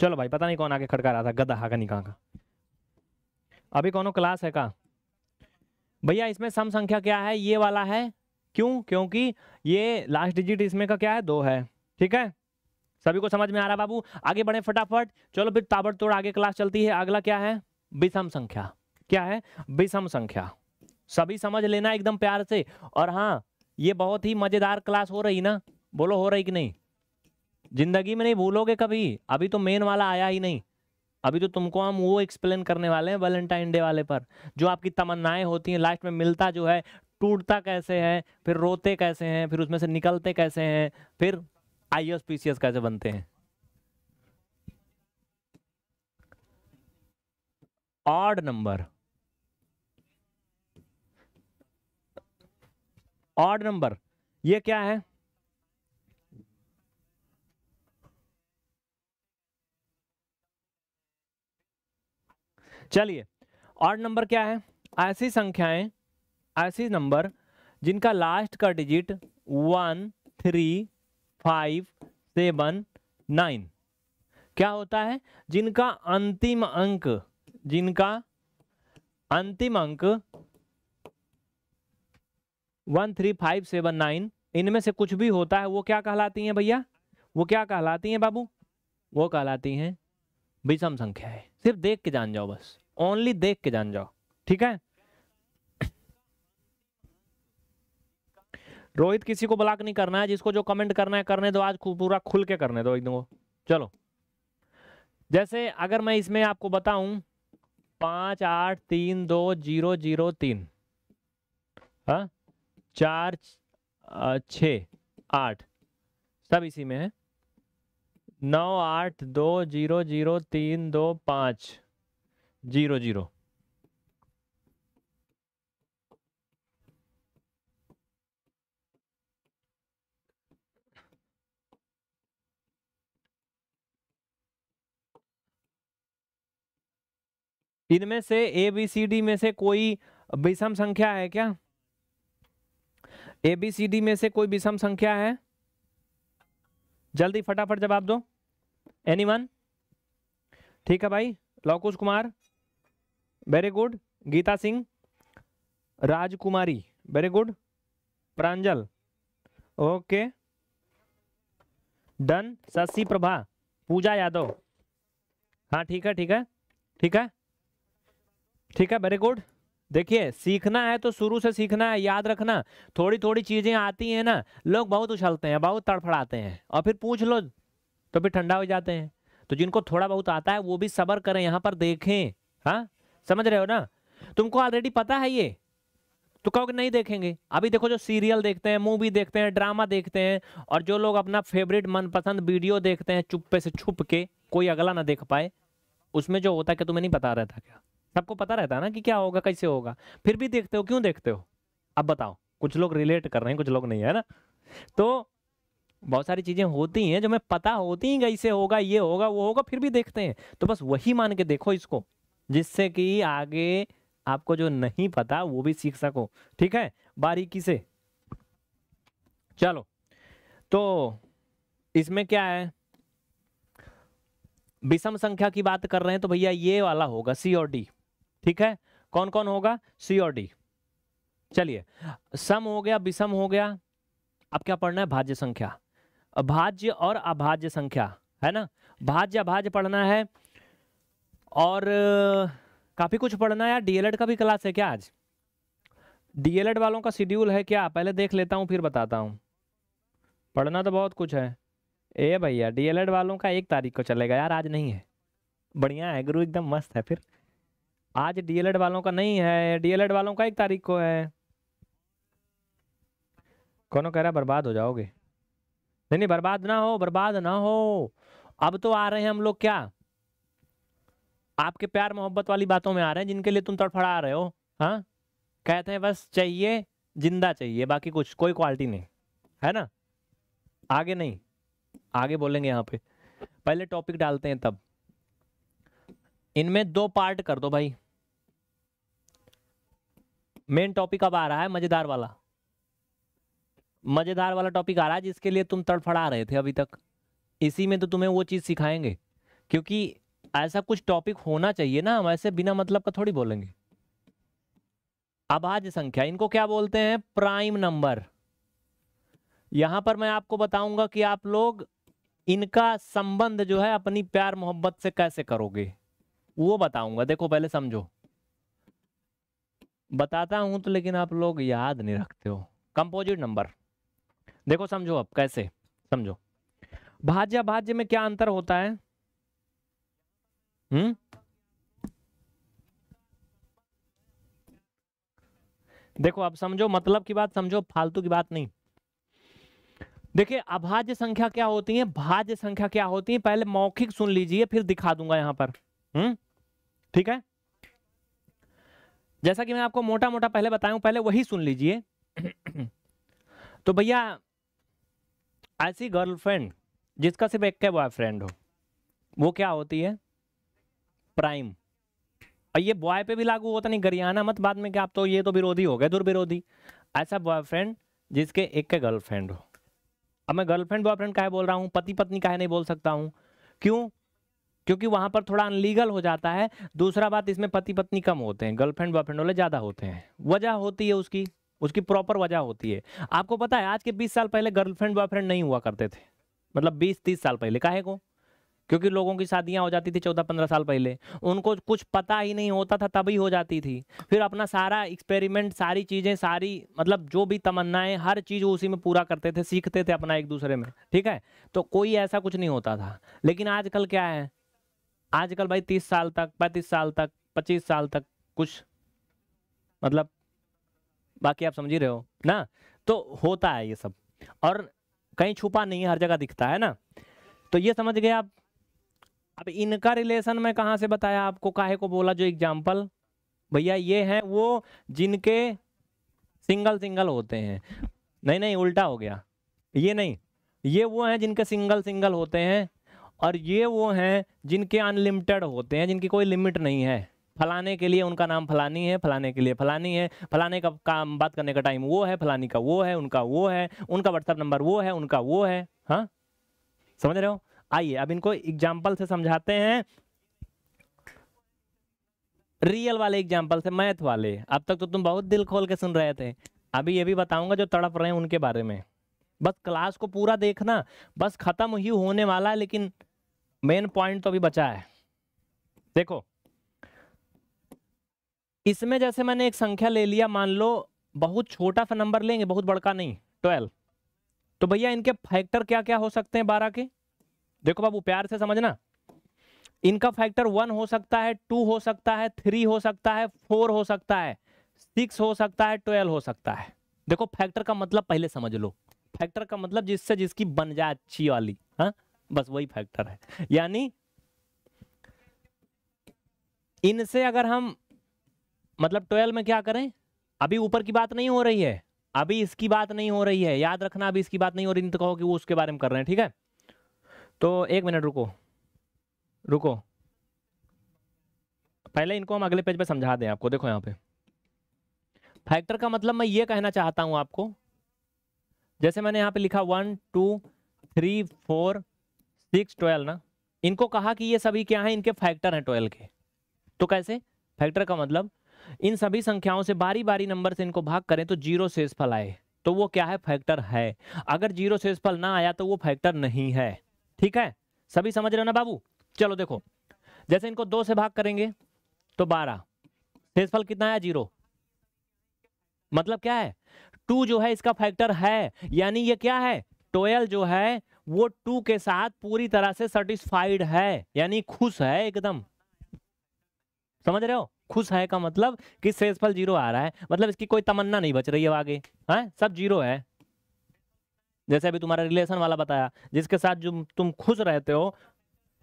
चलो भाई पता नहीं कौन आके खड़का रहा था गदा हा का निकाह का अभी कौनो क्लास है का भैया इसमें सम संख्या क्या है ये वाला है क्यों क्योंकि ये लास्ट डिजिट इसमें का क्या है दो है ठीक है सभी को समझ में आ रहा बाबू आगे बढ़े फटाफट चलो फिर ताबड़तोड़ आगे क्लास चलती है अगला क्या है विषम संख्या क्या है विषम संख्या सभी समझ लेना एकदम प्यार से और हाँ ये बहुत ही मजेदार क्लास हो रही ना बोलो हो रही कि नहीं जिंदगी में नहीं भूलोगे कभी अभी तो मेन वाला आया ही नहीं अभी तो तुमको हम वो एक्सप्लेन करने वाले हैं वैलेंटाइन डे वाले पर जो आपकी तमन्नाएं होती हैं लास्ट में मिलता जो है टूटता कैसे है फिर रोते कैसे हैं फिर उसमें से निकलते कैसे हैं फिर I S P C S कैसे बनते हैं ऑड नंबर ऑड नंबर ये क्या है चलिए आठ नंबर क्या है ऐसी संख्याएं ऐसी नंबर जिनका लास्ट का digit one three five seven nine क्या होता है जिनका अंतिम अंक जिनका अंतिम अंक one three five seven nine इनमें से कुछ भी होता है वो क्या कहलाती हैं भैया वो क्या कहलाती हैं बाबू वो कहलाती हैं विषम संख्या है सिर्फ देख के जान जाओ बस ओनली देख के जान जाओ ठीक है रोहित किसी को ब्लॉक नहीं करना है जिसको जो कमेंट करना है करने दो आज पूरा खुल के करने दो एकदम चलो जैसे अगर मैं इसमें आपको बताऊं पांच आठ तीन दो जीरो जीरो तीन हा? चार छ आठ सब इसी में है नौ आठ दो जीरो जीरो तीन दो पाँच जीरो जीरो इनमें से ए बी सी डी में से कोई विषम संख्या है क्या ए बी सी डी में से कोई विषम संख्या है जल्दी फटाफट जवाब दो एनी वन ठीक है भाई Laukush Kumar very good Geeta Singh Rajkumari very good Pranjal okay done Shashi Prabha Pooja Yadav हाँ ठीक है ठीक है ठीक है ठीक है वेरी गुड देखिए सीखना है तो शुरू से सीखना है याद रखना थोड़ी थोड़ी चीजें आती हैं ना लोग बहुत उछलते हैं बहुत तड़फड़ाते हैं और फिर पूछ लो तो फिर ठंडा हो जाते हैं तो जिनको थोड़ा बहुत आता है वो भी सबर करें यहाँ पर देखें हाँ समझ रहे हो ना तुमको ऑलरेडी पता है ये तो कहोगे नहीं देखेंगे अभी देखो जो सीरियल देखते हैं मूवी देखते हैं ड्रामा देखते हैं और जो लोग अपना फेवरेट मनपसंद वीडियो देखते हैं चुप्पे से छुप के कोई अगला ना देख पाए उसमें जो होता है कि तुम्हें नहीं रहा रहता क्या सबको पता रहता है ना कि क्या होगा कैसे होगा फिर भी देखते हो क्यों देखते हो अब बताओ कुछ लोग रिलेट कर रहे हैं कुछ लोग नहीं है ना तो बहुत सारी चीज़ें होती हैं जो मैं पता होती ही कैसे होगा ये होगा वो होगा फिर भी देखते हैं तो बस वही मान के देखो इसको जिससे कि आगे आपको जो नहीं पता वो भी सीख सको ठीक है बारीकी से चलो तो इसमें क्या है विषम संख्या की बात कर रहे हैं तो भैया ये वाला होगा सी और डी ठीक है कौन कौन होगा सी और डी चलिए सम हो गया विषम हो गया अब क्या पढ़ना है भाज्य संख्या भाज्य और अभाज्य संख्या है ना भाज्य अभाज्य पढ़ना है और काफी कुछ पढ़ना है यार डीएलएड का भी क्लास है क्या आज डीएलएड वालों का शेड्यूल है क्या पहले देख लेता हूँ फिर बताता हूँ पढ़ना तो बहुत कुछ है ए भैया डीएलएड वालों का एक तारीख को चलेगा यार आज नहीं है बढ़िया है गुरु एकदम मस्त है फिर आज डीएलएड वालों का नहीं है डीएलएड वालों का एक तारीख को है कौन कह रहा बर्बाद हो जाओगे नहीं नहीं बर्बाद ना हो बर्बाद ना हो अब तो आ रहे हैं हम लोग क्या आपके प्यार मोहब्बत वाली बातों में आ रहे हैं जिनके लिए तुम तड़फड़ा रहे हो हाँ कहते हैं बस चाहिए जिंदा चाहिए बाकी कुछ कोई क्वालिटी नहीं है ना आगे नहीं आगे बोलेंगे यहाँ पे पहले टॉपिक डालते हैं तब इनमें दो पार्ट कर दो भाई मेन टॉपिक अब आ रहा है मजेदार वाला मजेदार वाला टॉपिक आ रहा है जिसके लिए तुम तड़फड़ा रहे थे अभी तक इसी में तो तुम्हें वो चीज़ सिखाएंगे क्योंकि ऐसा कुछ टॉपिक होना चाहिए ना हम ऐसे बिना मतलब का थोड़ी बोलेंगे अभाज्य संख्या इनको क्या बोलते हैं प्राइम नंबर यहां पर मैं आपको बताऊंगा कि आप लोग इनका संबंध जो है अपनी प्यार मोहब्बत से कैसे करोगे वो बताऊंगा देखो पहले समझो बताता हूं तो लेकिन आप लोग याद नहीं रखते हो कंपोजिट नंबर देखो समझो अब कैसे समझो भाज्य भाज्य में क्या अंतर होता है हम्म देखो अब समझो मतलब की बात समझो फालतू की बात नहीं देखिए अभाज्य संख्या क्या होती है भाज्य संख्या क्या होती है पहले मौखिक सुन लीजिए फिर दिखा दूंगा यहां पर हम्म ठीक है जैसा कि मैं आपको मोटा मोटा पहले बताया पहले वही सुन लीजिए तो भैया ऐसी गर्लफ्रेंड जिसका सिर्फ एक बॉयफ्रेंड हो वो क्या होती है प्राइम और ये बॉय पे भी लागू होता नहीं गरियाना मत बाद में क्या आप तो ये तो विरोधी हो गए दुर्विरोधी ऐसा बॉयफ्रेंड जिसके एक के गर्लफ्रेंड हो अब मैं गर्लफ्रेंड बॉयफ्रेंड का बोल रहा हूँ पति पत्नी काहे नहीं बोल सकता हूँ क्यों क्योंकि वहां पर थोड़ा अनलीगल हो जाता है दूसरा बात इसमें पति पत्नी कम होते हैं गर्लफ्रेंड बॉयफ्रेंड वाले ज़्यादा होते हैं वजह होती है उसकी उसकी प्रॉपर वजह होती है आपको पता है आज के 20 साल पहले गर्लफ्रेंड बॉयफ्रेंड नहीं हुआ करते थे मतलब 20-30 साल पहले काहे को क्योंकि लोगों की शादियां हो जाती थी चौदह पंद्रह साल पहले उनको कुछ पता ही नहीं होता था तभी हो जाती थी फिर अपना सारा एक्सपेरिमेंट सारी चीज़ें सारी मतलब जो भी तमन्नाएं हर चीज़ उसी में पूरा करते थे सीखते थे अपना एक दूसरे में ठीक है तो कोई ऐसा कुछ नहीं होता था लेकिन आजकल क्या है आजकल भाई तीस साल तक पैंतीस साल तक पच्चीस साल तक कुछ मतलब बाकी आप समझ ही रहे हो ना तो होता है ये सब और कहीं छुपा नहीं है हर जगह दिखता है ना तो ये समझ गए आप अब इनका रिलेशन मैं कहाँ से बताया आपको काहे को बोला जो एग्जाम्पल भैया ये हैं वो जिनके सिंगल सिंगल होते हैं नहीं नहीं उल्टा हो गया ये नहीं ये वो हैं जिनके सिंगल सिंगल होते हैं और ये वो हैं जिनके अनलिमिटेड होते हैं जिनकी कोई लिमिट नहीं है फलाने के लिए उनका नाम फलानी है फलाने के लिए फलानी है फलाने का काम बात करने का टाइम वो है फलानी का वो है उनका वो है उनका व्हाट्सअप नंबर वो है उनका वो है हाँ समझ रहे हो आइए अब इनको एग्जाम्पल से समझाते हैं रियल वाले एग्जाम्पल से मैथ वाले अब तक तो तुम बहुत दिल खोल के सुन रहे थे अभी ये भी बताऊंगा जो तड़प रहे हैं उनके बारे में बस क्लास को पूरा देखना बस खत्म ही होने वाला है लेकिन मेन पॉइंट तो अभी बचा है देखो इसमें जैसे मैंने एक संख्या ले लिया मान लो बहुत छोटा सा नंबर लेंगे बहुत बड़का नहीं ट्वेल्व तो भैया इनके फैक्टर क्या क्या हो सकते हैं बारह के देखो बाबू प्यार से समझना इनका फैक्टर वन हो सकता है टू हो सकता है थ्री हो सकता है फोर हो सकता है सिक्स हो सकता है ट्वेल्व हो सकता है देखो फैक्टर का मतलब पहले समझ लो फैक्टर का मतलब जिससे जिसकी बन जाए अच्छी वाली हाँ बस वही फैक्टर है यानी इनसे अगर हम मतलब ट्वेल्व में क्या करें अभी ऊपर की बात नहीं हो रही है अभी इसकी बात नहीं हो रही है याद रखना अभी इसकी बात नहीं हो रही नहीं तो कहो कि वो उसके बारे में कर रहे हैं ठीक है तो एक मिनट रुको रुको पहले इनको हम अगले पेज पे समझा दें आपको देखो यहाँ पे फैक्टर का मतलब मैं ये कहना चाहता हूँ आपको जैसे मैंने यहाँ पे लिखा one two three four six twelve ना इनको कहा कि ये सभी क्या है इनके फैक्टर हैं ट्वेल्व के तो कैसे फैक्टर का मतलब इन सभी संख्याओं से बारी बारी नंबर से इनको भाग करें तो जीरो शेषफल आए तो वो क्या है फैक्टर है अगर जीरो शेषफल ना आया तो वो फैक्टर नहीं है ठीक है सभी समझ रहे हो ना बाबू चलो देखो जैसे इनको दो से भाग करेंगे तो बारह शेषफल कितना आया जीरो मतलब क्या है टू जो है इसका फैक्टर है यानी ये क्या है ट्वेल्व जो है वो टू के साथ पूरी तरह से सेटिस्फाइड है यानी खुश है एकदम समझ रहे हो खुश है का मतलब कि शेषफल जीरो आ रहा है मतलब इसकी कोई तमन्ना नहीं बच रही है आगे है हाँ? सब जीरो है जैसे अभी तुम्हारा रिलेशन वाला बताया जिसके साथ जो तुम खुश रहते हो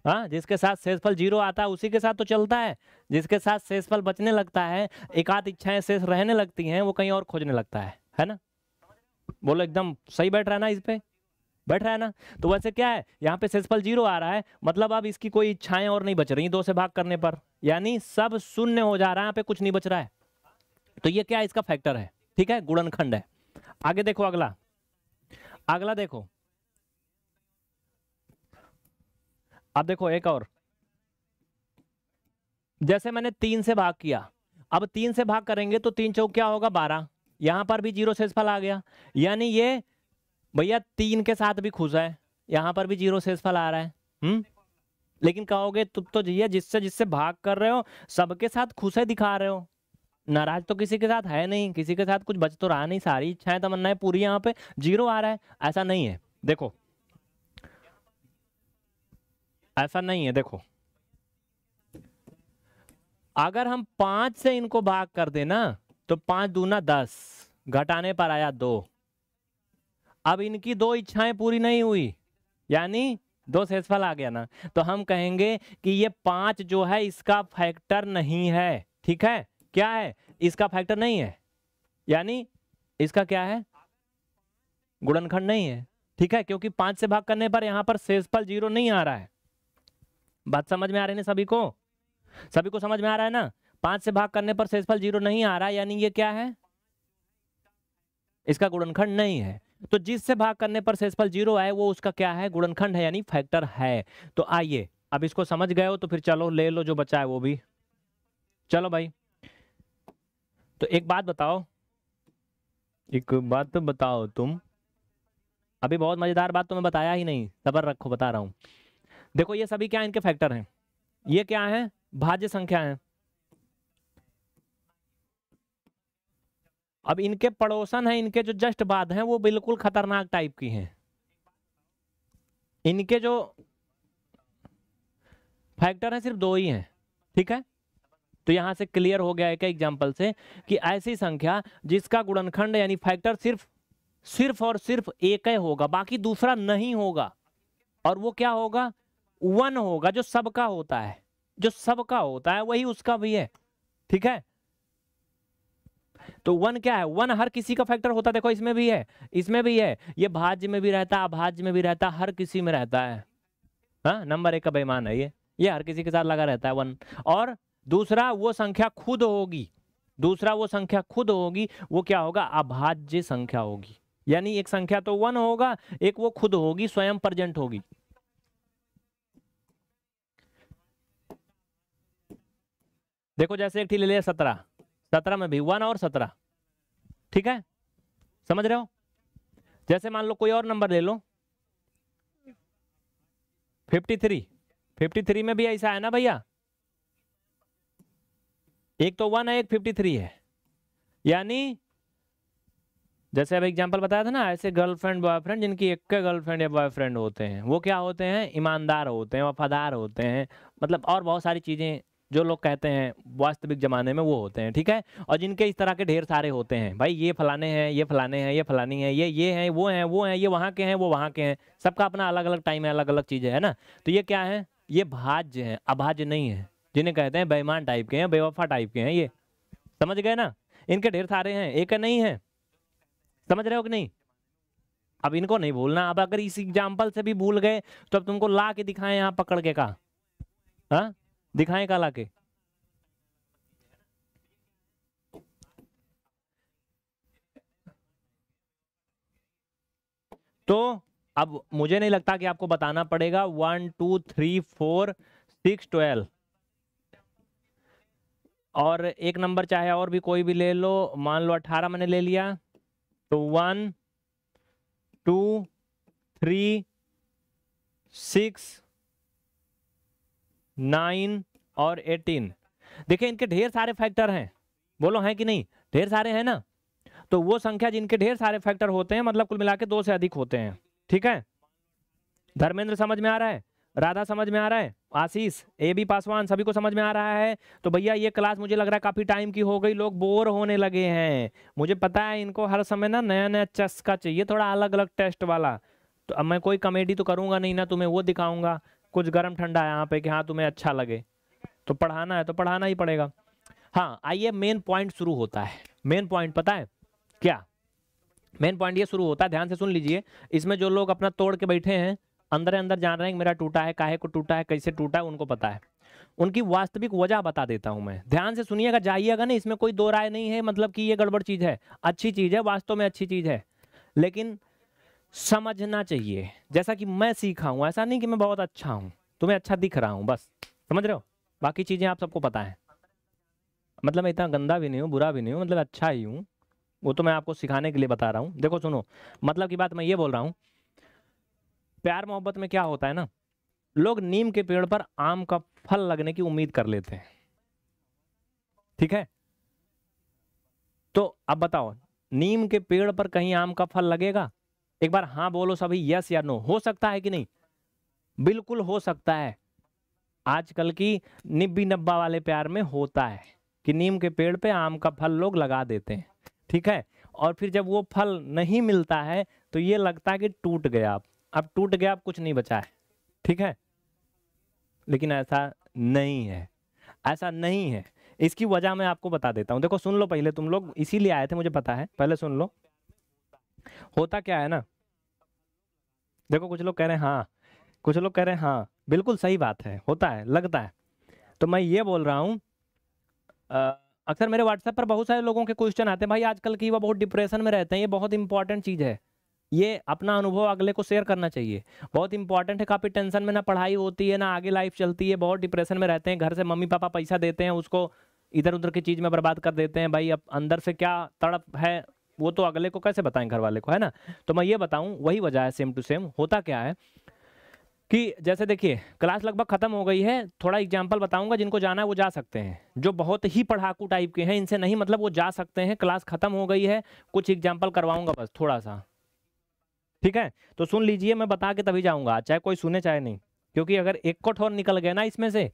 हाँ जिसके साथ शेषफल जीरो आता है उसी के साथ तो चलता है जिसके साथ शेषफल बचने लगता है एकाध इच्छाएं शेष रहने लगती हैं वो कहीं और खोजने लगता है है ना बोलो एकदम सही बैठ रहा है ना इस पर बैठ रहा है ना तो वैसे क्या है यहाँ पे सेसफल जीरो आ रहा है मतलब अब इसकी कोई इच्छाएं और नहीं बच रही दो से भाग करने पर यानी सब शून्य हो जा रहा है यहाँ पे कुछ नहीं बच रहा है तो ये क्या इसका फैक्टर है ठीक है गुणनखंड है आगे देखो अगला अगला देखो अब देखो एक और जैसे मैंने तीन से भाग किया अब तीन से भाग करेंगे तो तीन चौक क्या होगा बारह यहां पर भी जीरो सेसफल आ गया यानी ये भैया तीन के साथ भी खुश है यहाँ पर भी जीरो शेषफल आ रहा है हम्म लेकिन कहोगे तुम तो भैया जिससे जिससे भाग कर रहे हो सबके साथ खुश है दिखा रहे हो नाराज तो किसी के साथ है नहीं किसी के साथ कुछ बच तो रहा नहीं सारी इच्छाएं तमन्नाएं पूरी यहाँ पे जीरो आ रहा है ऐसा नहीं है देखो ऐसा नहीं है देखो अगर हम पांच से इनको भाग कर देना तो पांच दूना दस घटाने पर आया दो अब इनकी दो इच्छाएं पूरी नहीं हुई यानी दो शेषफल आ गया ना तो हम कहेंगे कि ये पांच जो है इसका फैक्टर नहीं है ठीक है क्या है इसका फैक्टर नहीं है यानी इसका क्या है गुणनखंड नहीं है ठीक है क्योंकि पांच से भाग करने पर यहां पर शेषफल जीरो नहीं आ रहा है बात समझ में आ रही है सभी को सभी को समझ में आ रहा है ना पांच से भाग करने पर शेषफल जीरो नहीं आ रहा यानी ये क्या है इसका गुणनखंड नहीं है तो जिससे भाग करने पर शेषफल जीरो आए वो उसका क्या है गुणनखंड है यानी फैक्टर है तो आइए अब इसको समझ गए हो तो फिर चलो ले लो जो बचा है वो भी चलो भाई तो एक बात बताओ एक बात तो बताओ तुम अभी बहुत मजेदार बात तो मैं बताया ही नहीं सबर रखो बता रहा हूं देखो ये सभी क्या इनके फैक्टर हैं ये क्या है भाज्य संख्या है अब इनके पड़ोसन हैं इनके जो जस्ट बाद हैं वो बिल्कुल खतरनाक टाइप की हैं इनके जो फैक्टर हैं सिर्फ दो ही हैं ठीक है तो यहां से क्लियर हो गया है क्या एग्जांपल से कि ऐसी संख्या जिसका गुणनखंड यानी फैक्टर सिर्फ सिर्फ और सिर्फ एक ही होगा बाकी दूसरा नहीं होगा और वो क्या होगा वन होगा जो सबका होता है जो सबका होता है वही उसका भी है ठीक है तो वन क्या है वन हर किसी का फैक्टर होता देखो इसमें भी है इसमें भी है ये भाज्य में भी रहता है अभाज्य में भी रहता है हर किसी में रहता है हाँ, नंबर एक का बेमान है ये ये हर किसी के साथ लगा रहता है वन और दूसरा वो संख्या खुद होगी दूसरा वो संख्या खुद होगी वो क्या होगा अभाज्य संख्या होगी यानी एक संख्या तो वन होगा एक वो खुद होगी स्वयं प्रजेंट होगी देखो जैसे एक ठीक ले लिया सत्रह सत्रह में भी वन और सत्रह ठीक है समझ रहे हो जैसे मान लो कोई और नंबर ले लो फिफ्टी थ्री फिफ्टी थ्री में भी ऐसा है ना भैया एक तो वन है एक फिफ्टी थ्री है यानी जैसे अब एग्जांपल बताया था ना ऐसे गर्लफ्रेंड बॉयफ्रेंड जिनकी एक के गर्लफ्रेंड या बॉयफ्रेंड होते हैं वो क्या होते हैं ईमानदार होते हैं वफादार होते हैं मतलब और बहुत सारी चीज़ें जो लोग कहते हैं वास्तविक ज़माने में वो होते हैं ठीक है और जिनके इस तरह के ढेर सारे होते हैं भाई ये फलाने हैं ये फलाने हैं ये फलानी है ये ये हैं वो हैं वो हैं ये वहाँ के हैं वो वहाँ के हैं सबका अपना अलग अलग टाइम है अलग अलग चीज़ है ना तो ये क्या है ये भाज्य हैं अभाज्य नहीं है जिन्हें कहते हैं बेईमान टाइप के हैं बेवफा टाइप के हैं ये समझ गए ना इनके ढेर सारे हैं एक नहीं है समझ रहे हो कि नहीं अब इनको नहीं भूलना अब अगर इस एग्जाम्पल से भी भूल गए तो अब तुमको ला के दिखाएं यहाँ पकड़ के कहा हाँ दिखाएं कल आके तो अब मुझे नहीं लगता कि आपको बताना पड़ेगा one two three four six twelve और एक नंबर चाहे और भी कोई भी ले लो मान लो अट्ठारह मैंने ले लिया तो one two three six nine और एटीन देखिए इनके ढेर सारे फैक्टर हैं बोलो हैं कि नहीं ढेर सारे हैं ना तो वो संख्या जिनके ढेर सारे फैक्टर होते हैं मतलब कुल मिला के दो से अधिक होते हैं ठीक है धर्मेंद्र समझ में आ रहा है राधा समझ में आ रहा है आशीष ए बी पासवान सभी को समझ में आ रहा है तो भैया ये क्लास मुझे लग रहा है काफ़ी टाइम की हो गई लोग बोर होने लगे हैं मुझे पता है इनको हर समय ना नया नया चस्का चाहिए थोड़ा अलग अलग टेस्ट वाला तो अब मैं कोई कॉमेडी तो करूंगा नहीं ना तुम्हें वो दिखाऊंगा कुछ गर्म ठंडा है यहाँ पे कि हाँ तुम्हें अच्छा लगे तो पढ़ाना है तो पढ़ाना ही पड़ेगा हाँ आइए मेन पॉइंट शुरू होता है मेन पॉइंट पता है क्या मेन पॉइंट ये शुरू होता है ध्यान से सुन लीजिए इसमें जो लोग अपना तोड़ के बैठे हैं अंदर अंदर जान रहे हैं मेरा टूटा है काहे को टूटा है कैसे टूटा है उनको पता है उनकी वास्तविक वजह बता देता हूं मैं ध्यान से सुनिएगा जाइएगा ना इसमें कोई दो राय नहीं है मतलब कि ये गड़बड़ चीज़ है अच्छी चीज़ है वास्तव में अच्छी चीज़ है लेकिन समझना चाहिए जैसा कि मैं सीखा हूं ऐसा नहीं कि मैं बहुत अच्छा हूं तुम्हें अच्छा दिख रहा हूं बस समझ रहे हो बाकी चीज़ें आप सबको पता है मतलब मैं इतना गंदा भी नहीं हूँ बुरा भी नहीं हूँ मतलब अच्छा ही हूँ वो तो मैं आपको सिखाने के लिए बता रहा हूँ देखो सुनो मतलब की बात मैं ये बोल रहा हूँ प्यार मोहब्बत में क्या होता है ना लोग नीम के पेड़ पर आम का फल लगने की उम्मीद कर लेते हैं ठीक है तो अब बताओ नीम के पेड़ पर कहीं आम का फल लगेगा एक बार हाँ बोलो सभी यस या नो हो सकता है कि नहीं बिल्कुल हो सकता है आजकल की निब्बी नब्बा वाले प्यार में होता है कि नीम के पेड़ पे आम का फल लोग लगा देते हैं ठीक है और फिर जब वो फल नहीं मिलता है तो ये लगता है कि टूट गया आप अब टूट गया आप कुछ नहीं बचा है ठीक है लेकिन ऐसा नहीं है ऐसा नहीं है इसकी वजह मैं आपको बता देता हूँ देखो सुन लो पहले तुम लोग इसीलिए आए थे मुझे पता है पहले सुन लो होता क्या है ना देखो कुछ लोग कह रहे हैं हाँ कुछ लोग कह रहे हैं हाँ बिल्कुल सही बात है होता है लगता है तो मैं ये बोल रहा हूँ अक्सर मेरे व्हाट्सएप पर बहुत सारे लोगों के क्वेश्चन आते हैं भाई आजकल की वह बहुत डिप्रेशन में रहते हैं ये बहुत इंपॉर्टेंट चीज़ है ये अपना अनुभव अगले को शेयर करना चाहिए बहुत इंपॉर्टेंट है काफ़ी टेंशन में ना पढ़ाई होती है ना आगे लाइफ चलती है बहुत डिप्रेशन में रहते हैं घर से मम्मी पापा पैसा देते हैं उसको इधर उधर की चीज़ में बर्बाद कर देते हैं भाई अब अंदर से क्या तड़प है वो तो अगले को कैसे बताएं घर वाले को है ना तो मैं ये बताऊं वही वजह है सेम टू सेम होता क्या है कि जैसे देखिए क्लास लगभग खत्म हो गई है थोड़ा एग्जाम्पल बताऊंगा जिनको जाना है वो जा सकते हैं जो बहुत ही पढ़ाकू टाइप के हैं इनसे नहीं मतलब वो जा सकते हैं क्लास खत्म हो गई है कुछ एग्जाम्पल करवाऊंगा बस थोड़ा सा ठीक है तो सुन लीजिए मैं बता के तभी जाऊंगा चाहे कोई सुने चाहे नहीं क्योंकि अगर एक को ठोर निकल गया ना इसमें से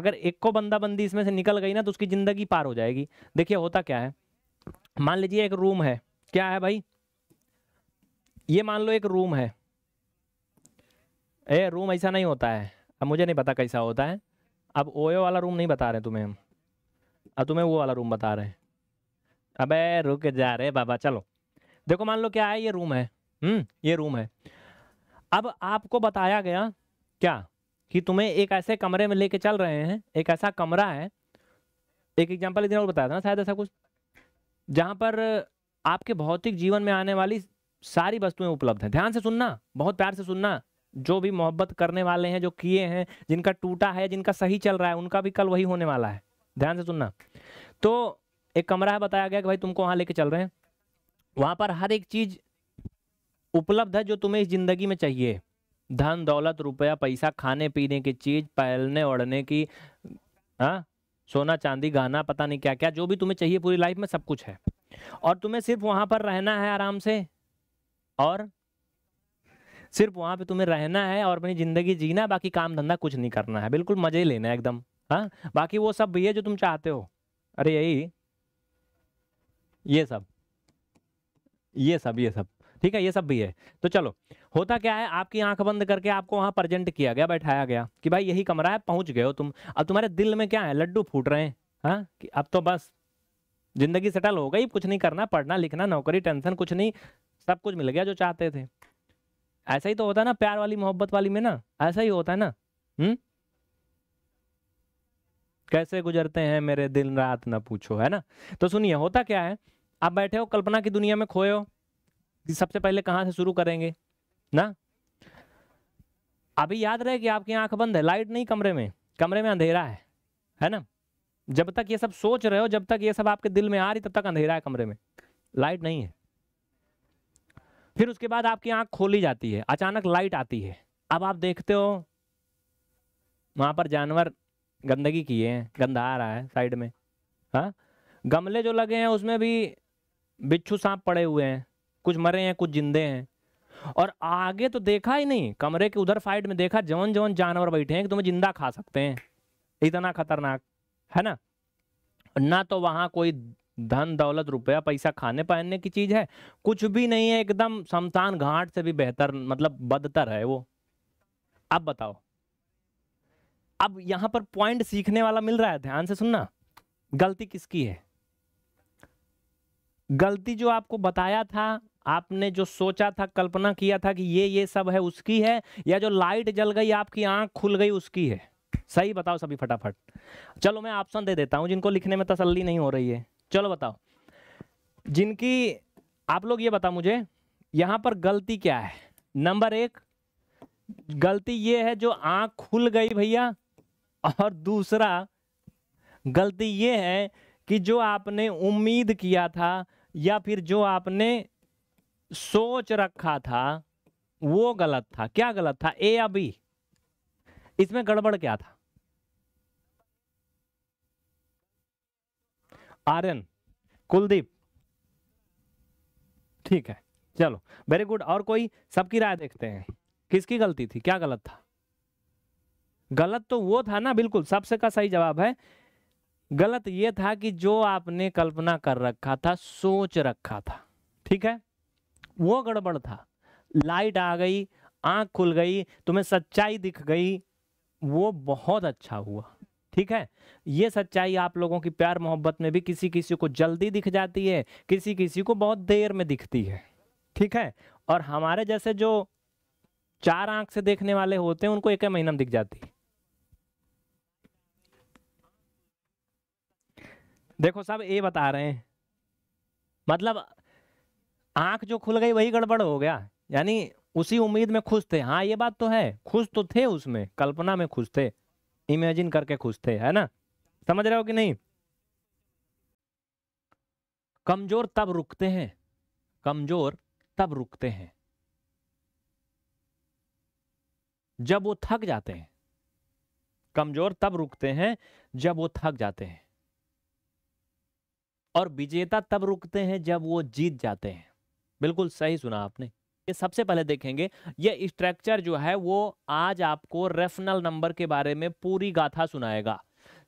अगर एक को बंदा बंदी इसमें से निकल गई ना तो उसकी ज़िंदगी पार हो जाएगी देखिए होता क्या है मान लीजिए एक रूम है क्या है भाई ये मान लो एक रूम है ए रूम ऐसा नहीं होता है अब मुझे नहीं पता कैसा होता है अब ओयो वाला रूम नहीं बता रहे तुम्हें हम अब तुम्हें वो वाला रूम बता रहे हैं अबे रुक जा रहे बाबा चलो देखो मान लो क्या है ये रूम है हम्म ये रूम है अब आपको बताया गया क्या कि तुम्हें एक ऐसे कमरे में लेके चल रहे हैं एक ऐसा कमरा है एक एग्जाम्पल इधर और बताया था ना शायद ऐसा कुछ जहां पर आपके भौतिक जीवन में आने वाली सारी वस्तुएं उपलब्ध हैं ध्यान से सुनना बहुत प्यार से सुनना जो भी मोहब्बत करने वाले हैं जो किए हैं जिनका टूटा है जिनका सही चल रहा है उनका भी कल वही होने वाला है ध्यान से सुनना तो एक कमरा है बताया गया कि भाई तुमको वहां लेके चल रहे हैं वहां पर हर एक चीज़ उपलब्ध है जो तुम्हें इस ज़िंदगी में चाहिए धन दौलत रुपया पैसा खाने पीने की चीज़ पहलने ओढ़ने की हाँ सोना चांदी गाना पता नहीं क्या क्या जो भी तुम्हें चाहिए पूरी लाइफ में सब कुछ है और तुम्हें सिर्फ वहां पर रहना है आराम से और सिर्फ वहां पे तुम्हें रहना है और अपनी जिंदगी जीना बाकी काम धंधा कुछ नहीं करना है बिल्कुल मजे लेना है एकदम हाँ बाकी वो सब भी है जो तुम चाहते हो अरे यही ये सब ये सब ये सब ठीक है ये सब भी है तो चलो होता क्या है आपकी आंख बंद करके आपको वहां प्रजेंट किया गया बैठाया गया कि भाई यही कमरा है पहुंच गए हो तुम अब तुम्हारे दिल में क्या है लड्डू फूट रहे हैं हाँ? कि अब तो बस जिंदगी सेटल हो गई कुछ नहीं करना पढ़ना लिखना नौकरी टेंशन कुछ नहीं सब कुछ मिल गया जो चाहते थे ऐसा ही तो होता है ना प्यार वाली मोहब्बत वाली में ना ऐसा ही होता है ना हम्म कैसे गुजरते हैं मेरे दिन रात ना पूछो है ना तो सुनिए होता क्या है आप बैठे हो कल्पना की दुनिया में खोए हो सबसे पहले कहाँ से शुरू करेंगे ना अभी याद रहे कि आपकी आंख बंद है लाइट नहीं कमरे में कमरे में अंधेरा है है ना जब तक ये सब सोच रहे हो जब तक ये सब आपके दिल में आ रही तब तक अंधेरा है कमरे में लाइट नहीं है फिर उसके बाद आपकी आंख खोली जाती है अचानक लाइट आती है अब आप देखते हो वहां पर जानवर गंदगी किए हैं गंदा आ रहा है साइड में हा? गमले जो लगे हैं उसमें भी बिच्छू सांप पड़े हुए हैं कुछ मरे हैं कुछ जिंदे हैं और आगे तो देखा ही नहीं कमरे के उधर साइड में देखा जौन जौन जानवर बैठे हैं कि तुम्हें जिंदा खा सकते हैं इतना खतरनाक है ना ना तो वहां कोई धन दौलत रुपया पैसा खाने पहनने की चीज है कुछ भी नहीं है एकदम शमशान घाट से भी बेहतर मतलब बदतर है वो अब बताओ अब यहां पर पॉइंट सीखने वाला मिल रहा है ध्यान से सुनना गलती किसकी है गलती जो आपको बताया था आपने जो सोचा था कल्पना किया था कि ये ये सब है उसकी है या जो लाइट जल गई आपकी आंख खुल गई उसकी है सही बताओ सभी फटाफट चलो मैं ऑप्शन दे देता हूं जिनको लिखने में तसल्ली नहीं हो रही है चलो बताओ जिनकी आप लोग ये बताओ मुझे यहां पर गलती क्या है नंबर एक गलती ये है जो आंख खुल गई भैया और दूसरा गलती ये है कि जो आपने उम्मीद किया था या फिर जो आपने सोच रखा था वो गलत था क्या गलत था ए या बी इसमें गड़बड़ क्या था आर्यन कुलदीप ठीक है चलो वेरी गुड और कोई सबकी राय देखते हैं किसकी गलती थी क्या गलत था गलत तो वो था ना बिल्कुल सबसे का सही जवाब है गलत ये था कि जो आपने कल्पना कर रखा था सोच रखा था ठीक है वो गड़बड़ था लाइट आ गई आंख खुल गई तुम्हें सच्चाई दिख गई वो बहुत अच्छा हुआ ठीक है ये सच्चाई आप लोगों की प्यार मोहब्बत में भी किसी किसी को जल्दी दिख जाती है किसी किसी को बहुत देर में दिखती है ठीक है और हमारे जैसे जो चार आंख से देखने वाले होते हैं उनको एक महीना में दिख जाती है देखो सब ए बता रहे हैं मतलब आंख जो खुल गई वही गड़बड़ हो गया यानी उसी उम्मीद में खुश थे हाँ ये बात तो है खुश तो थे उसमें कल्पना में खुश थे इमेजिन करके खुश थे है ना समझ रहे हो कि नहीं कमजोर तब रुकते हैं कमजोर तब रुकते हैं जब वो थक जाते हैं कमजोर तब रुकते हैं जब वो थक जाते हैं और विजेता तब रुकते हैं जब वो जीत जाते हैं बिल्कुल सही सुना आपने ये सबसे पहले देखेंगे ये स्ट्रक्चर जो है वो आज आपको रेफनल नंबर के बारे में पूरी गाथा सुनाएगा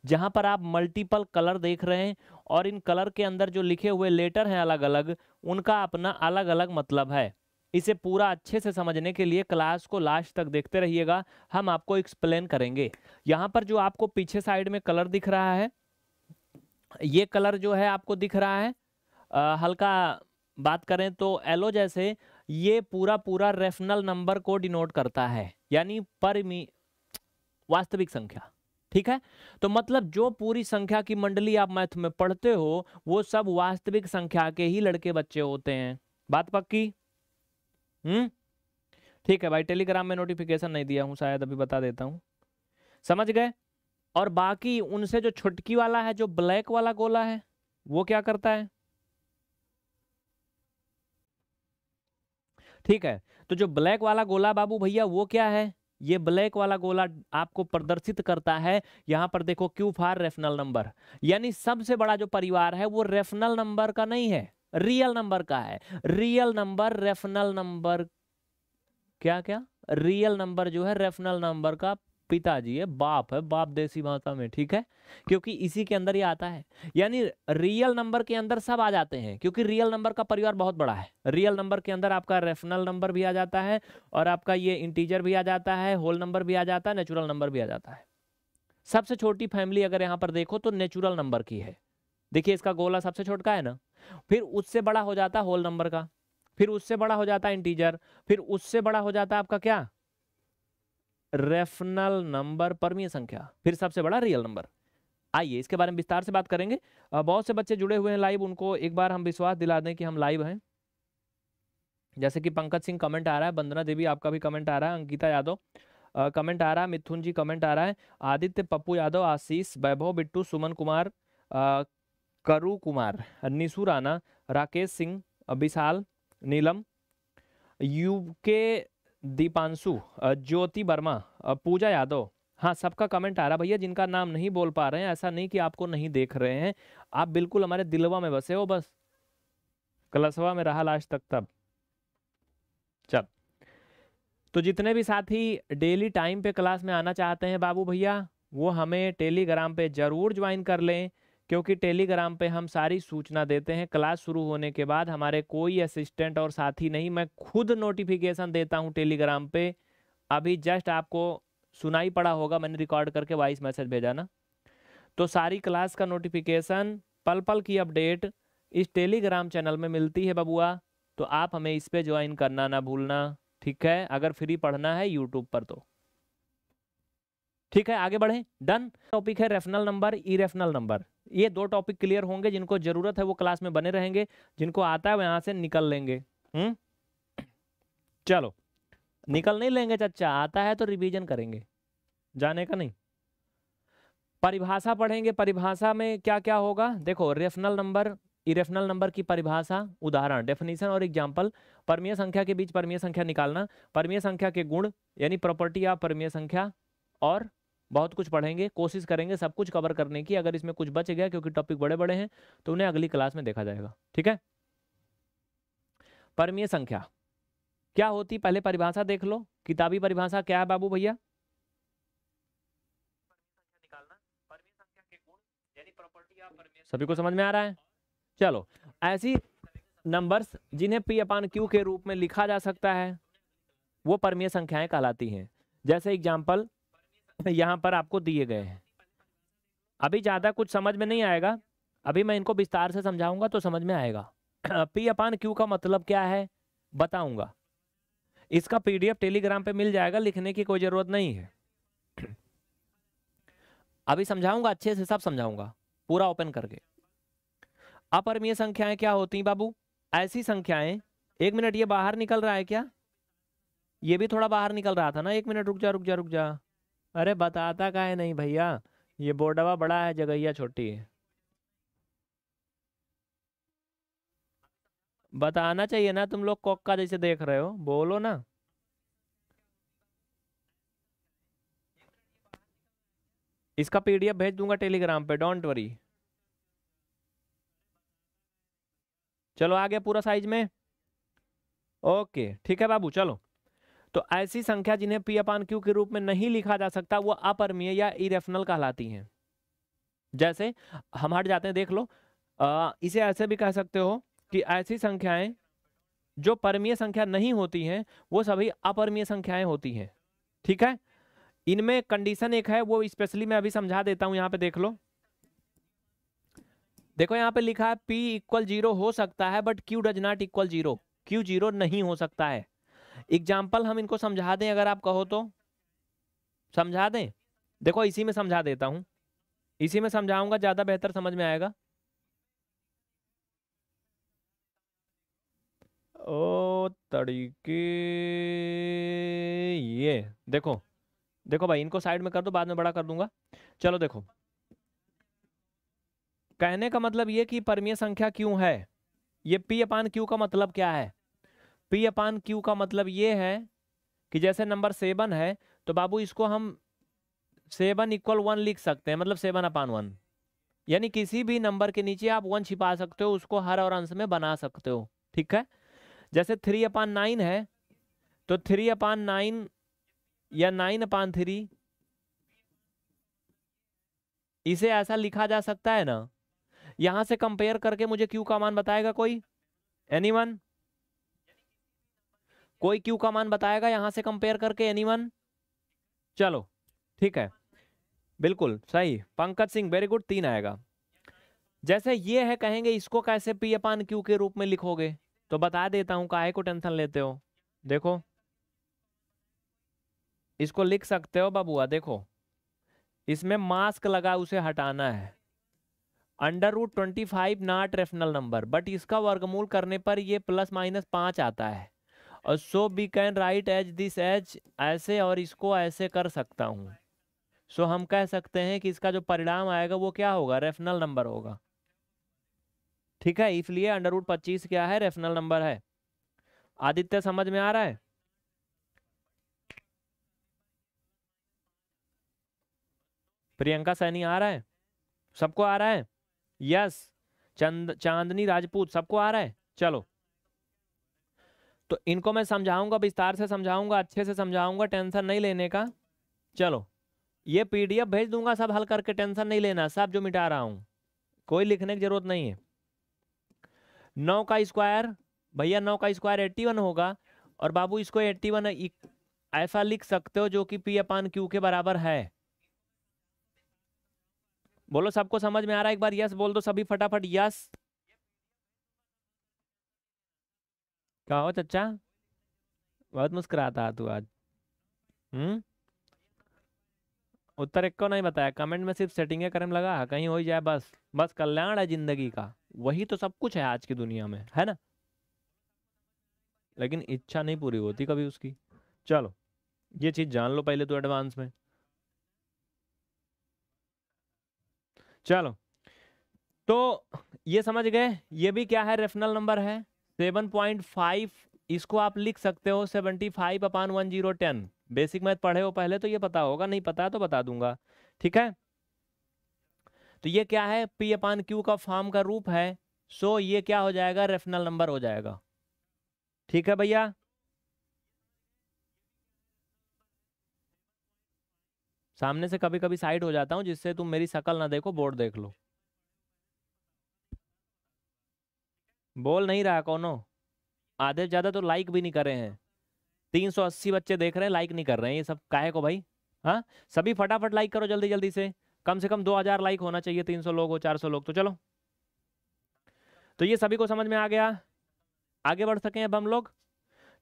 जहां पर आप मल्टीपल कलर देख रहे हैं और इन कलर के अंदर जो लिखे हुए लेटर हैं अलग अलग उनका अपना अलग अलग मतलब है इसे पूरा अच्छे से समझने के लिए क्लास को लास्ट तक देखते रहिएगा हम आपको एक्सप्लेन करेंगे यहाँ पर जो आपको पीछे साइड में कलर दिख रहा है ये कलर जो है आपको दिख रहा है आ, हल्का बात करें तो एलो जैसे ये पूरा पूरा रेफनल नंबर को डिनोट करता है यानी पर वास्तविक संख्या ठीक है तो मतलब जो पूरी संख्या की मंडली आप मैथ में पढ़ते हो वो सब वास्तविक संख्या के ही लड़के बच्चे होते हैं बात पक्की हम्म ठीक है भाई टेलीग्राम में नोटिफिकेशन नहीं दिया हूं शायद अभी बता देता हूं समझ गए और बाकी उनसे जो छुटकी वाला है जो ब्लैक वाला गोला है वो क्या करता है ठीक है तो जो ब्लैक वाला गोला बाबू भैया वो क्या है ये ब्लैक वाला गोला आपको प्रदर्शित करता है यहां पर देखो क्यू फार रेफनल नंबर यानी सबसे बड़ा जो परिवार है वो रेफनल नंबर का नहीं है रियल नंबर का है रियल नंबर रेफनल नंबर क्या क्या रियल नंबर जो है रेफनल नंबर का पिताजी है बाप है बाप देसी भाषा में ठीक है क्योंकि इसी के अंदर ही आता है यानी रियल नंबर के अंदर सब आ जाते हैं क्योंकि रियल नंबर का परिवार बहुत बड़ा है रियल नंबर के अंदर आपका रेफनल नंबर भी आ जाता है और आपका ये इंटीजर भी आ जाता है होल नंबर भी आ जाता है नेचुरल नंबर भी आ जाता है सबसे छोटी फैमिली अगर यहाँ पर देखो तो नेचुरल नंबर की है देखिए इसका गोला सबसे छोटका है ना फिर उससे बड़ा हो जाता है होल नंबर का फिर उससे बड़ा हो जाता है इंटीजर फिर उससे बड़ा हो जाता है आपका क्या रेफनल नंबर परमीय संख्या फिर सबसे बड़ा रियल नंबर आइए इसके बारे में विस्तार से बात करेंगे बहुत से बच्चे जुड़े हुए हैं लाइव उनको एक बार हम विश्वास दिला दें कि हम लाइव हैं जैसे कि पंकज सिंह कमेंट आ रहा है बंदना देवी आपका भी कमेंट आ रहा है अंकिता यादव कमेंट आ रहा है मिथुन जी कमेंट आ रहा है आदित्य पप्पू यादव आशीष वैभव बिट्टू सुमन कुमार करु कुमार निशु राणा राकेश सिंह विशाल नीलम यूके दीपांशु ज्योति वर्मा पूजा यादव हाँ सबका कमेंट आ रहा भैया जिनका नाम नहीं बोल पा रहे हैं ऐसा नहीं कि आपको नहीं देख रहे हैं आप बिल्कुल हमारे दिलवा में बसे हो बस कलसवा में रहा लास्ट तक तब चल तो जितने भी साथी डेली टाइम पे क्लास में आना चाहते हैं बाबू भैया वो हमें टेलीग्राम पे ज़रूर ज्वाइन कर लें क्योंकि टेलीग्राम पे हम सारी सूचना देते हैं क्लास शुरू होने के बाद हमारे कोई असिस्टेंट और साथी नहीं मैं खुद नोटिफिकेशन देता हूँ टेलीग्राम पे अभी जस्ट आपको सुनाई पड़ा होगा मैंने रिकॉर्ड करके वॉइस मैसेज भेजा ना तो सारी क्लास का नोटिफिकेशन पल पल की अपडेट इस टेलीग्राम चैनल में मिलती है बबुआ तो आप हमें इस पर ज्वाइन करना ना भूलना ठीक है अगर फ्री पढ़ना है यूट्यूब पर तो ठीक है आगे बढ़े डन टॉपिक है रेफनल नंबर ई रेफनल नंबर ये दो टॉपिक क्लियर होंगे जिनको जरूरत है वो क्लास में बने रहेंगे जिनको आता है वो यहाँ से निकल लेंगे हम्म चलो निकल नहीं लेंगे चाचा आता है तो रिवीजन करेंगे जाने का नहीं परिभाषा पढ़ेंगे परिभाषा में क्या क्या होगा देखो रेफनल नंबर इरेफनल नंबर की परिभाषा उदाहरण डेफिनेशन और एग्जाम्पल परमीय संख्या के बीच परमीय संख्या निकालना परमीय संख्या के गुण यानी प्रॉपर्टी ऑफ परमीय संख्या और बहुत कुछ पढ़ेंगे कोशिश करेंगे सब कुछ कवर करने की अगर इसमें कुछ बच गया क्योंकि टॉपिक बड़े बड़े हैं तो उन्हें अगली क्लास में देखा जाएगा ठीक है परमीय संख्या क्या होती पहले परिभाषा देख लो किताबी परिभाषा क्या है बाबू भैया सभी को समझ में आ रहा है चलो ऐसी नंबर्स जिन्हें पी अपान क्यू के रूप में लिखा जा सकता है वो परमीय संख्याएं कहलाती हैं जैसे एग्जाम्पल यहाँ पर आपको दिए गए हैं अभी ज़्यादा कुछ समझ में नहीं आएगा अभी मैं इनको विस्तार से समझाऊंगा तो समझ में आएगा पी अपान क्यू का मतलब क्या है बताऊंगा इसका पीडीएफ टेलीग्राम पे मिल जाएगा लिखने की कोई ज़रूरत नहीं है अभी समझाऊंगा अच्छे से सब समझाऊंगा पूरा ओपन करके अपरमीय संख्याएं क्या होती हैं बाबू ऐसी संख्याएं एक मिनट ये बाहर निकल रहा है क्या ये भी थोड़ा बाहर निकल रहा था ना एक मिनट रुक जा रुक जा रुक जा अरे बताता का है नहीं भैया ये बोर्डवा बड़ा है जगैया छोटी है बताना चाहिए ना तुम लोग कोक्का जैसे देख रहे हो बोलो ना इसका पीडीएफ भेज दूंगा टेलीग्राम पे डोंट वरी चलो आगे पूरा साइज में ओके ठीक है बाबू चलो तो ऐसी संख्या जिन्हें पी अपान क्यू के रूप में नहीं लिखा जा सकता वो अपरमीय या इरेफनल कहलाती हैं जैसे हम हट जाते हैं देख लो आ, इसे ऐसे भी कह सकते हो कि ऐसी संख्याएं जो परमीय संख्या नहीं होती हैं वो सभी अपरमीय संख्याएं होती हैं ठीक है इनमें कंडीशन एक है वो स्पेशली मैं अभी समझा देता हूं यहां पर देख लो देखो यहां पर लिखा है पी इक्वल जीरो हो सकता है but Q does not equal zero Q zero नहीं हो सकता है एग्जाम्पल हम इनको समझा दें अगर आप कहो तो समझा दें देखो इसी में समझा देता हूं इसी में समझाऊंगा ज़्यादा बेहतर समझ में आएगा ओ तरीके ये देखो देखो भाई इनको साइड में कर दो बाद में बड़ा कर दूंगा चलो देखो कहने का मतलब ये कि परमीय संख्या क्यों है ये पी अपान क्यू का मतलब क्या है पी अपान क्यू का मतलब ये है कि जैसे नंबर सेवन है तो बाबू इसको हम सेवन इक्वल वन लिख सकते हैं मतलब सेवन अपान वन यानी किसी भी नंबर के नीचे आप वन छिपा सकते हो उसको हर और अंश में बना सकते हो ठीक है जैसे थ्री अपान नाइन है तो थ्री अपान नाइन या नाइन अपान थ्री इसे ऐसा लिखा जा सकता है ना यहां से कंपेयर करके मुझे क्यू का मान बताएगा कोई एनी वन कोई क्यू का मान बताएगा यहां से कंपेयर करके एनीवन चलो ठीक है बिल्कुल सही पंकज सिंह वेरी गुड तीन आएगा जैसे ये है कहेंगे इसको कैसे पी अपान क्यू के रूप में लिखोगे तो बता देता हूं काहे को टेंशन लेते हो देखो इसको लिख सकते हो बबुआ देखो इसमें मास्क लगा उसे हटाना है under root twenty five not rational number but इसका वर्गमूल करने पर ये प्लस माइनस पांच आता है और so we can write as this as ऐसे और इसको ऐसे कर सकता हूँ सो so, हम कह सकते हैं कि इसका जो परिणाम आएगा वो क्या होगा रेफनल नंबर होगा ठीक है इसलिए अंडर रूट पच्चीस क्या है रेफनल नंबर है आदित्य समझ में आ रहा है प्रियंका सैनी आ रहा है सबको आ रहा है यस चंद चांदनी राजपूत सबको आ रहा है चलो तो इनको मैं समझाऊंगा विस्तार से समझाऊंगा अच्छे से समझाऊंगा टेंशन नहीं लेने का चलो ये पीडीएफ भेज दूंगा सब हल करके टेंशन नहीं लेना सब जो मिटा रहा हूं कोई लिखने की जरूरत नहीं है नौ का स्क्वायर भैया नौ का स्क्वायर एट्टी वन होगा और बाबू इसको एट्टी वन ऐसा लिख सकते हो जो कि पी अपान क्यू के बराबर है बोलो सबको समझ में आ रहा है एक बार यस बोल दो सभी फटाफट यस कहा हो चचा बहुत मुस्कुराता तू आज हम्म उत्तर एक को नहीं बताया कमेंट में सिर्फ सेटिंग करम लगा हाँ, कहीं हो जाए बस बस कल्याण है जिंदगी का वही तो सब कुछ है आज की दुनिया में है ना लेकिन इच्छा नहीं पूरी होती कभी उसकी चलो ये चीज जान लो पहले तो एडवांस में चलो तो ये समझ गए ये भी क्या है रेफनल नंबर है सेवन पॉइंट फाइव इसको आप लिख सकते हो seventy five upon one zero ten basic math पढ़े हो पहले तो ये पता होगा नहीं पता है तो बता दूंगा ठीक है तो ये क्या है पी अपान क्यू का फॉर्म का रूप है सो ये क्या हो जाएगा रेफनल नंबर हो जाएगा ठीक है भैया सामने से कभी कभी साइड हो जाता हूं जिससे तुम मेरी शकल ना देखो बोर्ड देख लो बोल नहीं रहा कोनो आधे ज़्यादा तो लाइक भी नहीं कर रहे हैं तीन सौ अस्सी बच्चे देख रहे हैं लाइक नहीं कर रहे हैं ये सब काहे को भाई हाँ सभी फटाफट लाइक करो जल्दी जल्दी से कम से कम दो हजार लाइक होना चाहिए तीन सौ लोग हो चार सौ लोग तो चलो तो ये सभी को समझ में आ गया आगे बढ़ सके अब हम लोग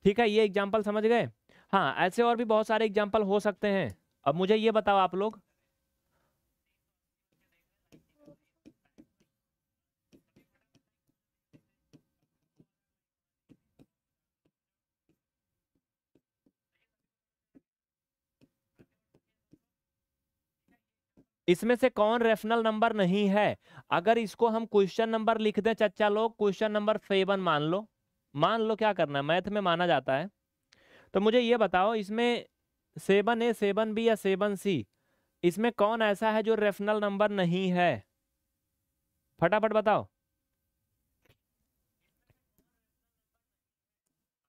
ठीक है ये एग्जाम्पल समझ गए हाँ ऐसे और भी बहुत सारे एग्जाम्पल हो सकते हैं अब मुझे ये बताओ आप लोग इसमें से कौन रेफनल नंबर नहीं है अगर इसको हम क्वेश्चन नंबर लिख दें चचा लोग क्वेश्चन नंबर सेवन मान लो मान लो क्या करना है मैथ में माना जाता है तो मुझे ये बताओ इसमें सेवन ए सेवन बी या सेवन सी इसमें कौन ऐसा है जो रेफनल नंबर नहीं है फटाफट बताओ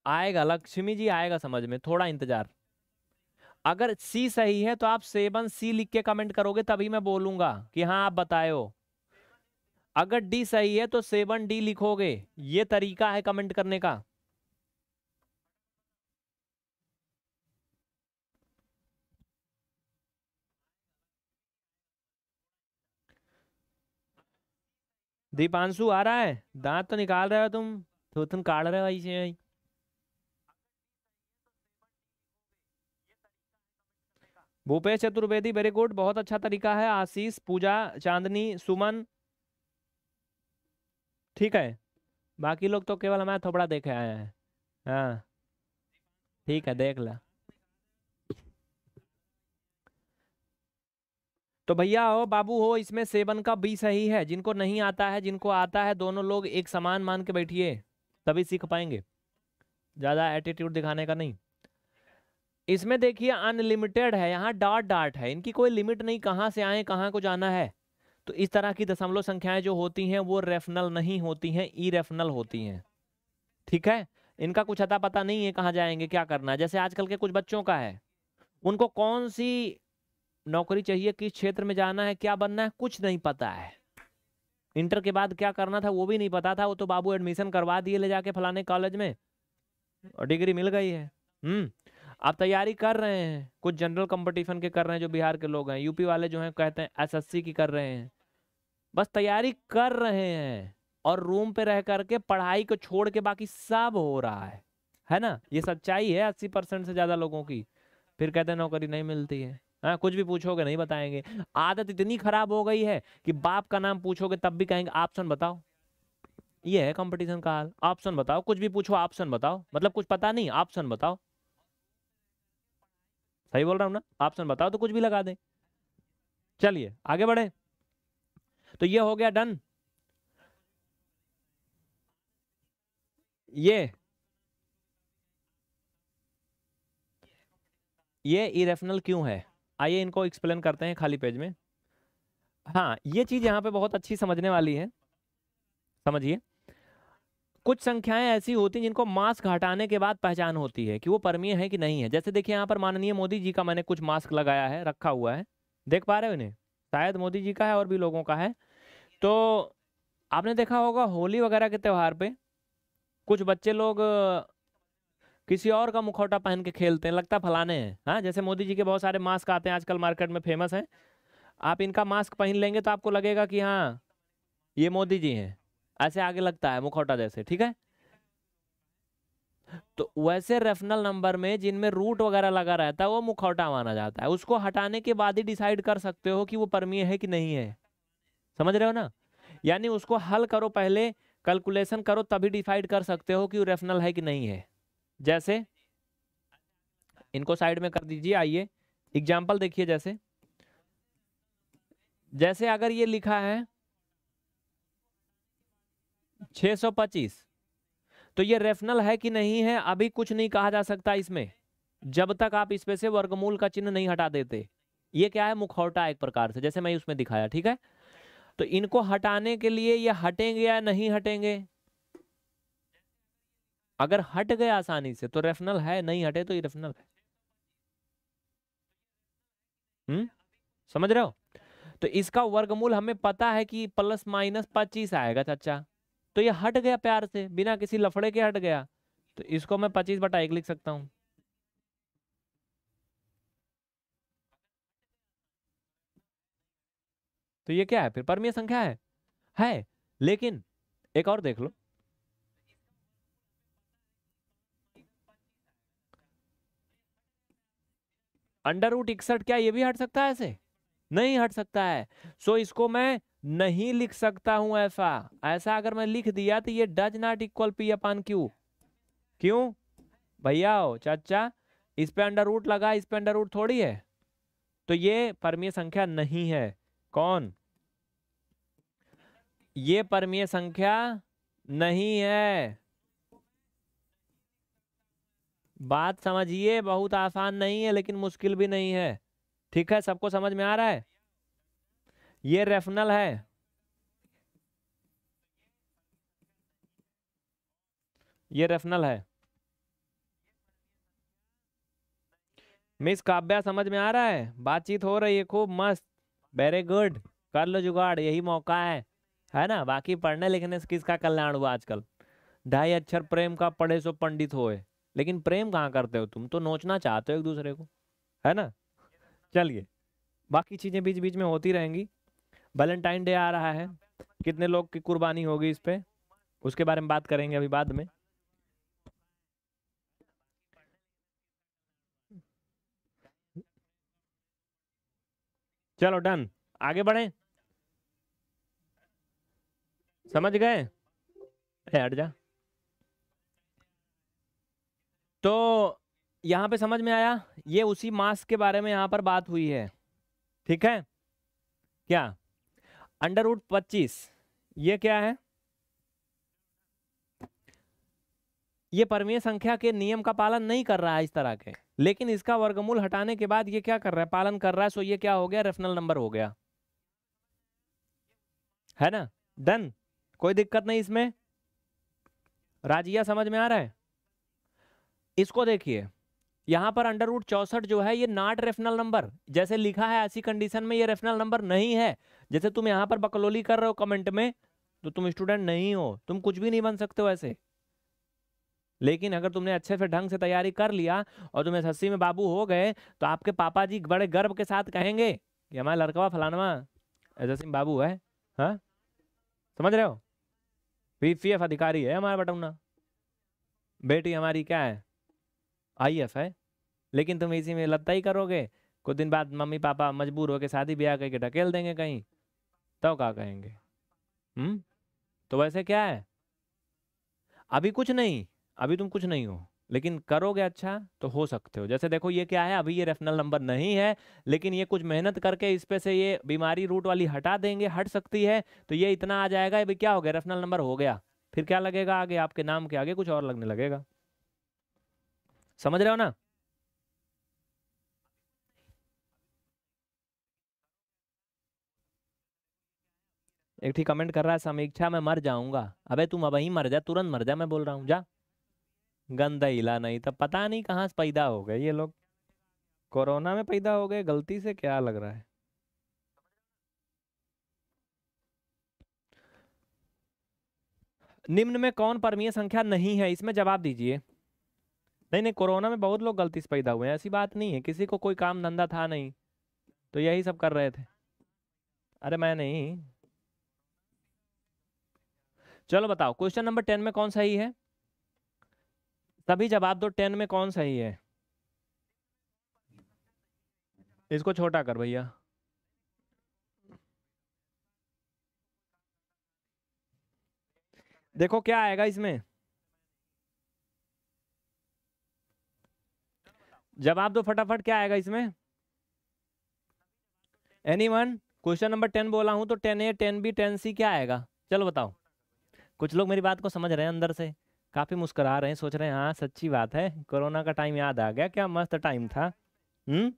आएगा लक्ष्मी जी आएगा समझ में थोड़ा इंतजार अगर सी सही है तो आप सेवन सी लिख के कमेंट करोगे तभी मैं बोलूंगा कि हाँ आप बतायो अगर डी सही है तो सेवन डी लिखोगे ये तरीका है कमेंट करने का दीपांशु आ रहा है दांत तो निकाल रहे हो तुम तो तुम काट रहे हो भाई भूपेश चतुर्वेदी वेरी गुड बहुत अच्छा तरीका है आशीष पूजा चांदनी सुमन ठीक है बाकी लोग तो केवल हमारा थोपड़ा देखे आए हैं हाँ ठीक है देख ला तो भैया हो बाबू हो इसमें सेवन का बी सही है जिनको नहीं आता है जिनको आता है दोनों लोग एक समान मान के बैठिए तभी सीख पाएंगे ज़्यादा एटीट्यूड दिखाने का नहीं इसमें देखिए अनलिमिटेड है यहाँ डॉट डॉट है इनकी कोई लिमिट नहीं कहाँ से आए कहाँ को जाना है तो इस तरह की दशमलव संख्याएं जो होती हैं वो रेफनल नहीं होती हैं ई रेफनल होती हैं ठीक है इनका कुछ अता पता नहीं है कहाँ जाएंगे क्या करना है जैसे आजकल के कुछ बच्चों का है उनको कौन सी नौकरी चाहिए किस क्षेत्र में जाना है क्या बनना है कुछ नहीं पता है इंटर के बाद क्या करना था वो भी नहीं पता था वो तो बाबू एडमिशन करवा दिए ले जाके फलाने कॉलेज में और डिग्री मिल गई है हम्म आप तैयारी कर रहे हैं कुछ जनरल कंपटीशन के कर रहे हैं जो बिहार के लोग हैं यूपी वाले जो हैं कहते हैं एसएससी की कर रहे हैं बस तैयारी कर रहे हैं और रूम पे रह करके पढ़ाई को छोड़ के बाकी सब हो रहा है है ना ये सच्चाई है अस्सी परसेंट से ज़्यादा लोगों की फिर कहते हैं नौकरी नहीं मिलती है हाँ कुछ भी पूछोगे नहीं बताएंगे आदत इतनी खराब हो गई है कि बाप का नाम पूछोगे तब भी कहेंगे ऑप्शन बताओ ये है कंपटीशन का हाल ऑप्शन बताओ कुछ भी पूछो ऑप्शन बताओ मतलब कुछ पता नहीं ऑप्शन बताओ सही बोल रहा हूं ना ऑप्शन बताओ तो कुछ भी लगा दें चलिए आगे बढ़े तो ये हो गया डन ये ये इरेफनल क्यों है आइए इनको एक्सप्लेन करते हैं खाली पेज में हाँ ये चीज़ यहां पे बहुत अच्छी समझने वाली है समझिए कुछ संख्याएं ऐसी होती हैं जिनको मास्क हटाने के बाद पहचान होती है कि वो परमीय है कि नहीं है जैसे देखिए यहाँ पर माननीय मोदी जी का मैंने कुछ मास्क लगाया है रखा हुआ है देख पा रहे हो इन्हें शायद मोदी जी का है और भी लोगों का है तो आपने देखा होगा होली वगैरह के त्यौहार पे कुछ बच्चे लोग किसी और का मुखौटा पहन के खेलते हैं लगता फलाने हैं हाँ जैसे मोदी जी के बहुत सारे मास्क आते हैं आजकल मार्केट में फेमस हैं आप इनका मास्क पहन लेंगे तो आपको लगेगा कि हाँ ये मोदी जी हैं ऐसे आगे लगता है मुखौटा जैसे ठीक है तो वैसे रेफनल नंबर में जिनमें रूट वगैरह लगा रहता है वो मुखौटा माना जाता है उसको हटाने के बाद ही डिसाइड कर सकते हो कि वो परमीय है कि नहीं है समझ रहे हो ना यानी उसको हल करो पहले कैलकुलेशन करो तभी डिसाइड कर सकते हो कि वो रेफनल है कि नहीं है जैसे इनको साइड में कर दीजिए आइए एग्जाम्पल देखिए जैसे जैसे अगर ये लिखा है 625 तो ये रेफनल है कि नहीं है अभी कुछ नहीं कहा जा सकता इसमें जब तक आप इसमें से वर्गमूल का चिन्ह नहीं हटा देते ये क्या है मुखौटा एक प्रकार से जैसे मैं उसमें दिखाया ठीक है तो इनको हटाने के लिए ये हटेंगे या नहीं हटेंगे अगर हट गए आसानी से तो रेफनल है नहीं हटे तो ये रेफनल है हम्म समझ रहे हो तो इसका वर्गमूल हमें पता है कि प्लस माइनस पच्चीस आएगा चाचा तो ये हट गया प्यार से बिना किसी लफड़े के हट गया तो इसको मैं पच्चीस बटा एक लिख सकता हूं तो ये क्या है फिर परमीय संख्या है है लेकिन एक और देख लो अंडर रूट इकसठ क्या ये भी हट सकता है ऐसे नहीं हट सकता है सो so इसको मैं नहीं लिख सकता हूं ऐसा ऐसा अगर मैं लिख दिया तो ये does not equal P upon Q क्यों भैया हो चाचा इस पे अंडर रूट लगा इस पे अंडर रूट थोड़ी है तो ये परमीय संख्या नहीं है कौन ये परमीय संख्या नहीं है बात समझिए बहुत आसान नहीं है लेकिन मुश्किल भी नहीं है ठीक है सबको समझ में आ रहा है ये रेफनल है ये रेफनल है मिस काव्या समझ में आ रहा है बातचीत हो रही है खूब मस्त वेरी गुड कर लो जुगाड़ यही मौका है है ना बाकी पढ़ने लिखने से किसका कल्याण हुआ आजकल ढाई अक्षर प्रेम का पढ़े सो पंडित होए लेकिन प्रेम कहाँ करते हो तुम तो नोचना चाहते हो एक दूसरे को है ना चलिए बाकी चीज़ें बीच बीच में होती रहेंगी वैलेंटाइन डे आ रहा है कितने लोग की कुर्बानी होगी इस पर उसके बारे में बात करेंगे अभी बाद में चलो डन आगे बढ़े समझ गए हट जा तो यहां पे समझ में आया ये उसी मास्क के बारे में यहां पर बात हुई है ठीक है क्या अंडर रूट पच्चीस ये क्या है ये परमीय संख्या के नियम का पालन नहीं कर रहा है इस तरह के लेकिन इसका वर्गमूल हटाने के बाद ये क्या कर रहा है पालन कर रहा है सो ये क्या हो गया रेफनल नंबर हो गया है ना डन कोई दिक्कत नहीं इसमें राजिया समझ में आ रहा है इसको देखिए यहाँ पर अंडर रूट चौसठ जो है ये नॉट रेफनल नंबर जैसे लिखा है ऐसी कंडीशन में ये रेफनल नंबर नहीं है जैसे तुम यहाँ पर बकलोली कर रहे हो कमेंट में तो तुम स्टूडेंट नहीं हो तुम कुछ भी नहीं बन सकते हो ऐसे लेकिन अगर तुमने अच्छे से ढंग से तैयारी कर लिया और तुम एस में बाबू हो गए तो आपके पापा जी बड़े गर्व के साथ कहेंगे कि हमारा लड़कावा फलानवा एस में बाबू है हा? समझ रहे हो पी अधिकारी है हमारा बटमना बेटी हमारी क्या है आई एफ है लेकिन तुम इसी में लत्ता ही करोगे कुछ दिन बाद मम्मी पापा मजबूर होकर शादी ब्याह करके ढकेल देंगे कहीं तो क्या कहेंगे हम्म तो वैसे क्या है अभी कुछ नहीं अभी तुम कुछ नहीं हो लेकिन करोगे अच्छा तो हो सकते हो जैसे देखो ये क्या है अभी ये रेफनल नंबर नहीं है लेकिन ये कुछ मेहनत करके इस पे से ये बीमारी रूट वाली हटा देंगे हट सकती है तो ये इतना आ जाएगा अभी क्या हो गया रेफनल नंबर हो गया फिर क्या लगेगा आगे आपके नाम के आगे कुछ और लगने लगेगा समझ रहे हो ना एक ठीक कमेंट कर रहा है समीक्षा में मर जाऊंगा अबे तुम अब ही मर जा तुरंत मर जा मैं बोल रहा हूं जा गंदा इला नहीं तो पता नहीं कहाँ से पैदा हो गए ये लोग कोरोना में पैदा हो गए गलती से क्या लग रहा है निम्न में कौन परमीय संख्या नहीं है इसमें जवाब दीजिए नहीं नहीं कोरोना में बहुत लोग गलती से पैदा हुए हैं ऐसी बात नहीं है किसी को कोई काम धंधा था नहीं तो यही सब कर रहे थे अरे मैं नहीं चलो बताओ क्वेश्चन नंबर टेन में कौन सही है सभी जवाब दो टेन में कौन सही है इसको छोटा कर भैया देखो क्या आएगा इसमें जवाब दो फटाफट क्या आएगा इसमें any one question number ten बोला हूं तो ten A ten B ten C क्या आएगा चलो बताओ कुछ लोग मेरी बात को समझ रहे हैं अंदर से काफ़ी मुस्करा रहे हैं सोच रहे हैं हाँ सच्ची बात है कोरोना का टाइम याद आ गया क्या मस्त टाइम था हम्म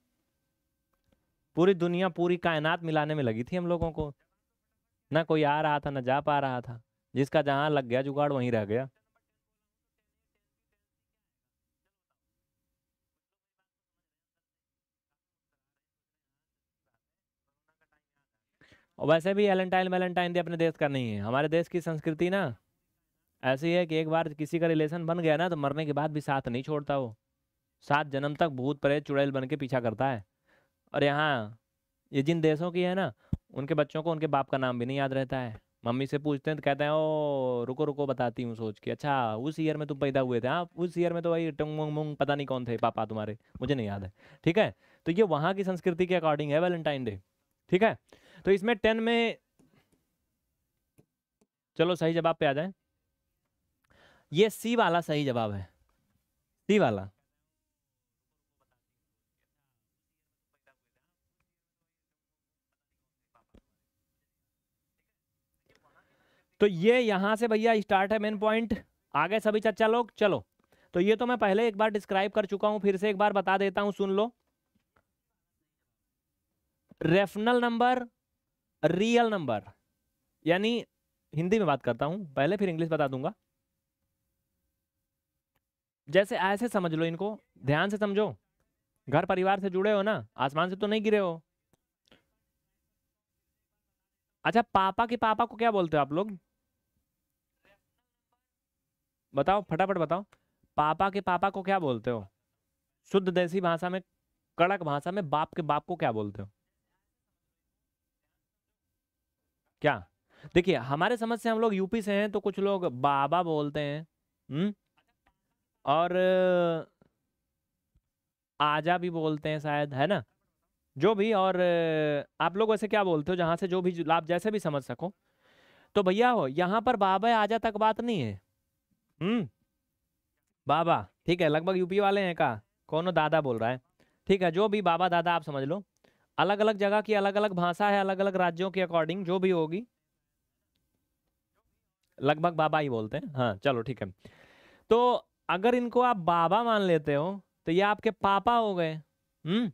पूरी दुनिया पूरी कायनात मिलाने में लगी थी हम लोगों को ना कोई आ रहा था ना जा पा रहा था जिसका जहाँ लग गया जुगाड़ वहीं रह गया और वैसे भी वैलेंटाइन वैलेंटाइन डे अपने देश का नहीं है हमारे देश की संस्कृति ना ऐसी है कि एक बार किसी का रिलेशन बन गया ना तो मरने के बाद भी साथ नहीं छोड़ता वो सात जन्म तक भूत प्रेत चुड़ैल बन के पीछा करता है और यहाँ ये जिन देशों की है ना उनके बच्चों को उनके बाप का नाम भी नहीं याद रहता है मम्मी से पूछते हैं तो कहते हैं ओ रुको रुको बताती हूँ सोच के अच्छा उस ईयर में तुम पैदा हुए थे हाँ उस ईयर में तो वही टंग मुंग मुंग पता नहीं कौन थे पापा तुम्हारे मुझे नहीं याद है ठीक है तो ये वहाँ की संस्कृति के अकॉर्डिंग है वैलेंटाइन डे ठीक है तो इसमें टेन में चलो सही जवाब पे आ जाए ये सी वाला सही जवाब है सी वाला तो ये यहां से भैया स्टार्ट है मेन पॉइंट आगे सभी चचा लोग चलो तो ये तो मैं पहले एक बार डिस्क्राइब कर चुका हूं फिर से एक बार बता देता हूं सुन लो रेफनल नंबर रियल नंबर यानी हिंदी में बात करता हूं पहले फिर इंग्लिश बता दूंगा जैसे ऐसे समझ लो इनको ध्यान से समझो घर परिवार से जुड़े हो ना आसमान से तो नहीं गिरे हो अच्छा पापा के पापा को क्या बोलते हो आप लोग बताओ फटाफट बताओ पापा के पापा को क्या बोलते हो शुद्ध देसी भाषा में कड़क भाषा में बाप के बाप को क्या बोलते हो क्या देखिए हमारे समझ से हम लोग यूपी से हैं तो कुछ लोग बाबा बोलते हैं हुँ? हम्म? और आजा भी बोलते हैं शायद है ना जो भी और आप लोग वैसे क्या बोलते हो जहां से जो भी आप जैसे भी समझ सको तो भैया हो यहाँ पर बाबा आजा तक बात नहीं है हम्म बाबा ठीक है लगभग यूपी वाले हैं का कौन दादा बोल रहा है ठीक है जो भी बाबा दादा आप समझ लो अलग अलग जगह की अलग अलग भाषा है अलग अलग राज्यों के अकॉर्डिंग जो भी होगी लगभग बाबा ही बोलते हैं हाँ चलो ठीक है तो अगर इनको आप बाबा मान लेते हो तो ये आपके पापा हो गए हम्म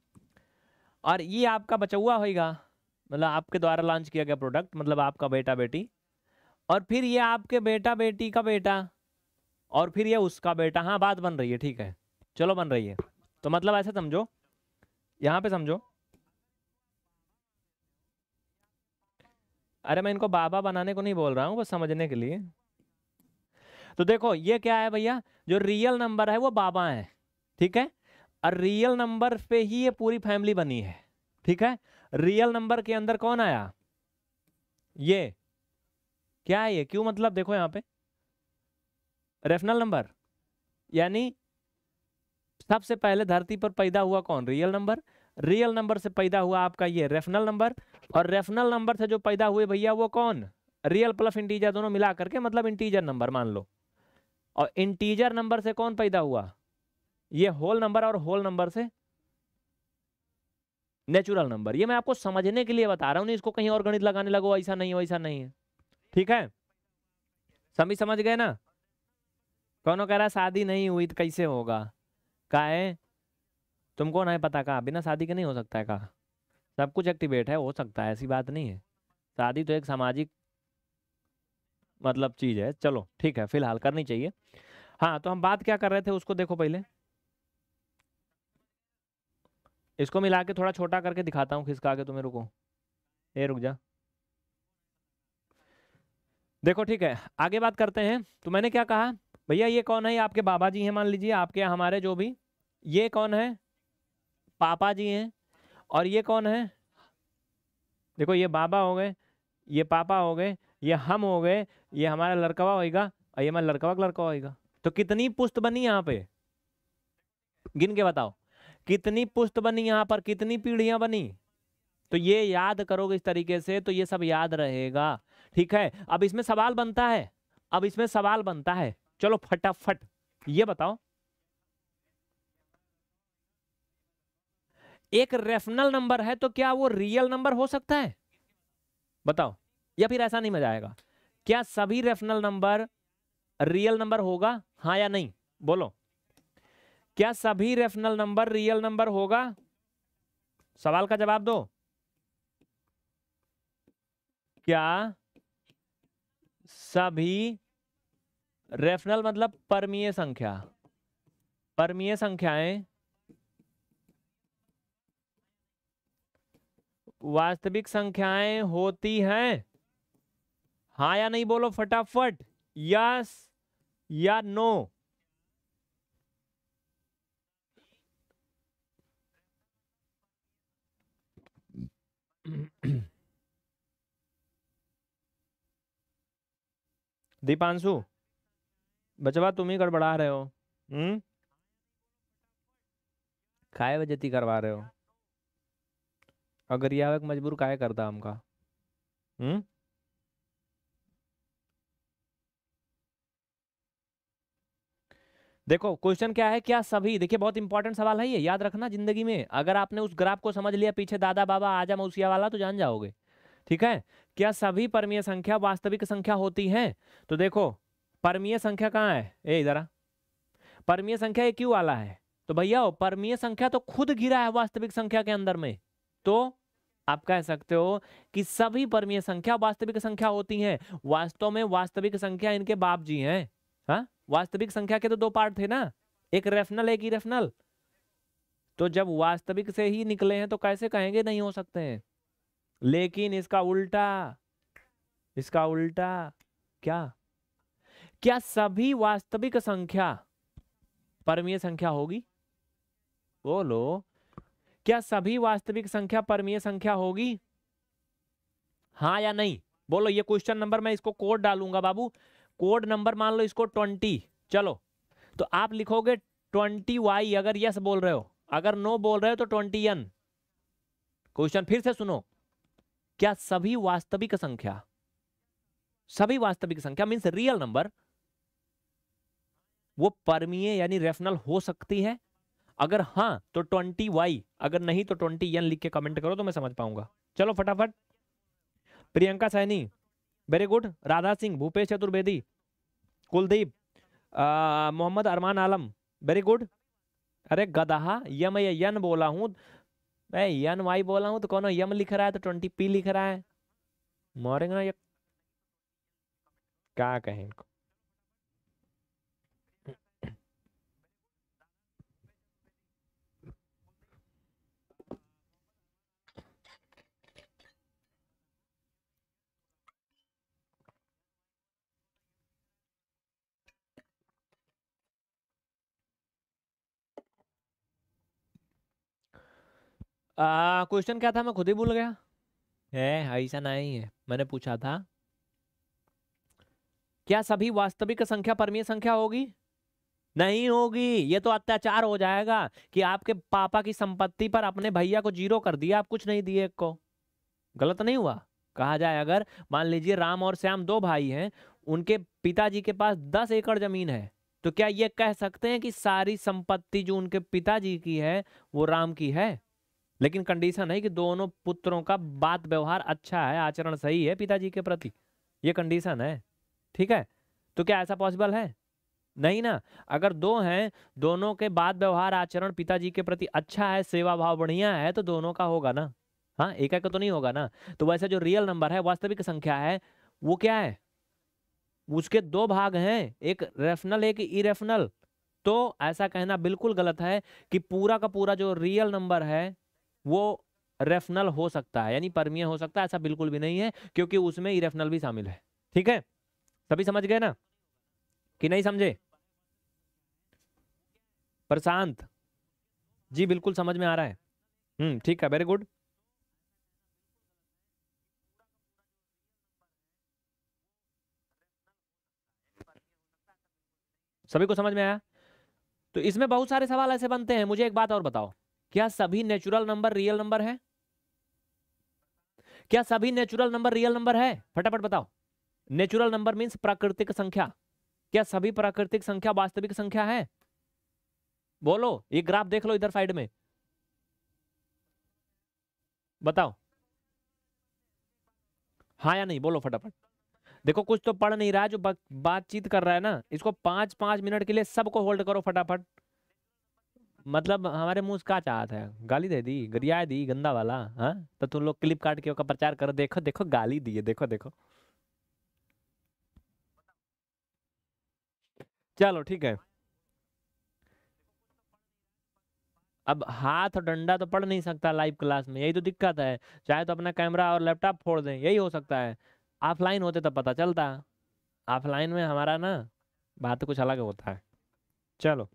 और ये आपका बचौआ होगा मतलब आपके द्वारा लॉन्च किया गया प्रोडक्ट मतलब आपका बेटा बेटी और फिर ये आपके बेटा बेटी का बेटा और फिर ये उसका बेटा हाँ बात बन रही है ठीक है चलो बन रही है तो मतलब ऐसा समझो यहाँ पे समझो अरे मैं इनको बाबा बनाने को नहीं बोल रहा हूँ बस समझने के लिए तो देखो ये क्या है भैया जो रियल नंबर है वो बाबा है ठीक है और रियल नंबर पे ही ये पूरी फैमिली बनी है ठीक है रियल नंबर के अंदर कौन आया ये क्या है ये क्यों मतलब देखो यहां पे रेफनल नंबर यानी सबसे पहले धरती पर पैदा हुआ कौन रियल नंबर रियल नंबर से पैदा हुआ आपका ये रेफनल नंबर और रेफनल नंबर से जो पैदा हुए भैया वो कौन रियल प्लस इंटीजर दोनों मिला करके मतलब इंटीजर नंबर मान लो और इंटीजर नंबर से कौन पैदा हुआ ये होल नंबर और होल नंबर से नेचुरल नंबर ये मैं आपको समझने के लिए बता रहा हूँ इसको कहीं और गणित लगाने लगो ऐसा नहीं वैसा नहीं है ठीक है सभी समझ गए ना कौन कह रहा शादी नहीं हुई तो कैसे होगा का है तुमको नहीं पता कहा बिना शादी के नहीं हो सकता है कहा सब कुछ एक्टिवेट है हो सकता है ऐसी बात नहीं है शादी तो एक सामाजिक मतलब चीज़ है चलो ठीक है फिलहाल करनी चाहिए हाँ तो हम बात क्या कर रहे थे उसको देखो पहले इसको मिला के थोड़ा छोटा करके दिखाता हूँ खिसका के तुम्हें रुको ये रुक जा देखो ठीक है आगे बात करते हैं तो मैंने क्या कहा भैया ये कौन है ये आपके बाबा जी हैं मान लीजिए आपके हमारे जो भी ये कौन है पापा जी हैं और ये कौन है देखो ये बाबा हो गए ये पापा हो गए ये हम हो गए ये हमारा लड़कावा होएगा और ये हमारा लड़कावा का लड़का होएगा तो कितनी पुस्त बनी यहाँ पे गिन के बताओ कितनी पुस्त बनी यहाँ पर कितनी पीढ़ियाँ बनी तो ये याद करोगे इस तरीके से तो ये सब याद रहेगा ठीक है अब इसमें सवाल बनता है अब इसमें सवाल बनता है चलो फटाफट ये बताओ एक रेफनल नंबर है तो क्या वो रियल नंबर हो सकता है बताओ या फिर ऐसा नहीं मजा आएगा क्या सभी रेफनल नंबर रियल नंबर होगा हाँ या नहीं बोलो क्या सभी रेफनल नंबर रियल नंबर होगा सवाल का जवाब दो क्या सभी रेफनल मतलब परमीय संख्या परमीय संख्याएं वास्तविक संख्याएं होती हैं हाँ या नहीं बोलो फटाफट यस या नो दीपांशु बचवा तुम ही गड़बड़ा रहे हो हम्म काय बजती करवा रहे हो अगर यावेक मजबूर काय करता हमका हम्म देखो क्वेश्चन क्या है क्या सभी देखिए बहुत इंपॉर्टेंट सवाल है ये याद रखना जिंदगी में अगर आपने उस ग्राफ को समझ लिया पीछे दादा बाबा आजा मौसिया वाला तो जान जाओगे ठीक है क्या सभी परमीय संख्या वास्तविक संख्या होती है तो देखो परमीय संख्या कहाँ है ए इधर परमीय संख्या ये क्यों वाला है तो भैया परमीय संख्या तो खुद घिरा है वास्तविक संख्या के अंदर में तो आप कह सकते हो कि सभी परमीय संख्या वास्तविक संख्या होती हैं वास्तव में वास्तविक संख्या इनके बाप जी हैं हाँ? वास्तविक संख्या के तो दो पार्ट थे ना एक रेफनल एक इरेफनल तो जब वास्तविक से ही निकले हैं तो कैसे कहेंगे नहीं हो सकते हैं लेकिन इसका उल्टा इसका उल्टा क्या क्या सभी वास्तविक संख्या परमीय संख्या होगी बोलो क्या सभी वास्तविक संख्या परमीय संख्या होगी हाँ या नहीं बोलो ये क्वेश्चन नंबर मैं इसको कोड डालूंगा बाबू कोड नंबर मान लो इसको ट्वेंटी चलो तो आप लिखोगे ट्वेंटी वाई अगर यस बोल रहे हो अगर नो बोल रहे हो तो ट्वेंटी एन क्वेश्चन फिर से सुनो क्या सभी वास्तविक संख्या सभी वास्तविक संख्या मीन्स रियल नंबर वो परमीय यानी रेफनल हो सकती है अगर हाँ तो ट्वेंटी वाई अगर नहीं तो ट्वेंटी एन लिख के कमेंट करो तो मैं समझ पाऊंगा चलो फटाफट Priyanka Saini very good Radha Singh Bhupesh Chaturvedi Kuldeep Mohammad Arman Alam very good अरे गदहा यम यन बोला हूँ मैं यन वाई बोला हूँ तो कौन यम लिख रहा है तो ट्वेंटी पी लिख रहा है मोरिंग ना ये क्या कहें इनको क्वेश्चन क्या था मैं खुद ही भूल गया है ऐसा नहीं है मैंने पूछा था क्या सभी वास्तविक संख्या परमीय संख्या होगी नहीं होगी ये तो अत्याचार हो जाएगा कि आपके पापा की संपत्ति पर अपने भैया को जीरो कर दिया आप कुछ नहीं दिए एक को गलत नहीं हुआ कहा जाए अगर मान लीजिए राम और श्याम दो भाई हैं उनके पिताजी के पास दस एकड़ जमीन है तो क्या ये कह सकते हैं कि सारी संपत्ति जो उनके पिताजी की है वो राम की है लेकिन कंडीशन है कि दोनों पुत्रों का बात व्यवहार अच्छा है आचरण सही है पिताजी के प्रति ये कंडीशन है ठीक है तो क्या ऐसा पॉसिबल है नहीं ना अगर दो हैं दोनों के बात व्यवहार आचरण पिताजी के प्रति अच्छा है सेवा भाव बढ़िया है तो दोनों का होगा ना हाँ एक का तो नहीं होगा ना तो वैसे जो रियल नंबर है वास्तविक संख्या है वो क्या है उसके दो भाग हैं एक रेफनल एक इरेफनल तो ऐसा कहना बिल्कुल गलत है कि पूरा का पूरा जो रियल नंबर है वो रेफनल हो सकता है यानी परमीय हो सकता है ऐसा बिल्कुल भी नहीं है क्योंकि उसमें इरेफनल भी शामिल है ठीक है सभी समझ गए ना कि नहीं समझे प्रशांत जी बिल्कुल समझ में आ रहा है हम्म ठीक है वेरी गुड सभी को समझ में आया तो इसमें बहुत सारे सवाल ऐसे बनते हैं मुझे एक बात और बताओ क्या सभी नेचुरल नंबर रियल नंबर है क्या सभी नेचुरल नंबर रियल नंबर है फटाफट बताओ नेचुरल नंबर मीन्स प्राकृतिक संख्या क्या सभी प्राकृतिक संख्या वास्तविक संख्या है बोलो ये ग्राफ देख लो इधर साइड में बताओ हाँ या नहीं बोलो फटाफट देखो कुछ तो पढ़ नहीं रहा है जो बातचीत कर रहा है ना इसको पांच पांच मिनट के लिए सबको होल्ड करो फटाफट मतलब हमारे मुंह का चाहत है गाली दे दी गरिया दी गंदा वाला हाँ तो तुम लोग क्लिप काट के उसका प्रचार करो देखो देखो गाली दिए देखो देखो चलो ठीक है अब हाथ और डंडा तो पढ़ नहीं सकता लाइव क्लास में यही तो दिक्कत है चाहे तो अपना कैमरा और लैपटॉप फोड़ दें यही हो सकता है ऑफलाइन होते तो पता चलता ऑफलाइन में हमारा ना बात कुछ अलग होता है चलो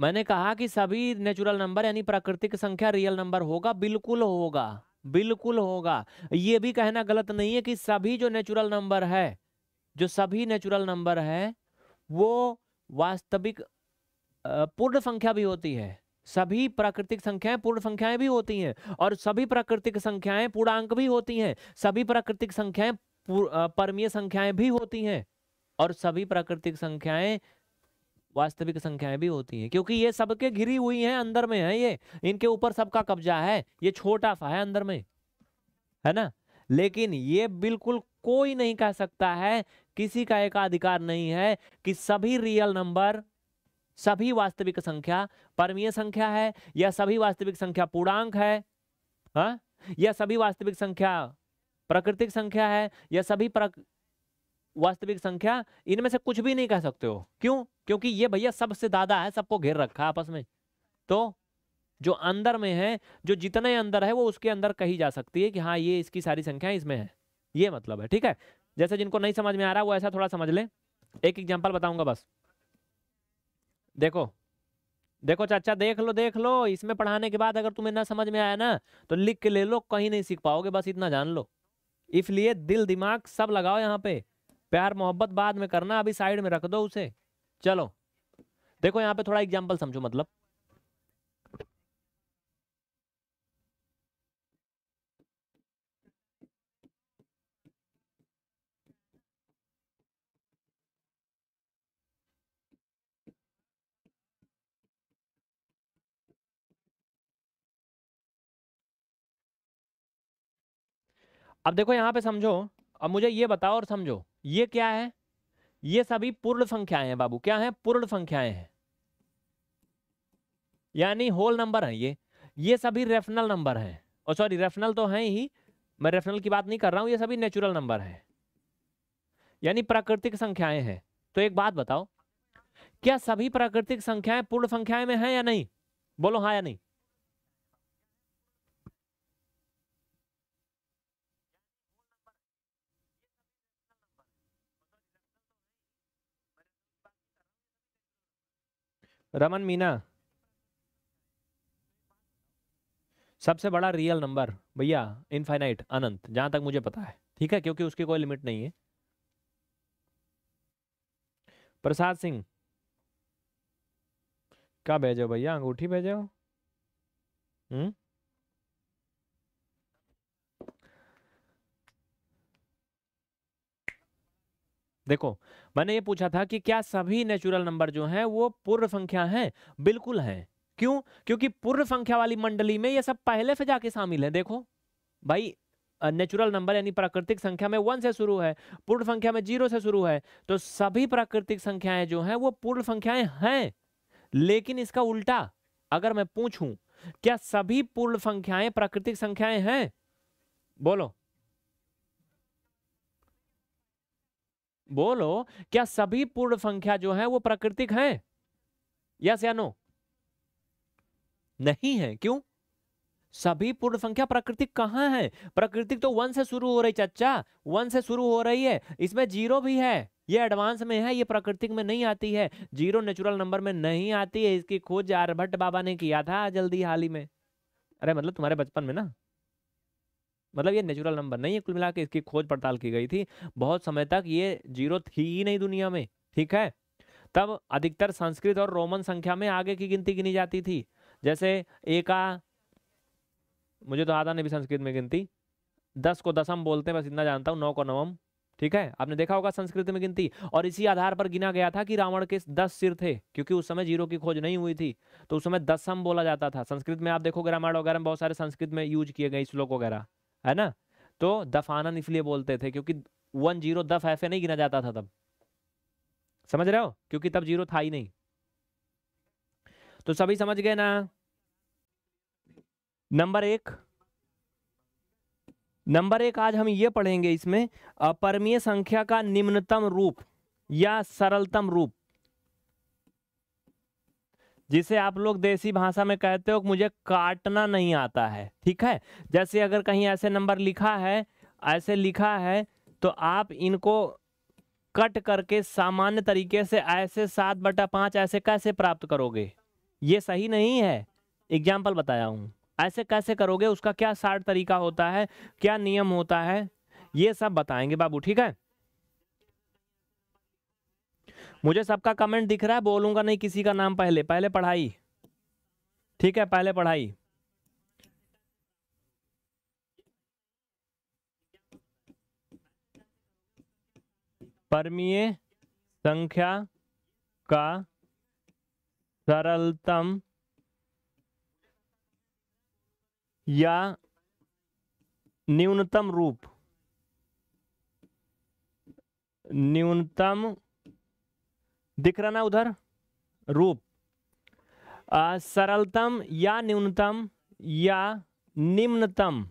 मैंने कहा कि सभी नेचुरल नंबर यानी प्राकृतिक संख्या रियल नंबर होगा बिल्कुल होगा बिल्कुल होगा ये भी कहना गलत नहीं है कि सभी जो नेचुरल नंबर है जो सभी नेचुरल नंबर है वो वास्तविक पूर्ण संख्या भी होती है सभी प्राकृतिक संख्याएं पूर्ण संख्याएं भी होती हैं और सभी प्राकृतिक संख्याएं पूर्णांक भी होती हैं सभी प्राकृतिक संख्याएं परमीय संख्याएं भी होती हैं और सभी प्राकृतिक संख्याएं वास्तविक संख्याएं भी होती हैं क्योंकि ये सबके घिरी हुई हैं अंदर में है ये इनके ऊपर सबका कब्जा है ये छोटा सा है अंदर में है ना लेकिन ये बिल्कुल कोई नहीं कह सकता है किसी का एक अधिकार नहीं है कि सभी रियल नंबर सभी वास्तविक संख्या परमीय संख्या है या सभी वास्तविक संख्या पूर्णांक है हा? या सभी वास्तविक संख्या प्राकृतिक संख्या है या सभी वास्तविक संख्या इनमें से कुछ भी नहीं कह सकते हो क्यों क्योंकि ये भैया सबसे दादा है सबको घेर रखा है आपस में तो जो अंदर में है जो जितने अंदर है वो उसके अंदर कही जा सकती है कि हाँ ये इसकी सारी संख्या इसमें है ये मतलब है ठीक है जैसे जिनको नहीं समझ में आ रहा वो ऐसा थोड़ा समझ ले एक एग्जाम्पल बताऊंगा बस देखो देखो चाचा देख लो देख लो इसमें पढ़ाने के बाद अगर तुम्हें ना समझ में आया ना तो लिख के ले लो कहीं नहीं सीख पाओगे बस इतना जान लो इसलिए दिल दिमाग सब लगाओ यहाँ पे प्यार मोहब्बत बाद में करना अभी साइड में रख दो उसे चलो देखो यहां पे थोड़ा एग्जाम्पल समझो मतलब अब देखो यहां पे समझो अब मुझे ये बताओ और समझो ये क्या है ये सभी पूर्ण संख्याएं हैं बाबू क्या है पूर्ण संख्याएं हैं यानी होल नंबर है ये ये सभी रेफनल नंबर हैं और सॉरी रेफनल तो हैं ही मैं रेफनल की बात नहीं कर रहा हूं ये सभी नेचुरल नंबर हैं यानी प्राकृतिक संख्याएं हैं तो एक बात बताओ क्या सभी प्राकृतिक संख्याएं पूर्ण संख्याएं में हैं या नहीं बोलो हाँ या नहीं रमन मीना सबसे बड़ा रियल नंबर भैया इनफाइनाइट अनंत जहां तक मुझे पता है ठीक है क्योंकि उसकी कोई लिमिट नहीं है प्रसाद सिंह क्या भेजो भैया अंगूठी भेजे हो हम्म देखो मैंने ये पूछा था कि क्या सभी नेचुरल नंबर जो हैं वो पूर्व संख्या हैं बिल्कुल हैं क्यों क्योंकि पूर्व संख्या वाली मंडली में ये सब पहले से जाके शामिल है देखो भाई नेचुरल नंबर यानी प्राकृतिक संख्या में वन से शुरू है पूर्ण संख्या में जीरो से शुरू है तो सभी प्राकृतिक संख्याएं जो हैं वो पूर्ण संख्याएं हैं लेकिन इसका उल्टा अगर मैं पूछूं क्या सभी पूर्ण संख्याएं प्राकृतिक संख्याएं हैं बोलो बोलो क्या सभी पूर्ण संख्या जो है वो प्राकृतिक है यस या नो नहीं है क्यों सभी पूर्ण संख्या प्राकृतिक कहां है प्राकृतिक तो वन से शुरू हो रही चच्चा वन से शुरू हो रही है इसमें जीरो भी है ये एडवांस में है ये प्राकृतिक में नहीं आती है जीरो नेचुरल नंबर में नहीं आती है इसकी खोज आर्यभट्ट बाबा ने किया था जल्दी हाल ही में अरे मतलब तुम्हारे बचपन में ना मतलब ये नेचुरल नंबर नहीं है कुल मिला के इसकी खोज पड़ताल की गई थी बहुत समय तक ये जीरो थी ही नहीं दुनिया में ठीक है तब अधिकतर संस्कृत और रोमन संख्या में आगे की गिनती गिनी जाती थी जैसे एका मुझे तो आधा नहीं भी संस्कृत में गिनती दस को दसम बोलते हैं बस इतना जानता हूँ नौ को नवम ठीक है आपने देखा होगा संस्कृत में गिनती और इसी आधार पर गिना गया था कि रावण के दस सिर थे क्योंकि उस समय जीरो की खोज नहीं हुई थी तो उस समय दसम बोला जाता था संस्कृत में आप देखो रामायण वगैरह में बहुत सारे संस्कृत में यूज किए गए श्लोक वगैरह है ना तो दफ आनंद इसलिए बोलते थे क्योंकि वन जीरो दफ ऐसे नहीं गिना जाता था तब समझ रहे हो क्योंकि तब जीरो था ही नहीं तो सभी समझ गए ना नंबर एक नंबर एक आज हम ये पढ़ेंगे इसमें अपरमीय संख्या का निम्नतम रूप या सरलतम रूप जिसे आप लोग देसी भाषा में कहते हो मुझे काटना नहीं आता है ठीक है जैसे अगर कहीं ऐसे नंबर लिखा है ऐसे लिखा है तो आप इनको कट करके सामान्य तरीके से ऐसे सात बटा पाँच ऐसे कैसे प्राप्त करोगे ये सही नहीं है एग्जाम्पल बताया हूँ ऐसे कैसे करोगे उसका क्या साठ तरीका होता है क्या नियम होता है ये सब बताएंगे बाबू ठीक है मुझे सबका कमेंट दिख रहा है बोलूंगा नहीं किसी का नाम पहले पहले पढ़ाई ठीक है पहले पढ़ाई परमीय संख्या का सरलतम या न्यूनतम रूप न्यूनतम दिख रहा ना उधर रूप आ, सरलतम या न्यूनतम या निम्नतम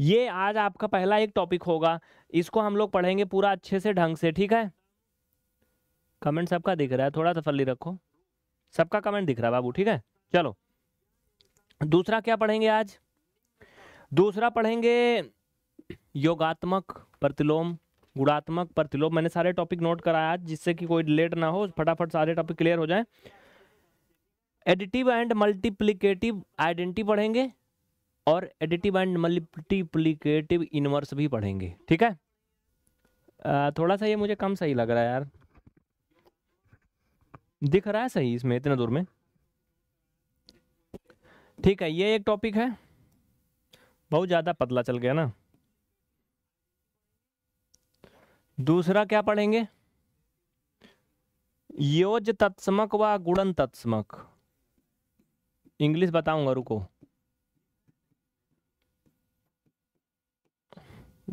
ये आज आपका पहला एक टॉपिक होगा इसको हम लोग पढ़ेंगे पूरा अच्छे से ढंग से ठीक है कमेंट सबका दिख रहा है थोड़ा तफली रखो सबका कमेंट दिख रहा है बाबू ठीक है चलो दूसरा क्या पढ़ेंगे आज दूसरा पढ़ेंगे योगात्मक प्रतिलोम गुणात्मक प्रतिलोम मैंने सारे टॉपिक नोट कराया आज जिससे कि कोई लेट ना हो फटाफट सारे टॉपिक क्लियर हो जाए एडिटिव एंड मल्टीप्लीकेटिव आइडेंटिटी पढ़ेंगे और एडिटिव एंड मल्टीप्लीकेटिव इनवर्स भी पढ़ेंगे ठीक है थोड़ा सा ये मुझे कम सही लग रहा है यार दिख रहा है सही इसमें इतने दूर में ठीक है ये एक टॉपिक है बहुत ज़्यादा पतला चल गया ना दूसरा क्या पढ़ेंगे योज तत्समक व गुणन तत्समक इंग्लिश बताऊंगा रुको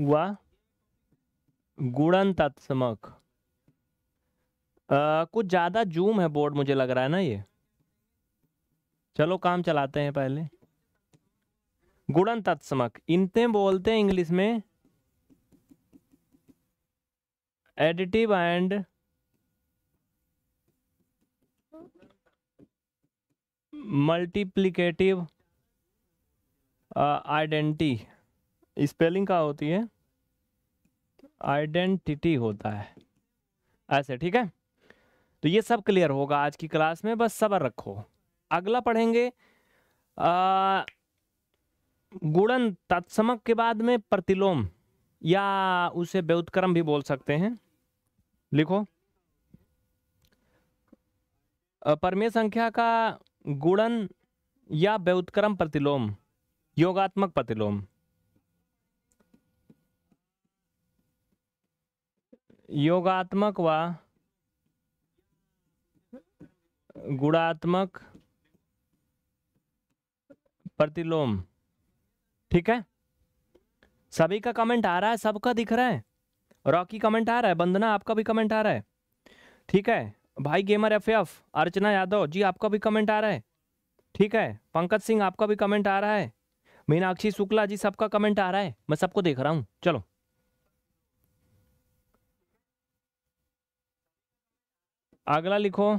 व गुणन तत्समक आ, कुछ ज़्यादा जूम है बोर्ड मुझे लग रहा है ना ये चलो काम चलाते हैं पहले गुणन तत्समक इनते बोलते हैं इंग्लिश में additive and multiplicative identity spelling का होती है आइडेंटिटी होता है ऐसे ठीक है तो ये सब क्लियर होगा आज की क्लास में बस सबर रखो अगला पढ़ेंगे गुणन तत्समक के बाद में प्रतिलोम या उसे व्युतक्रम भी बोल सकते हैं लिखो परमेय संख्या का गुणन या व्युत्क्रम प्रतिलोम योगात्मक प्रतिलोम योगात्मक व गुणात्मक प्रतिलोम ठीक है सभी का कमेंट आ रहा है सबका दिख रहा है रॉकी कमेंट आ रहा है बंदना आपका भी कमेंट आ रहा है ठीक है भाई gamer F F Archana Yadav ji आपका भी कमेंट आ रहा है ठीक है पंकज सिंह आपका भी कमेंट आ रहा है मीनाक्षी शुक्ला जी सबका कमेंट आ रहा है मैं सबको देख रहा हूँ चलो अगला लिखो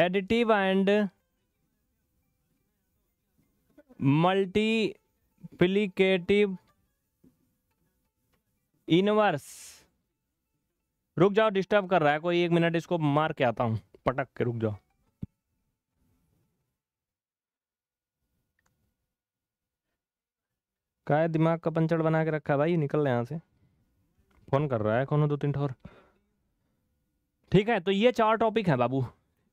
एडिटिव एंड मल्टीप्लीकेटिव इनवर्स रुक जाओ डिस्टर्ब कर रहा है कोई एक मिनट इसको मार के आता हूं पटक के रुक जाओ का दिमाग का पंचर बना के रखा है भाई निकल रहे यहां से फोन कर रहा है कौन दो तीन ठोर ठीक है तो ये चार टॉपिक है बाबू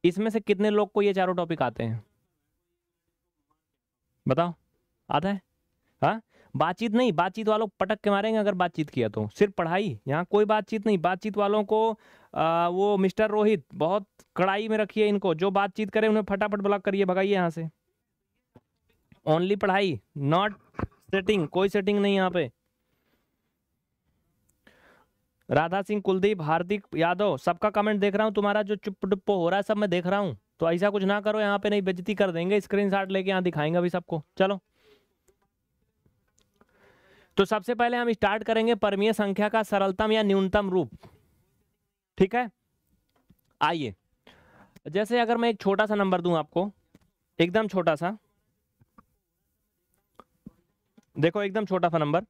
इसमें से कितने लोग को ये चारों टॉपिक आते हैं बताओ आता है हा बातचीत नहीं बातचीत वालों पटक के मारेंगे अगर बातचीत किया तो सिर्फ पढ़ाई यहाँ कोई बातचीत नहीं बातचीत वालों को आ, वो मिस्टर रोहित बहुत कड़ाई में रखिए इनको जो बातचीत करें उन्हें फटाफट ब्लॉक करिए भगाइए यहाँ से ओनली पढ़ाई नॉट सेटिंग कोई सेटिंग नहीं यहाँ पे राधा सिंह कुलदीप हार्दिक यादव सबका कमेंट देख रहा हूँ तुम्हारा जो चुप डुप्पो हो रहा है सब मैं देख रहा हूँ तो ऐसा कुछ ना करो यहाँ पे नहीं बेजती कर देंगे स्क्रीनशॉट लेके यहाँ दिखाएंगे अभी सबको चलो तो सबसे पहले हम स्टार्ट करेंगे परमीय संख्या का सरलतम या न्यूनतम रूप ठीक है आइए जैसे अगर मैं एक छोटा सा नंबर दू आपको एकदम छोटा सा देखो एकदम छोटा सा नंबर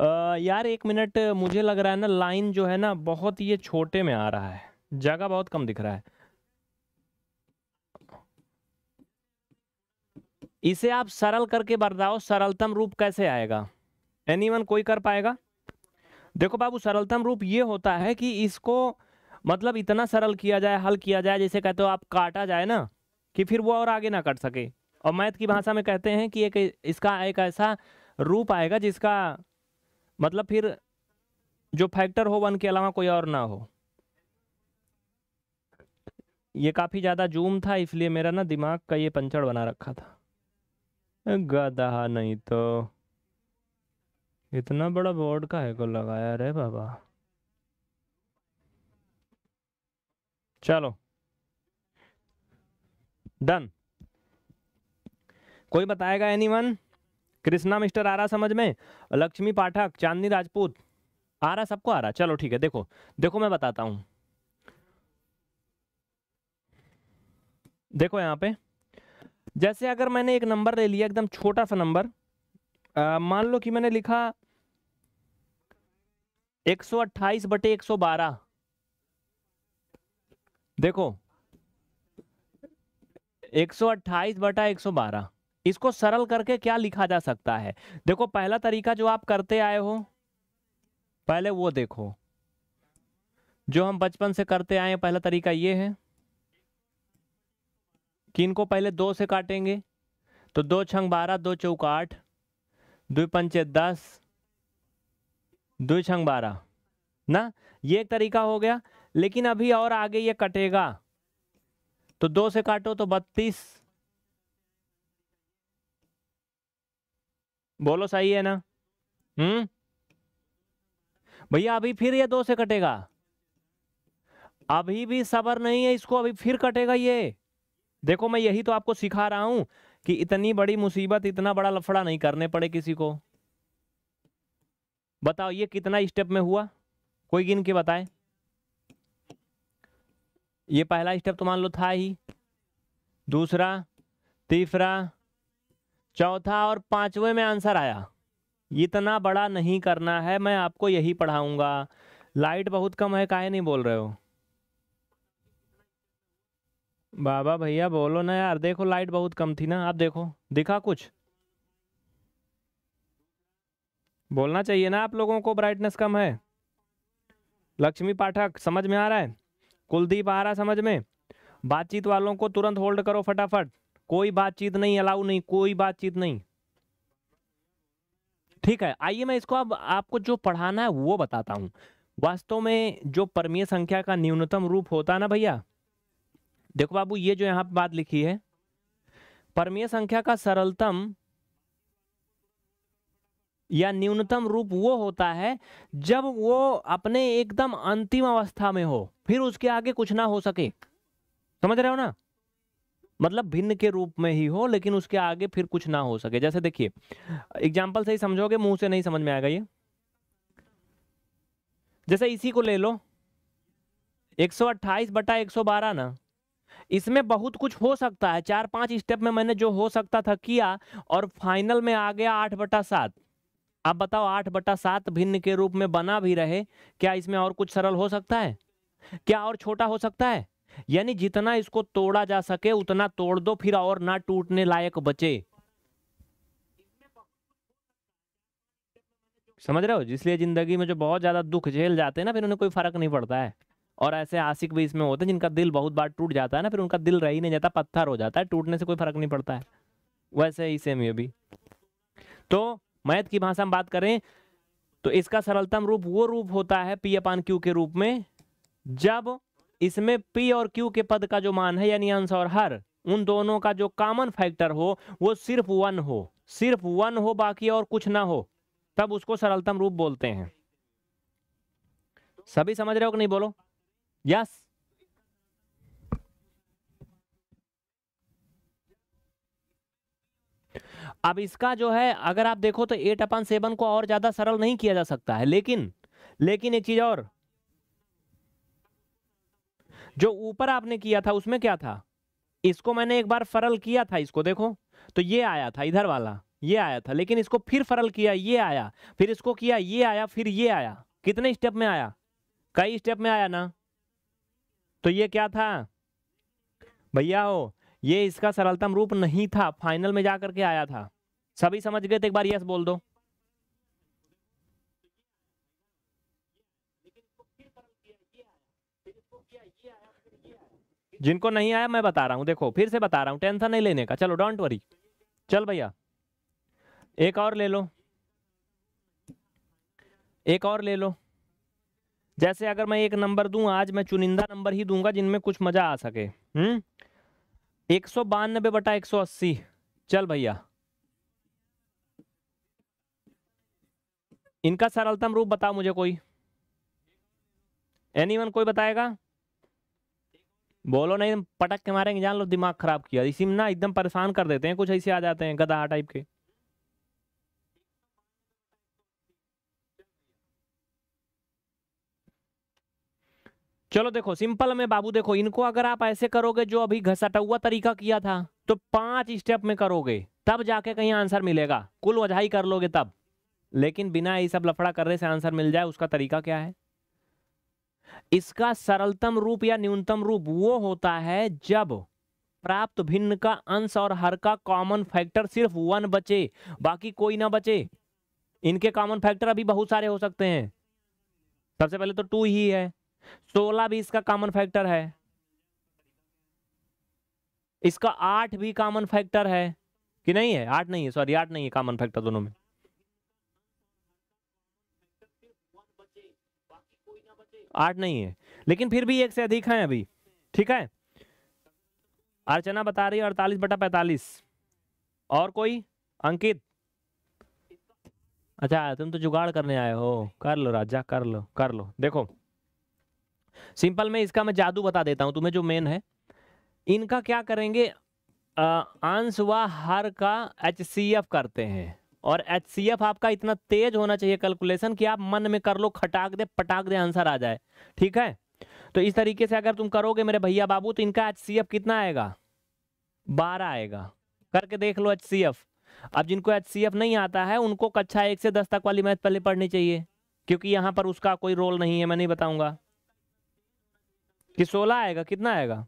आ, यार एक मिनट मुझे लग रहा है ना लाइन जो है ना बहुत ये छोटे में आ रहा है जगह बहुत कम दिख रहा है इसे आप सरल करके बताओ सरलतम रूप कैसे आएगा एनी कोई कर पाएगा देखो बाबू सरलतम रूप ये होता है कि इसको मतलब इतना सरल किया जाए हल किया जाए जैसे कहते हो आप काटा जाए ना कि फिर वो और आगे ना कट सके और मैथ की भाषा में कहते हैं कि एक इसका एक ऐसा रूप आएगा जिसका मतलब फिर जो फैक्टर हो वन के अलावा कोई और ना हो ये काफ़ी ज़्यादा जूम था इसलिए मेरा ना दिमाग का ये पंचड़ बना रखा था गधा नहीं तो इतना बड़ा बोर्ड का है को लगाया रे बाबा चलो डन कोई बताएगा एनीवन कृष्णा मिस्टर आ रहा समझ में लक्ष्मी पाठक चांदनी राजपूत आ रहा सबको आ रहा चलो ठीक है देखो देखो मैं बताता हूं देखो यहाँ पे जैसे अगर मैंने एक नंबर ले लिया एकदम छोटा सा नंबर मान लो कि मैंने लिखा एक सौ अट्ठाईस बटे एक सौ बारह देखो एक सौ अट्ठाईस बटा एक सौ बारह इसको सरल करके क्या लिखा जा सकता है देखो पहला तरीका जो आप करते आए हो पहले वो देखो जो हम बचपन से करते आए पहला तरीका ये है कि इनको पहले दो से काटेंगे तो दो छंग बारह दो चौक आठ दो पंचे दस दो छंग बारह ना ये एक तरीका हो गया लेकिन अभी और आगे ये कटेगा तो दो से काटो तो बत्तीस बोलो सही है ना हम्म भैया अभी फिर ये दो से कटेगा अभी भी सबर नहीं है इसको अभी फिर कटेगा ये देखो मैं यही तो आपको सिखा रहा हूं कि इतनी बड़ी मुसीबत इतना बड़ा लफड़ा नहीं करने पड़े किसी को बताओ ये कितना स्टेप में हुआ कोई गिन के बताए ये पहला स्टेप तो मान लो था ही दूसरा तीसरा चौथा और पांचवें में आंसर आया इतना बड़ा नहीं करना है मैं आपको यही पढ़ाऊंगा लाइट बहुत कम है काहे नहीं बोल रहे हो बाबा भैया बोलो ना यार देखो लाइट बहुत कम थी ना आप देखो दिखा कुछ बोलना चाहिए ना आप लोगों को ब्राइटनेस कम है लक्ष्मी पाठक समझ में आ रहा है कुलदीप आ रहा समझ में बातचीत वालों को तुरंत होल्ड करो फटाफट कोई बातचीत नहीं अलाउ नहीं कोई बातचीत नहीं ठीक है आइए मैं इसको अब आपको जो पढ़ाना है वो बताता हूँ वास्तव में जो परमीय संख्या का न्यूनतम रूप होता है ना भैया देखो बाबू ये जो यहाँ पे बात लिखी है परमीय संख्या का सरलतम या न्यूनतम रूप वो होता है जब वो अपने एकदम अंतिम अवस्था में हो फिर उसके आगे कुछ ना हो सके समझ रहे हो ना मतलब भिन्न के रूप में ही हो लेकिन उसके आगे फिर कुछ ना हो सके जैसे देखिए एग्जाम्पल से ही समझोगे मुंह से नहीं समझ में आएगा ये जैसे इसी को ले लो 128 बटा एक ना इसमें बहुत कुछ हो सकता है चार पांच स्टेप में मैंने जो हो सकता था किया और फाइनल में आ गया आठ बटा सात आप बताओ आठ बटा सात भिन्न के रूप में बना भी रहे क्या इसमें और कुछ सरल हो सकता है क्या और छोटा हो सकता है यानी जितना इसको तोड़ा जा सके उतना तोड़ दो फिर और ना टूटने लायक बचे समझ रहे हो इसलिए जिंदगी में जो बहुत ज्यादा दुख झेल जाते हैं ना फिर उन्हें कोई फर्क नहीं पड़ता है और ऐसे आशिक भी इसमें होते हैं जिनका दिल बहुत बार टूट जाता है ना फिर उनका दिल रह ही नहीं जाता पत्थर हो जाता है टूटने से कोई फर्क नहीं पड़ता है वैसे ही सेम ये भी तो मैथ की भाषा में बात करें तो इसका सरलतम रूप वो रूप होता है पी अपान क्यू के रूप में जब इसमें पी और क्यू के पद का जो मान है यानी अंश और हर उन दोनों का जो कॉमन फैक्टर हो वो सिर्फ वन हो सिर्फ वन हो बाकी और कुछ ना हो तब उसको सरलतम रूप बोलते हैं सभी समझ रहे हो कि नहीं बोलो Yes. अब इसका जो है अगर आप देखो तो एट अपन सेवन को और ज्यादा सरल नहीं किया जा सकता है लेकिन लेकिन एक चीज और जो ऊपर आपने किया था उसमें क्या था इसको मैंने एक बार फरल किया था इसको देखो तो ये आया था इधर वाला ये आया था लेकिन इसको फिर फरल किया ये आया फिर इसको किया ये आया फिर ये आया कितने स्टेप में आया कई स्टेप में आया ना तो ये क्या था भैया हो ये इसका सरलतम रूप नहीं था फाइनल में जा करके आया था सभी समझ गए थे तो एक बार यस बोल दो जिनको नहीं आया मैं बता रहा हूं देखो फिर से बता रहा हूं टेंशन नहीं लेने का चलो डोंट वरी चल भैया एक और ले लो एक और ले लो जैसे अगर मैं एक नंबर दूं आज मैं चुनिंदा नंबर ही दूंगा जिनमें कुछ मजा आ सके हम्म एक सौ बानबे बटा एक सौ अस्सी चल भैया इनका सरलतम रूप बताओ मुझे कोई एनीवन कोई बताएगा बोलो नहीं पटक के मारेंगे जान लो दिमाग खराब किया इसी में ना एकदम परेशान कर देते हैं कुछ ऐसे आ जाते हैं गदा टाइप के चलो देखो सिंपल में बाबू देखो इनको अगर आप ऐसे करोगे जो अभी घसटा हुआ तरीका किया था तो पांच स्टेप में करोगे तब जाके कहीं आंसर मिलेगा कुल वजाई कर लोगे तब लेकिन बिना ये सब लफड़ा करने से आंसर मिल जाए उसका तरीका क्या है इसका सरलतम रूप या न्यूनतम रूप वो होता है जब प्राप्त भिन्न का अंश और हर का कॉमन फैक्टर सिर्फ वन बचे बाकी कोई ना बचे इनके कॉमन फैक्टर अभी बहुत सारे हो सकते हैं सबसे पहले तो टू ही है सोलह भी इसका कॉमन फैक्टर है इसका आठ भी कॉमन फैक्टर है कि नहीं है आठ नहीं है सॉरी आठ नहीं है कॉमन फैक्टर दोनों में आठ नहीं है लेकिन फिर भी एक से अधिक है अभी ठीक है अर्चना बता रही है अड़तालीस बटा पैतालीस और कोई अंकित अच्छा तुम तो जुगाड़ करने आए हो कर लो राजा कर लो कर लो देखो सिंपल में इसका मैं जादू बता देता हूं तुम्हें जो मेन है इनका क्या करेंगे आंस व हर का एच करते हैं और एच आपका इतना तेज होना चाहिए कैलकुलेशन कि आप मन में कर लो खटाक दे पटाक दे आंसर आ जाए ठीक है तो इस तरीके से अगर तुम करोगे मेरे भैया बाबू तो इनका एच कितना आएगा बारह आएगा करके देख लो एच अब जिनको एच नहीं आता है उनको कक्षा एक से दस तक वाली मैथ पहले पढ़नी चाहिए क्योंकि यहाँ पर उसका कोई रोल नहीं है मैं नहीं बताऊंगा कि सोलह आएगा कितना आएगा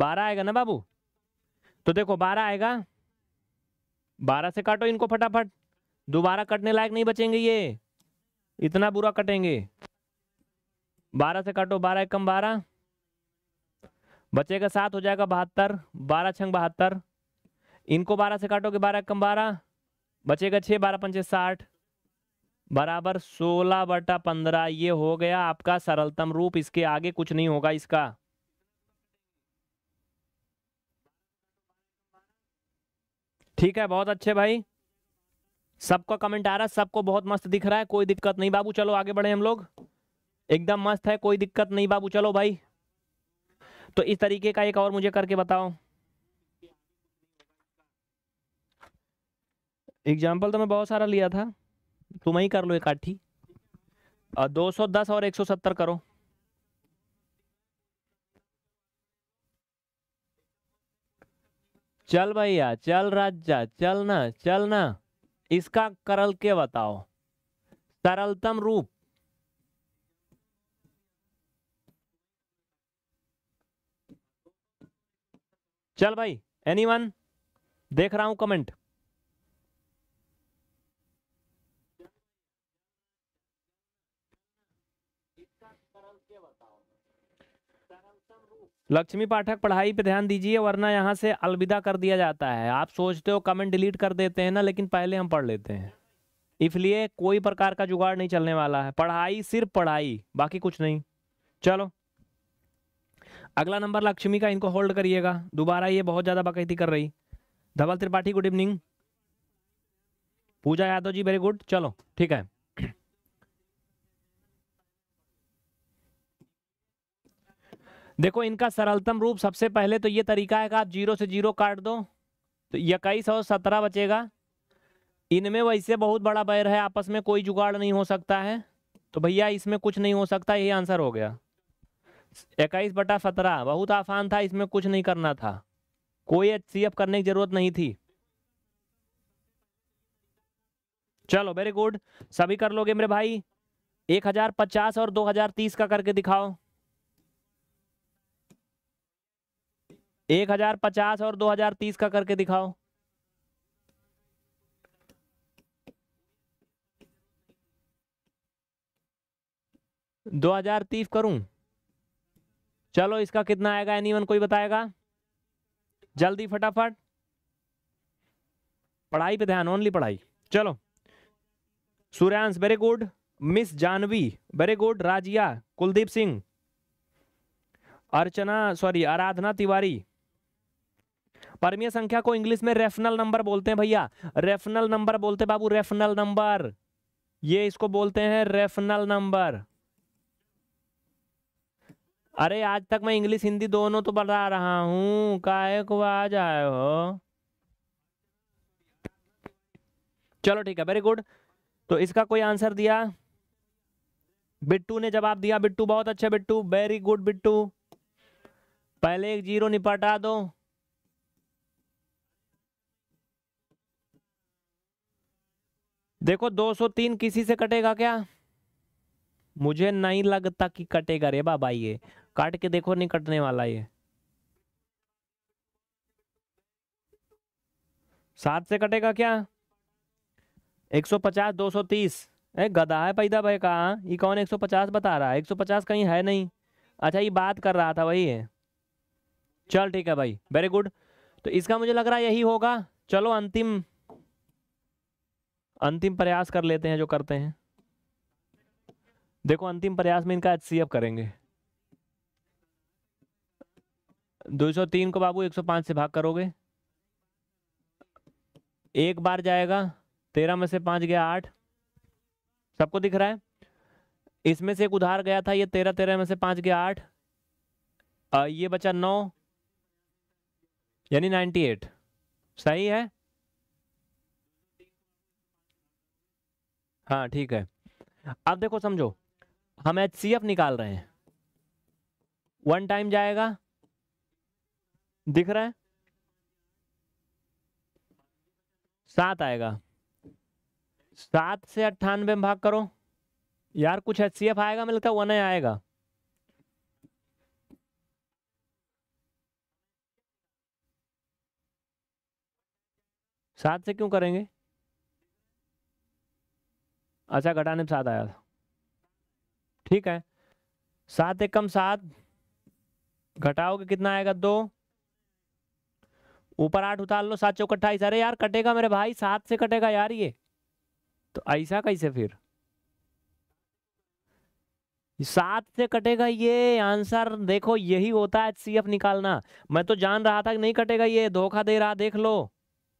बारह आएगा ना बाबू तो देखो बारह आएगा बारह से काटो इनको फटाफट दोबारा कटने लायक नहीं बचेंगे ये इतना बुरा कटेंगे बारह से काटो बारह एक कम बारह बचेगा सात हो जाएगा बहत्तर बारह छंग बहत्तर इनको बारह से काटोगे बारह कम बारह बचेगा छः बारह पंचे साठ बराबर सोलह बटा पंद्रह ये हो गया आपका सरलतम रूप इसके आगे कुछ नहीं होगा इसका ठीक है बहुत अच्छे भाई सबका कमेंट आ रहा है सबको बहुत मस्त दिख रहा है कोई दिक्कत नहीं बाबू चलो आगे बढ़े हम लोग एकदम मस्त है कोई दिक्कत नहीं बाबू चलो भाई तो इस तरीके का एक और मुझे करके बताओ एग्जाम्पल तो मैं बहुत सारा लिया था तुम ही कर लो इकाठी दो सौ दस और एक सौ सत्तर करो चल भैया चल राजा चल चल ना इसका करल के बताओ सरलतम रूप चल भाई एनीवन देख रहा हूं कमेंट लक्ष्मी पाठक पढ़ाई पे ध्यान दीजिए वरना यहाँ से अलविदा कर दिया जाता है आप सोचते हो कमेंट डिलीट कर देते हैं ना लेकिन पहले हम पढ़ लेते हैं इसलिए कोई प्रकार का जुगाड़ नहीं चलने वाला है पढ़ाई सिर्फ पढ़ाई बाकी कुछ नहीं चलो अगला नंबर लक्ष्मी का इनको होल्ड करिएगा दोबारा ये बहुत ज़्यादा बकैती कर रही Dhaval Tripathi good evening Pooja Yadav ji very good चलो ठीक है देखो इनका सरलतम रूप सबसे पहले तो ये तरीका है कि आप जीरो से जीरो काट दो तो इक्कीस और सत्रह बचेगा इनमें वैसे बहुत बड़ा बैर है आपस में कोई जुगाड़ नहीं हो सकता है तो भैया इसमें कुछ नहीं हो सकता यही आंसर हो गया इक्कीस बटा सत्रह बहुत आसान था इसमें कुछ नहीं करना था कोई एच करने की जरूरत नहीं थी चलो वेरी गुड सभी कर लोगे मेरे भाई एक हजार पचास और दो हजार तीस का करके दिखाओ एक हजार पचास और दो हजार तीस का करके दिखाओ दो हजार तीस करूं चलो इसका कितना आएगा एनीवन कोई बताएगा जल्दी फटाफट पढ़ाई पे ध्यान ओनली पढ़ाई चलो Suryansh very good miss Janhvi very good Razia Kuldeep Singh Archana sorry Aradhana Tiwari परमीय संख्या को इंग्लिश में रेफनल नंबर बोलते हैं भैया रेफनल नंबर बोलते हैं बाबू रेफनल नंबर ये इसको बोलते हैं रेफनल नंबर अरे आज तक मैं इंग्लिश हिंदी दोनों तो बता रहा हूं काहे को आज आए हो चलो ठीक है वेरी गुड तो इसका कोई आंसर दिया बिट्टू ने जवाब दिया बिट्टू बहुत अच्छा बिट्टू वेरी गुड बिट्टू पहले एक जीरो निपटा दो देखो 203 किसी से कटेगा क्या मुझे नहीं लगता कि कटेगा रे बाबा ये काट के देखो नहीं कटने वाला ये सात से कटेगा क्या एक सौ पचास दो सौ तीस ए गधा है पैदा भाई कहा ये कौन एक सौ पचास बता रहा है एक सौ पचास कहीं है नहीं अच्छा ये बात कर रहा था वही है चल ठीक है भाई वेरी गुड तो इसका मुझे लग रहा है यही होगा चलो अंतिम अंतिम प्रयास कर लेते हैं जो करते हैं देखो अंतिम प्रयास में इनका एच करेंगे 203 को बाबू 105 से भाग करोगे एक बार जाएगा तेरह में से पांच गया आठ सबको दिख रहा है इसमें से एक उधार गया था ये तेरह तेरह में से पांच गया आठ ये बचा नौ यानी नाइन्टी एट सही है हाँ ठीक है अब देखो समझो हम एच सी एफ निकाल रहे हैं वन टाइम जाएगा दिख रहा है सात आएगा सात से अट्ठानबे में भाग करो यार कुछ एच सी एफ आएगा मिलकर वन आएगा सात से क्यों करेंगे अच्छा घटाने में सात आया था ठीक है सात एक कम सात घटाओगे कितना आएगा दो ऊपर आठ उतार लो सात चौक अट्ठाईस अरे यार कटेगा मेरे भाई सात से कटेगा यार ये तो ऐसा कैसे फिर सात से कटेगा ये आंसर देखो यही होता है सी निकालना मैं तो जान रहा था कि नहीं कटेगा ये धोखा दे रहा देख लो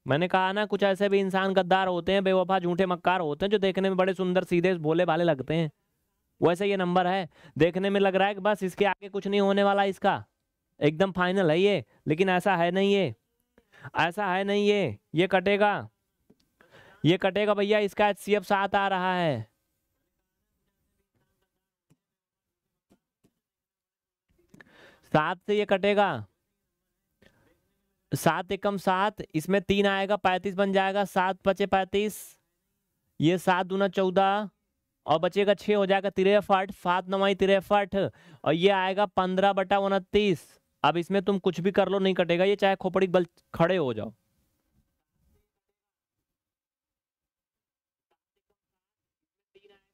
मैंने कहा ना कुछ ऐसे भी इंसान गद्दार होते हैं बेवफा झूठे मक्कार होते हैं जो देखने में बड़े सुंदर सीधे भोले भाले लगते हैं वैसे ये नंबर है देखने में लग रहा है कि बस इसके आगे कुछ नहीं होने वाला इसका एकदम फाइनल है ये लेकिन ऐसा है नहीं ये ऐसा है नहीं ये ये कटेगा ये कटेगा भैया इसका एच सी एफ साथ आ रहा है सात से ये कटेगा सात एकम सात इसमें तीन आएगा पैंतीस बन जाएगा सात पचे पैंतीस ये सात दूना चौदह और बचेगा छः हो जाएगा तिरसठ सात नवाई तिरसठ और ये आएगा पंद्रह बटा उनतीस अब इसमें तुम कुछ भी कर लो नहीं कटेगा ये चाहे खोपड़ी बल खड़े हो जाओ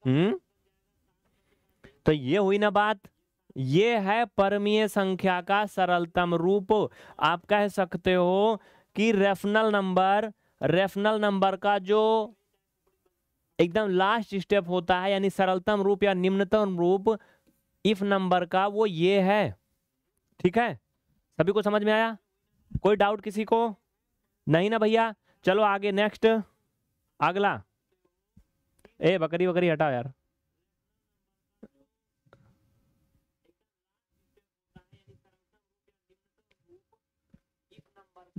हम्म तो ये हुई ना बात ये है परमीय संख्या का सरलतम रूप आप कह सकते हो कि रेफनल नंबर रेफनल नंबर का जो एकदम लास्ट स्टेप होता है यानी सरलतम रूप या निम्नतम रूप इफ नंबर का वो ये है ठीक है सभी को समझ में आया कोई डाउट किसी को नहीं ना भैया चलो आगे नेक्स्ट अगला ए बकरी बकरी हटाओ यार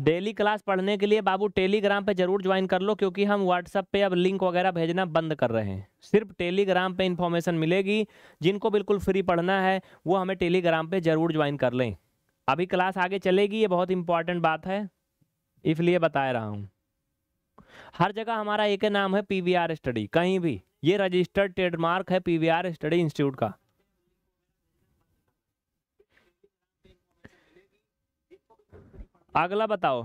डेली क्लास पढ़ने के लिए बाबू टेलीग्राम पे जरूर ज्वाइन कर लो क्योंकि हम व्हाट्सअप पे अब लिंक वगैरह भेजना बंद कर रहे हैं सिर्फ टेलीग्राम पे इन्फॉर्मेशन मिलेगी जिनको बिल्कुल फ्री पढ़ना है वो हमें टेलीग्राम पे जरूर ज्वाइन कर लें अभी क्लास आगे चलेगी ये बहुत इंपॉर्टेंट बात है इसलिए बता रहा हूँ हर जगह हमारा एक नाम है पी स्टडी कहीं भी ये रजिस्टर्ड ट्रेडमार्क है पी स्टडी इंस्टीट्यूट का अगला बताओ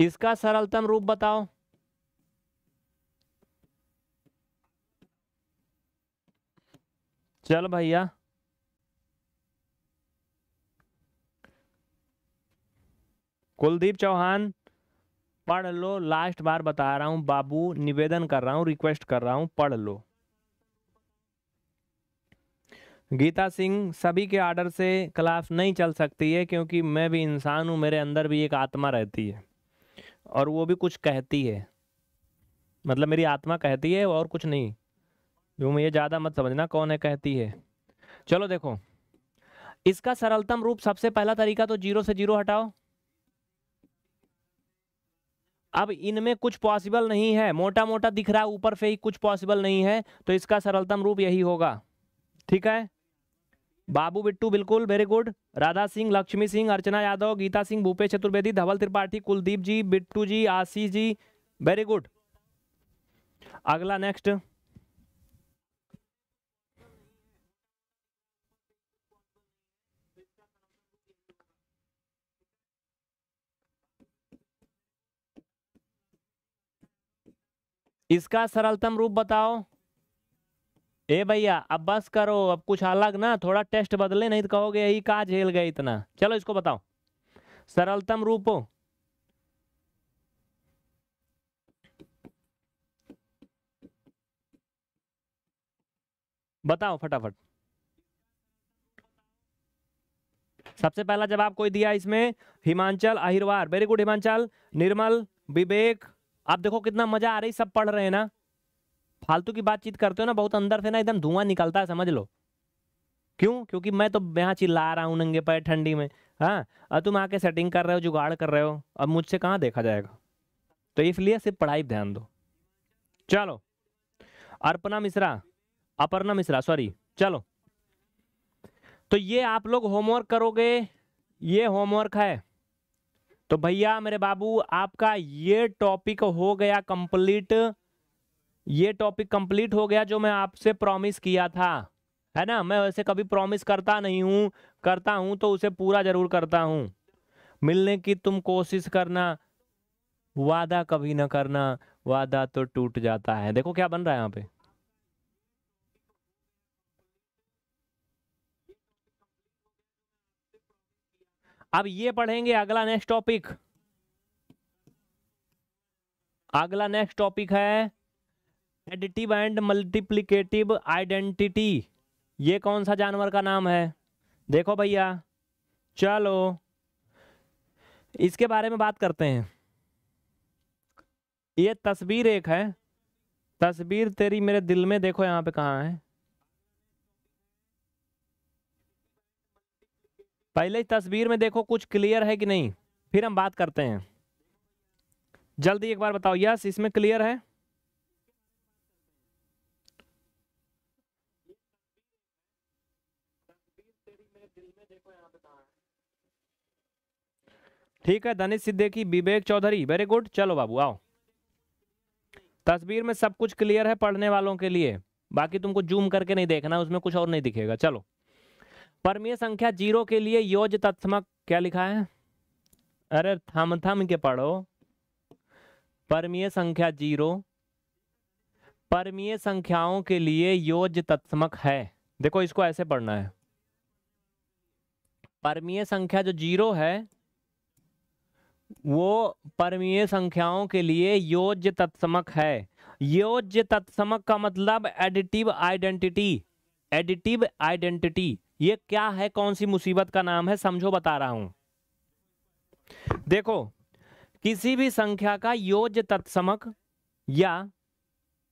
इसका सरलतम रूप बताओ चल भैया कुलदीप चौहान पढ़ लो लास्ट बार बता रहा हूँ बाबू निवेदन कर रहा हूँ रिक्वेस्ट कर रहा हूँ पढ़ लो गीता सिंह सभी के आर्डर से क्लास नहीं चल सकती है क्योंकि मैं भी इंसान हूँ मेरे अंदर भी एक आत्मा रहती है और वो भी कुछ कहती है मतलब मेरी आत्मा कहती है और कुछ नहीं जो मुझे ज़्यादा मत समझना कौन है कहती है चलो देखो इसका सरलतम रूप सबसे पहला तरीका तो जीरो से जीरो हटाओ अब इनमें कुछ पॉसिबल नहीं है मोटा मोटा दिख रहा है ऊपर से ही कुछ पॉसिबल नहीं है तो इसका सरलतम रूप यही होगा ठीक है बाबू बिट्टू बिल्कुल very good Radha Singh Lakshmi Singh Archana Yadav Geeta Singh Bhupesh Chaturvedi Dhaval Tripathi Kuldeep ji Bittu ji Ashish ji very good अगला नेक्स्ट इसका सरलतम रूप बताओ ए भैया अब बस करो अब कुछ अलग ना थोड़ा टेस्ट बदले नहीं तो कहोगे यही कहा झेल गए इतना चलो इसको बताओ सरलतम रूप बताओ फटाफट सबसे पहला जवाब कोई दिया इसमें हिमांचल अहिरवार वेरी गुड हिमांचल निर्मल विवेक आप देखो कितना मजा आ रही सब पढ़ रहे हैं ना फालतू की बातचीत करते हो ना बहुत अंदर से ना एकदम धुआं निकलता है समझ लो क्यों क्योंकि मैं तो यहाँ चिल्ला रहा हूँ नंगे पैर ठंडी में हाँ और तुम आके सेटिंग कर रहे हो जुगाड़ कर रहे हो अब मुझसे कहाँ देखा जाएगा तो इसलिए सिर्फ पढ़ाई ध्यान दो चलो अर्पणा मिश्रा अपर्णा मिश्रा सॉरी चलो तो ये आप लोग होमवर्क करोगे ये होमवर्क है तो भैया मेरे बाबू आपका ये टॉपिक हो गया कंप्लीट ये टॉपिक कंप्लीट हो गया जो मैं आपसे प्रॉमिस किया था है ना मैं वैसे कभी प्रॉमिस करता नहीं हूँ करता हूँ तो उसे पूरा जरूर करता हूँ मिलने की तुम कोशिश करना वादा कभी ना करना वादा तो टूट जाता है देखो क्या बन रहा है यहाँ पे अब ये पढ़ेंगे अगला नेक्स्ट टॉपिक अगला नेक्स्ट टॉपिक है एडिटिव एंड मल्टीप्लिकेटिव आइडेंटिटी ये कौन सा जानवर का नाम है देखो भैया चलो इसके बारे में बात करते हैं ये तस्वीर एक है तस्वीर तेरी मेरे दिल में देखो यहाँ पे कहाँ है पहले तस्वीर में देखो कुछ क्लियर है कि नहीं फिर हम बात करते हैं जल्दी एक बार बताओ यस इसमें क्लियर है ठीक है धनिष की विवेक चौधरी वेरी गुड चलो बाबू आओ तस्वीर में सब कुछ क्लियर है पढ़ने वालों के लिए बाकी तुमको जूम करके नहीं देखना उसमें कुछ और नहीं दिखेगा चलो परमीय संख्या जीरो के लिए योज तत्समक क्या लिखा है अरे थम थम के पढ़ो परमीय संख्या जीरो परमीय संख्याओं के लिए योज तत्समक है देखो इसको ऐसे पढ़ना है परमीय संख्या जो जीरो है वो परमीय संख्याओं के लिए योज तत्समक है योज तत्समक का मतलब एडिटिव आइडेंटिटी एडिटिव आइडेंटिटी ये क्या है कौन सी मुसीबत का नाम है समझो बता रहा हूं देखो किसी भी संख्या का योज तत्समक या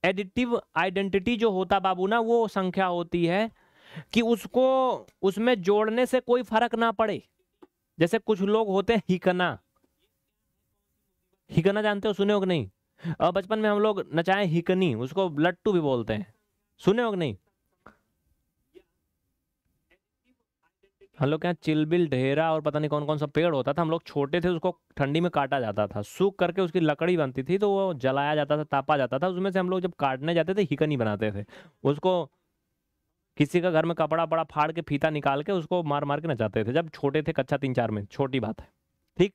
एडिटिव आइडेंटिटी जो होता बाबू ना वो संख्या होती है कि उसको उसमें जोड़ने से कोई फर्क ना पड़े जैसे कुछ लोग होते हैं हिकना हिकना जानते हो सुने हो नहीं और बचपन में हम लोग नचाए हिकनी उसको लट्टू भी बोलते हैं सुने हो नहीं हम लोग के यहाँ चिलबिल ढेरा और पता नहीं कौन कौन सा पेड़ होता था हम लोग छोटे थे उसको ठंडी में काटा जाता था सूख करके उसकी लकड़ी बनती थी तो वो जलाया जाता था तापा जाता था उसमें से हम लोग जब काटने जाते थे हिकनी बनाते थे उसको किसी का घर में कपड़ा बड़ा फाड़ के फीता निकाल के उसको मार मार के नचाते थे जब छोटे थे कच्चा तीन चार में छोटी बात है ठीक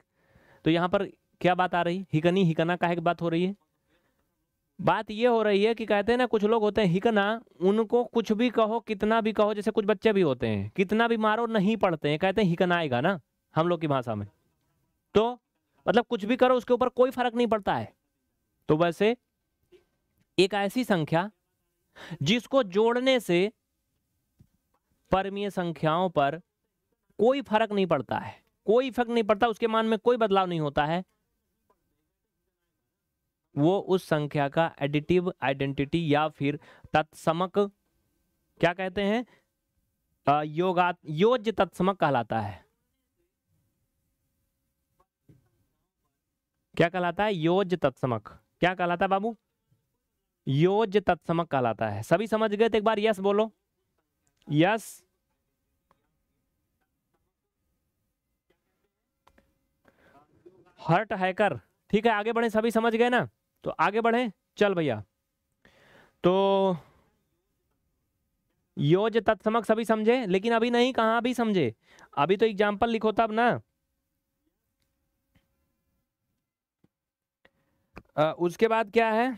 तो यहाँ पर क्या बात आ रही हिकनी हिकना का एक बात हो रही है बात ये हो रही है कि कहते हैं ना कुछ लोग होते हैं हिकना उनको कुछ भी कहो कितना भी कहो जैसे कुछ बच्चे भी होते हैं कितना भी मारो नहीं पढ़ते हैं कहते हैं हिकनाएगा ना हम लोग की भाषा में तो मतलब कुछ भी करो उसके ऊपर कोई फर्क नहीं पड़ता है तो वैसे एक ऐसी संख्या जिसको जोड़ने से परमीय संख्याओं पर कोई फर्क नहीं पड़ता है कोई फर्क नहीं पड़ता उसके मान में कोई बदलाव नहीं होता है वो उस संख्या का एडिटिव आइडेंटिटी या फिर तत्समक क्या कहते हैं योगा योज्य तत्समक कहलाता है क्या कहलाता है योज तत्समक क्या कहलाता है बाबू योज तत्समक कहलाता है सभी समझ गए तो एक बार यस बोलो यस हर्ट हैकर ठीक है आगे बढ़े सभी समझ गए ना तो आगे बढ़े चल भैया तो योज तत्समक सभी समझे लेकिन अभी नहीं कहां भी समझे अभी तो एग्जाम्पल लिखो तब ना आ, उसके बाद क्या है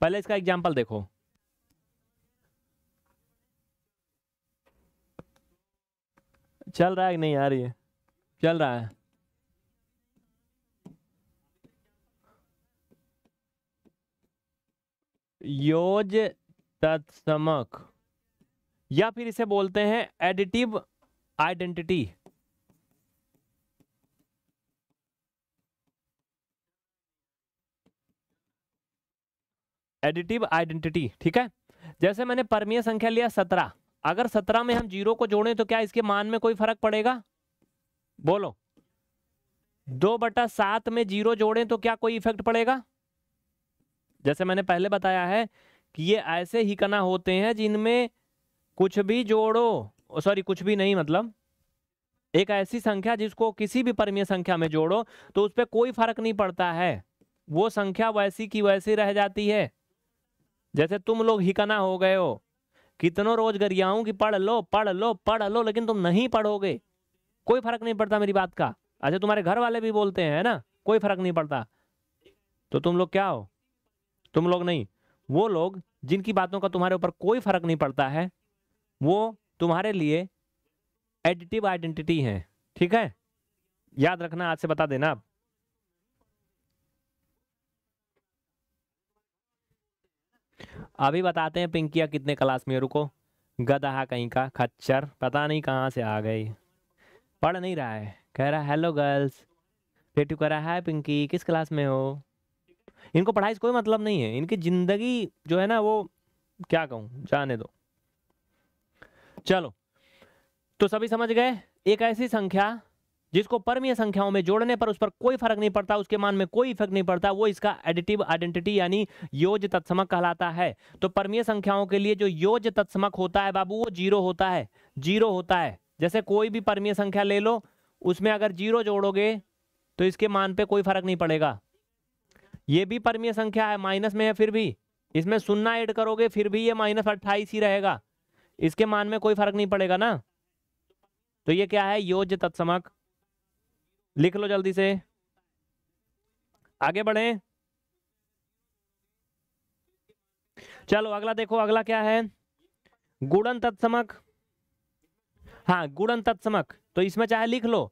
पहले इसका एग्जाम्पल देखो चल रहा है कि नहीं रही है चल रहा है योज तत्समक या फिर इसे बोलते हैं एडिटिव आइडेंटिटी एडिटिव आइडेंटिटी ठीक है जैसे मैंने परमीय संख्या लिया सत्रह अगर सत्रह में हम जीरो को जोड़ें तो क्या इसके मान में कोई फर्क पड़ेगा बोलो दो बटा सात में जीरो जोड़ें तो क्या कोई इफेक्ट पड़ेगा जैसे मैंने पहले बताया है कि ये ऐसे ही कना होते हैं जिनमें कुछ भी जोड़ो सॉरी कुछ भी नहीं मतलब एक ऐसी संख्या जिसको किसी भी परमीय संख्या में जोड़ो तो उस पर कोई फर्क नहीं पड़ता है वो संख्या वैसी की वैसी रह जाती है जैसे तुम लोग हिकना हो गए हो कितनों रोज गरियाओं पढ़ लो पढ़ लो पढ़ लो लेकिन तुम नहीं पढ़ोगे कोई फर्क नहीं पड़ता मेरी बात का अच्छा तुम्हारे घर वाले भी बोलते हैं ना कोई फर्क नहीं पड़ता तो तुम लोग क्या हो तुम लोग नहीं वो लोग जिनकी बातों का तुम्हारे ऊपर कोई फर्क नहीं पड़ता है वो तुम्हारे लिए एडिटिव आइडेंटिटी हैं ठीक है याद रखना आज से बता देना आप अभी बताते हैं पिंकिया कितने क्लास में रुको गदहा कहीं का खच्चर पता नहीं कहाँ से आ गई पढ़ नहीं रहा है कह रहा हेलो गर्ल्स पेटू कह रहा है पिंकी किस क्लास में हो इनको पढ़ाई से कोई मतलब नहीं है इनकी ज़िंदगी जो है ना वो क्या कहूँ जाने दो चलो तो सभी समझ गए एक ऐसी संख्या जिसको परमीय संख्याओं में जोड़ने पर उस पर कोई फर्क नहीं पड़ता उसके मान में कोई इफेक्ट नहीं पड़ता वो इसका एडिटिव आइडेंटिटी यानी योज तत्समक कहलाता है तो परमीय संख्याओं के लिए जो योज तत्समक होता है बाबू वो जीरो होता है जीरो होता है जैसे कोई भी परमीय संख्या ले लो उसमें अगर जीरो जोड़ोगे तो इसके मान पे कोई फर्क नहीं पड़ेगा ये भी परमीय संख्या है माइनस में है फिर भी इसमें सुन्ना ऐड करोगे फिर भी ये माइनस अट्ठाईस ही रहेगा इसके मान में कोई फर्क नहीं पड़ेगा ना तो ये क्या है योज्य तत्समक लिख लो जल्दी से आगे बढ़े चलो अगला देखो अगला क्या है गुणन तत्समक हाँ गुणन तत्समक तो इसमें चाहे लिख लो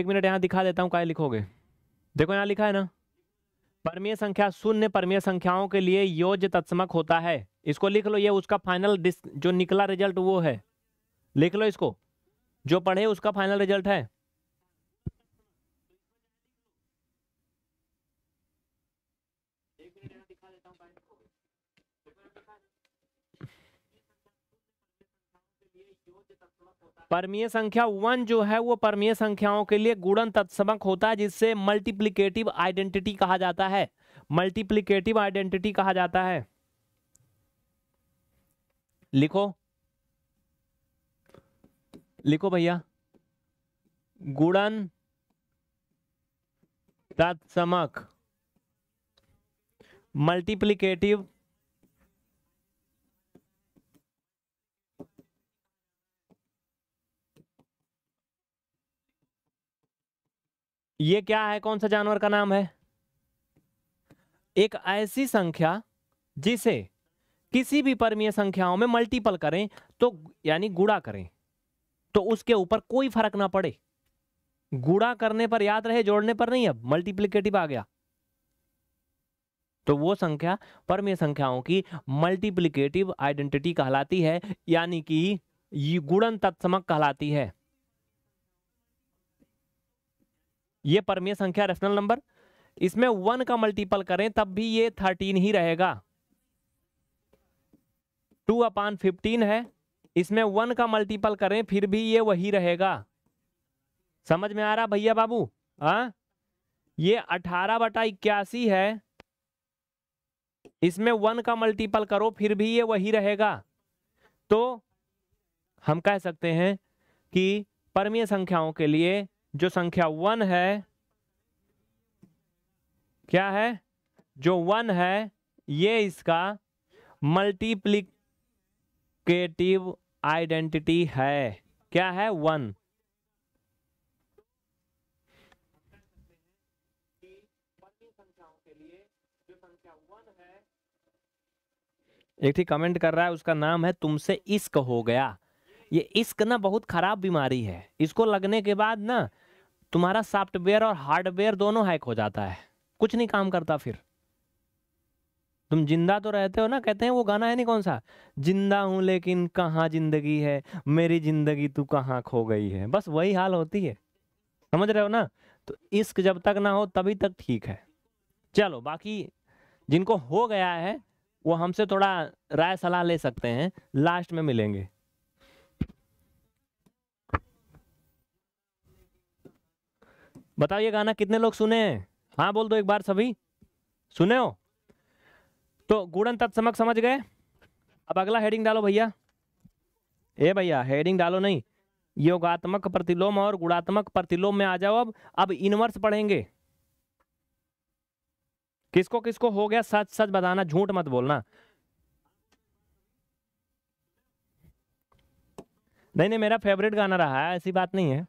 एक मिनट यहां दिखा देता हूं क्या लिखोगे देखो यहाँ लिखा है ना परमीय संख्या शून्य परमीय संख्याओं के लिए योज तत्समक होता है इसको लिख लो ये उसका फाइनल जो निकला रिजल्ट वो है लिख लो इसको जो पढ़े उसका फाइनल रिजल्ट है परमीय संख्या वन जो है वो परमीय संख्याओं के लिए गुणन तत्समक होता है जिससे मल्टीप्लीकेटिव आइडेंटिटी कहा जाता है मल्टीप्लीकेटिव आइडेंटिटी कहा जाता है लिखो लिखो भैया गुणन तत्समक मल्टीप्लीकेटिव ये क्या है कौन सा जानवर का नाम है एक ऐसी संख्या जिसे किसी भी परमीय संख्याओं में मल्टीपल करें तो यानी गुड़ा करें तो उसके ऊपर कोई फर्क ना पड़े गुड़ा करने पर याद रहे जोड़ने पर नहीं अब मल्टीप्लीकेटिव आ गया तो वो संख्या परमीय संख्याओं की मल्टीप्लीकेटिव आइडेंटिटी कहलाती है यानी कि गुणन तत्समक कहलाती है ये परमीय संख्या रेफरल नंबर इसमें वन का मल्टीपल करें तब भी ये थर्टीन ही रहेगा टू अपान फिफ्टीन है इसमें वन का मल्टीपल करें फिर भी ये वही रहेगा समझ में आ रहा भैया बाबू हाँ ये अठारह बटा इक्यासी है इसमें वन का मल्टीपल करो फिर भी ये वही रहेगा तो हम कह सकते हैं कि परमीय संख्याओं के लिए जो संख्या वन है क्या है जो वन है ये इसका मल्टीप्लीकेटिव आइडेंटिटी है क्या है वन एक ठीक कमेंट कर रहा है उसका नाम है तुमसे इश्क हो गया ये इश्क ना बहुत खराब बीमारी है इसको लगने के बाद ना तुम्हारा सॉफ्टवेयर और हार्डवेयर दोनों हैक हो जाता है कुछ नहीं काम करता फिर तुम जिंदा तो रहते हो ना कहते हैं वो गाना है नहीं कौन सा जिंदा हूं लेकिन कहाँ जिंदगी है मेरी जिंदगी तू कहाँ खो गई है बस वही हाल होती है समझ रहे हो ना तो इश्क जब तक ना हो तभी तक ठीक है चलो बाकी जिनको हो गया है वो हमसे थोड़ा राय सलाह ले सकते हैं लास्ट में मिलेंगे बताओ ये गाना कितने लोग सुने हैं हाँ बोल दो एक बार सभी सुने हो तो गुड़न तत्समक समझ गए अब अगला हेडिंग डालो भैया ए भैया हेडिंग डालो नहीं योगात्मक प्रतिलोम और गुणात्मक प्रतिलोम में आ जाओ अब अब इनवर्स पढ़ेंगे किसको किसको हो गया सच सच बताना झूठ मत बोलना नहीं नहीं मेरा फेवरेट गाना रहा है ऐसी बात नहीं है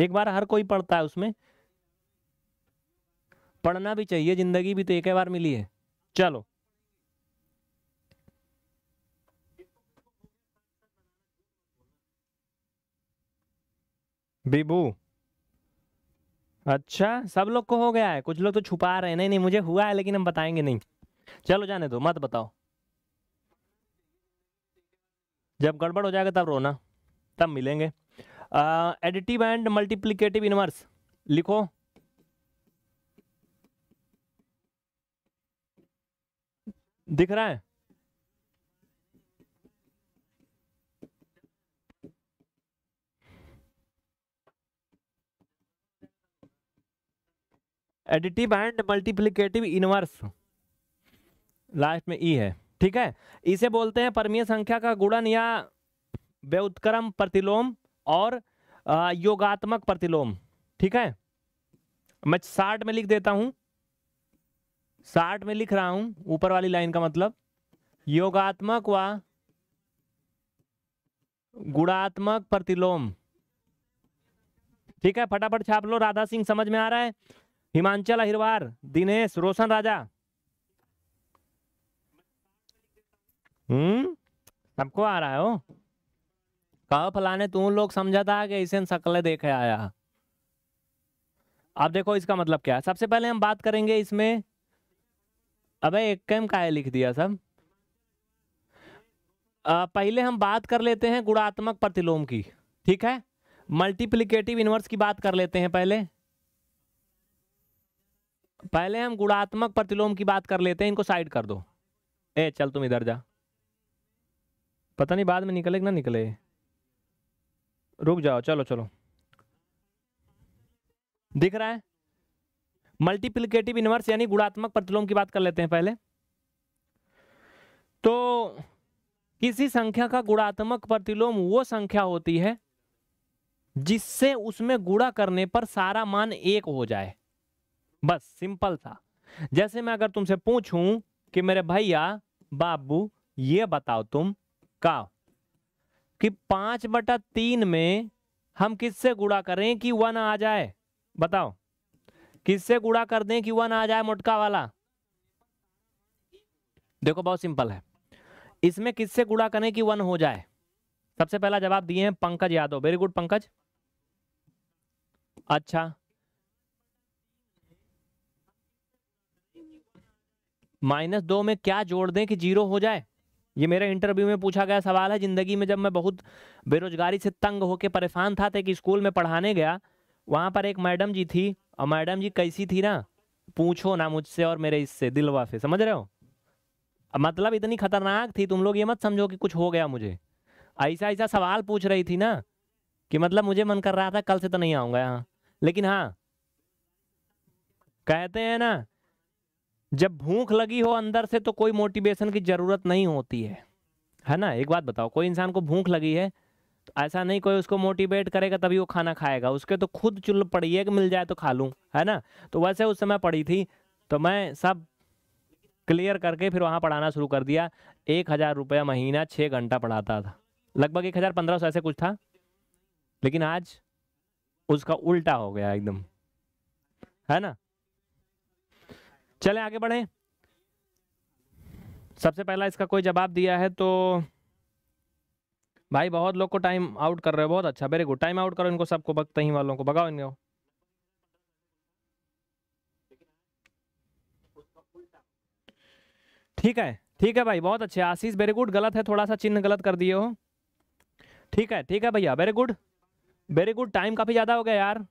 एक बार हर कोई पढ़ता है उसमें पढ़ना भी चाहिए जिंदगी भी तो एक बार मिली है चलो बिबू अच्छा सब लोग को हो गया है कुछ लोग तो छुपा रहे हैं नहीं नहीं मुझे हुआ है लेकिन हम बताएंगे नहीं चलो जाने दो मत बताओ जब गड़बड़ हो जाएगा तब रोना तब मिलेंगे एडिटिव एंड मल्टीप्लीकेटिव इनवर्स लिखो दिख रहा है additive and multiplicative inverse last में ई e है ठीक है इसे बोलते हैं परमीय संख्या का गुणन या व्युत्क्रम प्रतिलोम और योगात्मक प्रतिलोम ठीक है मैं साठ में लिख देता हूं साठ में लिख रहा हूं ऊपर वाली लाइन का मतलब योगात्मक व गुणात्मक प्रतिलोम ठीक है फटाफट छाप लो राधा सिंह समझ में आ रहा है हिमांचल अहिरवार दिनेश रोशन राजा हम्म सबको आ रहा है हो कहा फलाने तू लोग समझा था कि इसे शक्ल देखे आया अब देखो इसका मतलब क्या है सबसे पहले हम बात करेंगे इसमें अबे एक कैम का लिख दिया सब पहले हम बात कर लेते हैं गुणात्मक प्रतिलोम की ठीक है मल्टीप्लिकेटिव इनवर्स की बात कर लेते हैं पहले पहले हम गुणात्मक प्रतिलोम की बात कर लेते हैं इनको साइड कर दो ए चल तुम इधर जा पता नहीं बाद में निकले कि ना निकले रुक जाओ चलो चलो दिख रहा है मल्टीप्लिकेटिव इनवर्स यानी गुणात्मक प्रतिलोम की बात कर लेते हैं पहले तो किसी संख्या का गुणात्मक प्रतिलोम वो संख्या होती है जिससे उसमें गुड़ा करने पर सारा मान एक हो जाए बस सिंपल था जैसे मैं अगर तुमसे पूछूं कि मेरे भैया बाबू ये बताओ तुम का कि पांच बटा तीन में हम किससे गुड़ा करें कि वन आ जाए बताओ किससे गुड़ा कर दें कि वन आ जाए मोटका वाला देखो बहुत सिंपल है इसमें किससे गुड़ा करें कि वन हो जाए सबसे पहला जवाब दिए हैं पंकज यादव वेरी गुड पंकज अच्छा माइनस दो में क्या जोड़ दें कि जीरो हो जाए ये मेरे इंटरव्यू में पूछा गया सवाल है ज़िंदगी में जब मैं बहुत बेरोजगारी से तंग होकर परेशान था तो एक स्कूल में पढ़ाने गया वहाँ पर एक मैडम जी थी और मैडम जी कैसी थी ना पूछो ना मुझसे और मेरे इससे दिलवा से समझ रहे हो मतलब इतनी खतरनाक थी तुम लोग ये मत समझो कि कुछ हो गया मुझे ऐसा ऐसा सवाल पूछ रही थी ना कि मतलब मुझे मन कर रहा था कल से तो नहीं आऊँगा यहाँ लेकिन हाँ कहते हैं ना जब भूख लगी हो अंदर से तो कोई मोटिवेशन की ज़रूरत नहीं होती है है ना एक बात बताओ कोई इंसान को भूख लगी है तो ऐसा नहीं कोई उसको मोटिवेट करेगा तभी वो खाना खाएगा उसके तो खुद चुल्ल पड़ी है कि मिल जाए तो खा लूँ है ना तो वैसे उस समय पड़ी थी तो मैं सब क्लियर करके फिर वहाँ पढ़ाना शुरू कर दिया एक हज़ार रुपया महीना छः घंटा पढ़ाता था लगभग एक हज़ार पंद्रह सौ ऐसे कुछ था लेकिन आज उसका उल्टा हो गया एकदम है ना चले आगे बढ़े सबसे पहला इसका कोई जवाब दिया है तो भाई बहुत लोग को टाइम आउट कर रहे हो बहुत अच्छा वेरी गुड टाइम आउट करो इनको सबको बगते ही वालों को भगाओ इनको ठीक है ठीक है भाई बहुत अच्छे आशीष वेरी गुड गलत है थोड़ा सा चिन्ह गलत कर दिए हो ठीक है ठीक है भैया very good very good time काफ़ी ज़्यादा हो गया यार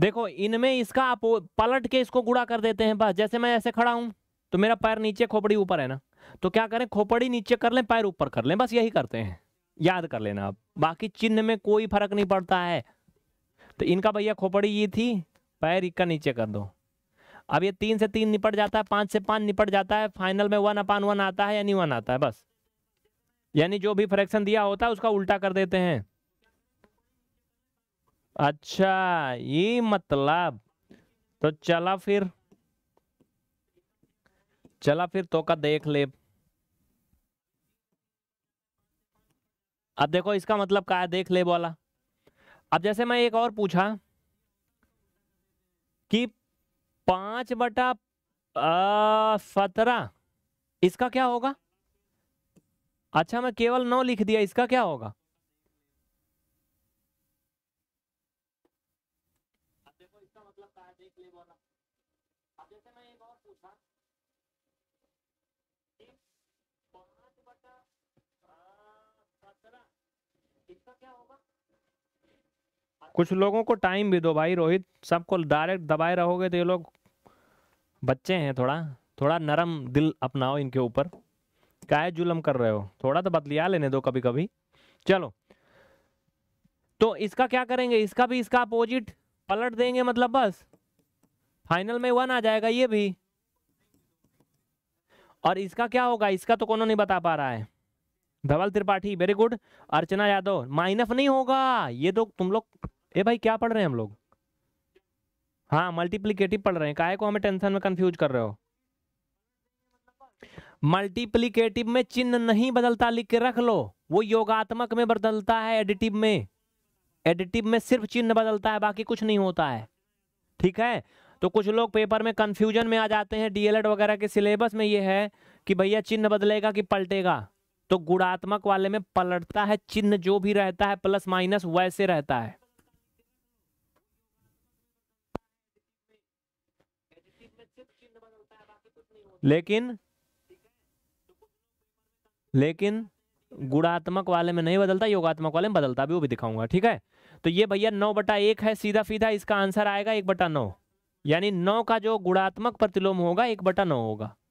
देखो इनमें इसका आप पलट के इसको गुड़ा कर देते हैं बस जैसे मैं ऐसे खड़ा हूं तो मेरा पैर नीचे खोपड़ी ऊपर है ना तो क्या करें खोपड़ी नीचे कर लें पैर ऊपर कर लें बस यही करते हैं याद कर लेना आप बाकी चिन्ह में कोई फर्क नहीं पड़ता है तो इनका भैया खोपड़ी ये थी पैर इक्का नीचे कर दो अब ये तीन से तीन निपट जाता है पांच से पांच निपट जाता है फाइनल में वन अपान वन आता है यानी वन आता है बस यानी जो भी फ्रैक्शन दिया होता है उसका उल्टा कर देते हैं अच्छा ये मतलब तो चला फिर चला फिर तो का देख ले अब देखो इसका मतलब क्या है देख ले बोला अब जैसे मैं एक और पूछा कि पांच बटा सत्रह इसका क्या होगा अच्छा मैं केवल नौ लिख दिया इसका क्या होगा कुछ लोगों को टाइम भी दो भाई रोहित सबको डायरेक्ट दबाए रहोगे तो ये लोग बच्चे हैं थोड़ा थोड़ा नरम दिल अपनाओ इनके ऊपर काय जुलम कर रहे हो थोड़ा तो बदलिया लेने दो कभी कभी चलो तो इसका क्या करेंगे इसका भी इसका अपोजिट पलट देंगे मतलब बस फाइनल में वन आ जाएगा ये भी और इसका क्या होगा इसका तो कोनो नहीं बता पा रहा है Dhaval Tripathi very good Archana Yadav minus नहीं होगा ये तो तुम लोग ए भाई क्या पढ़ रहे हैं हम लोग हाँ मल्टीप्लीकेटिव पढ़ रहे हैं काहे को हमें टेंशन में कंफ्यूज कर रहे हो मल्टीप्लीकेटिव में चिन्ह नहीं बदलता लिख के रख लो वो योगात्मक में बदलता है एडिटिव में एडिटिव में सिर्फ चिन्ह बदलता है बाकी कुछ नहीं होता है ठीक है तो कुछ लोग पेपर में कंफ्यूजन में आ जाते हैं डीएलएड वगैरह के सिलेबस में ये है कि भैया चिन्ह बदलेगा कि पलटेगा तो गुणात्मक वाले में पलटता है चिन्ह जो भी रहता है प्लस माइनस वैसे रहता है लेकिन लेकिन गुणात्मक वाले में नहीं बदलता योगात्मक वाले में बदलता भी वो भी दिखाऊंगा ठीक है तो ये भैया नौ बटा एक है सीधा सीधा इसका आंसर आएगा एक बटा नौ यानी नौ का जो गुणात्मक प्रतिलोम होगा एक बटा नौ होगा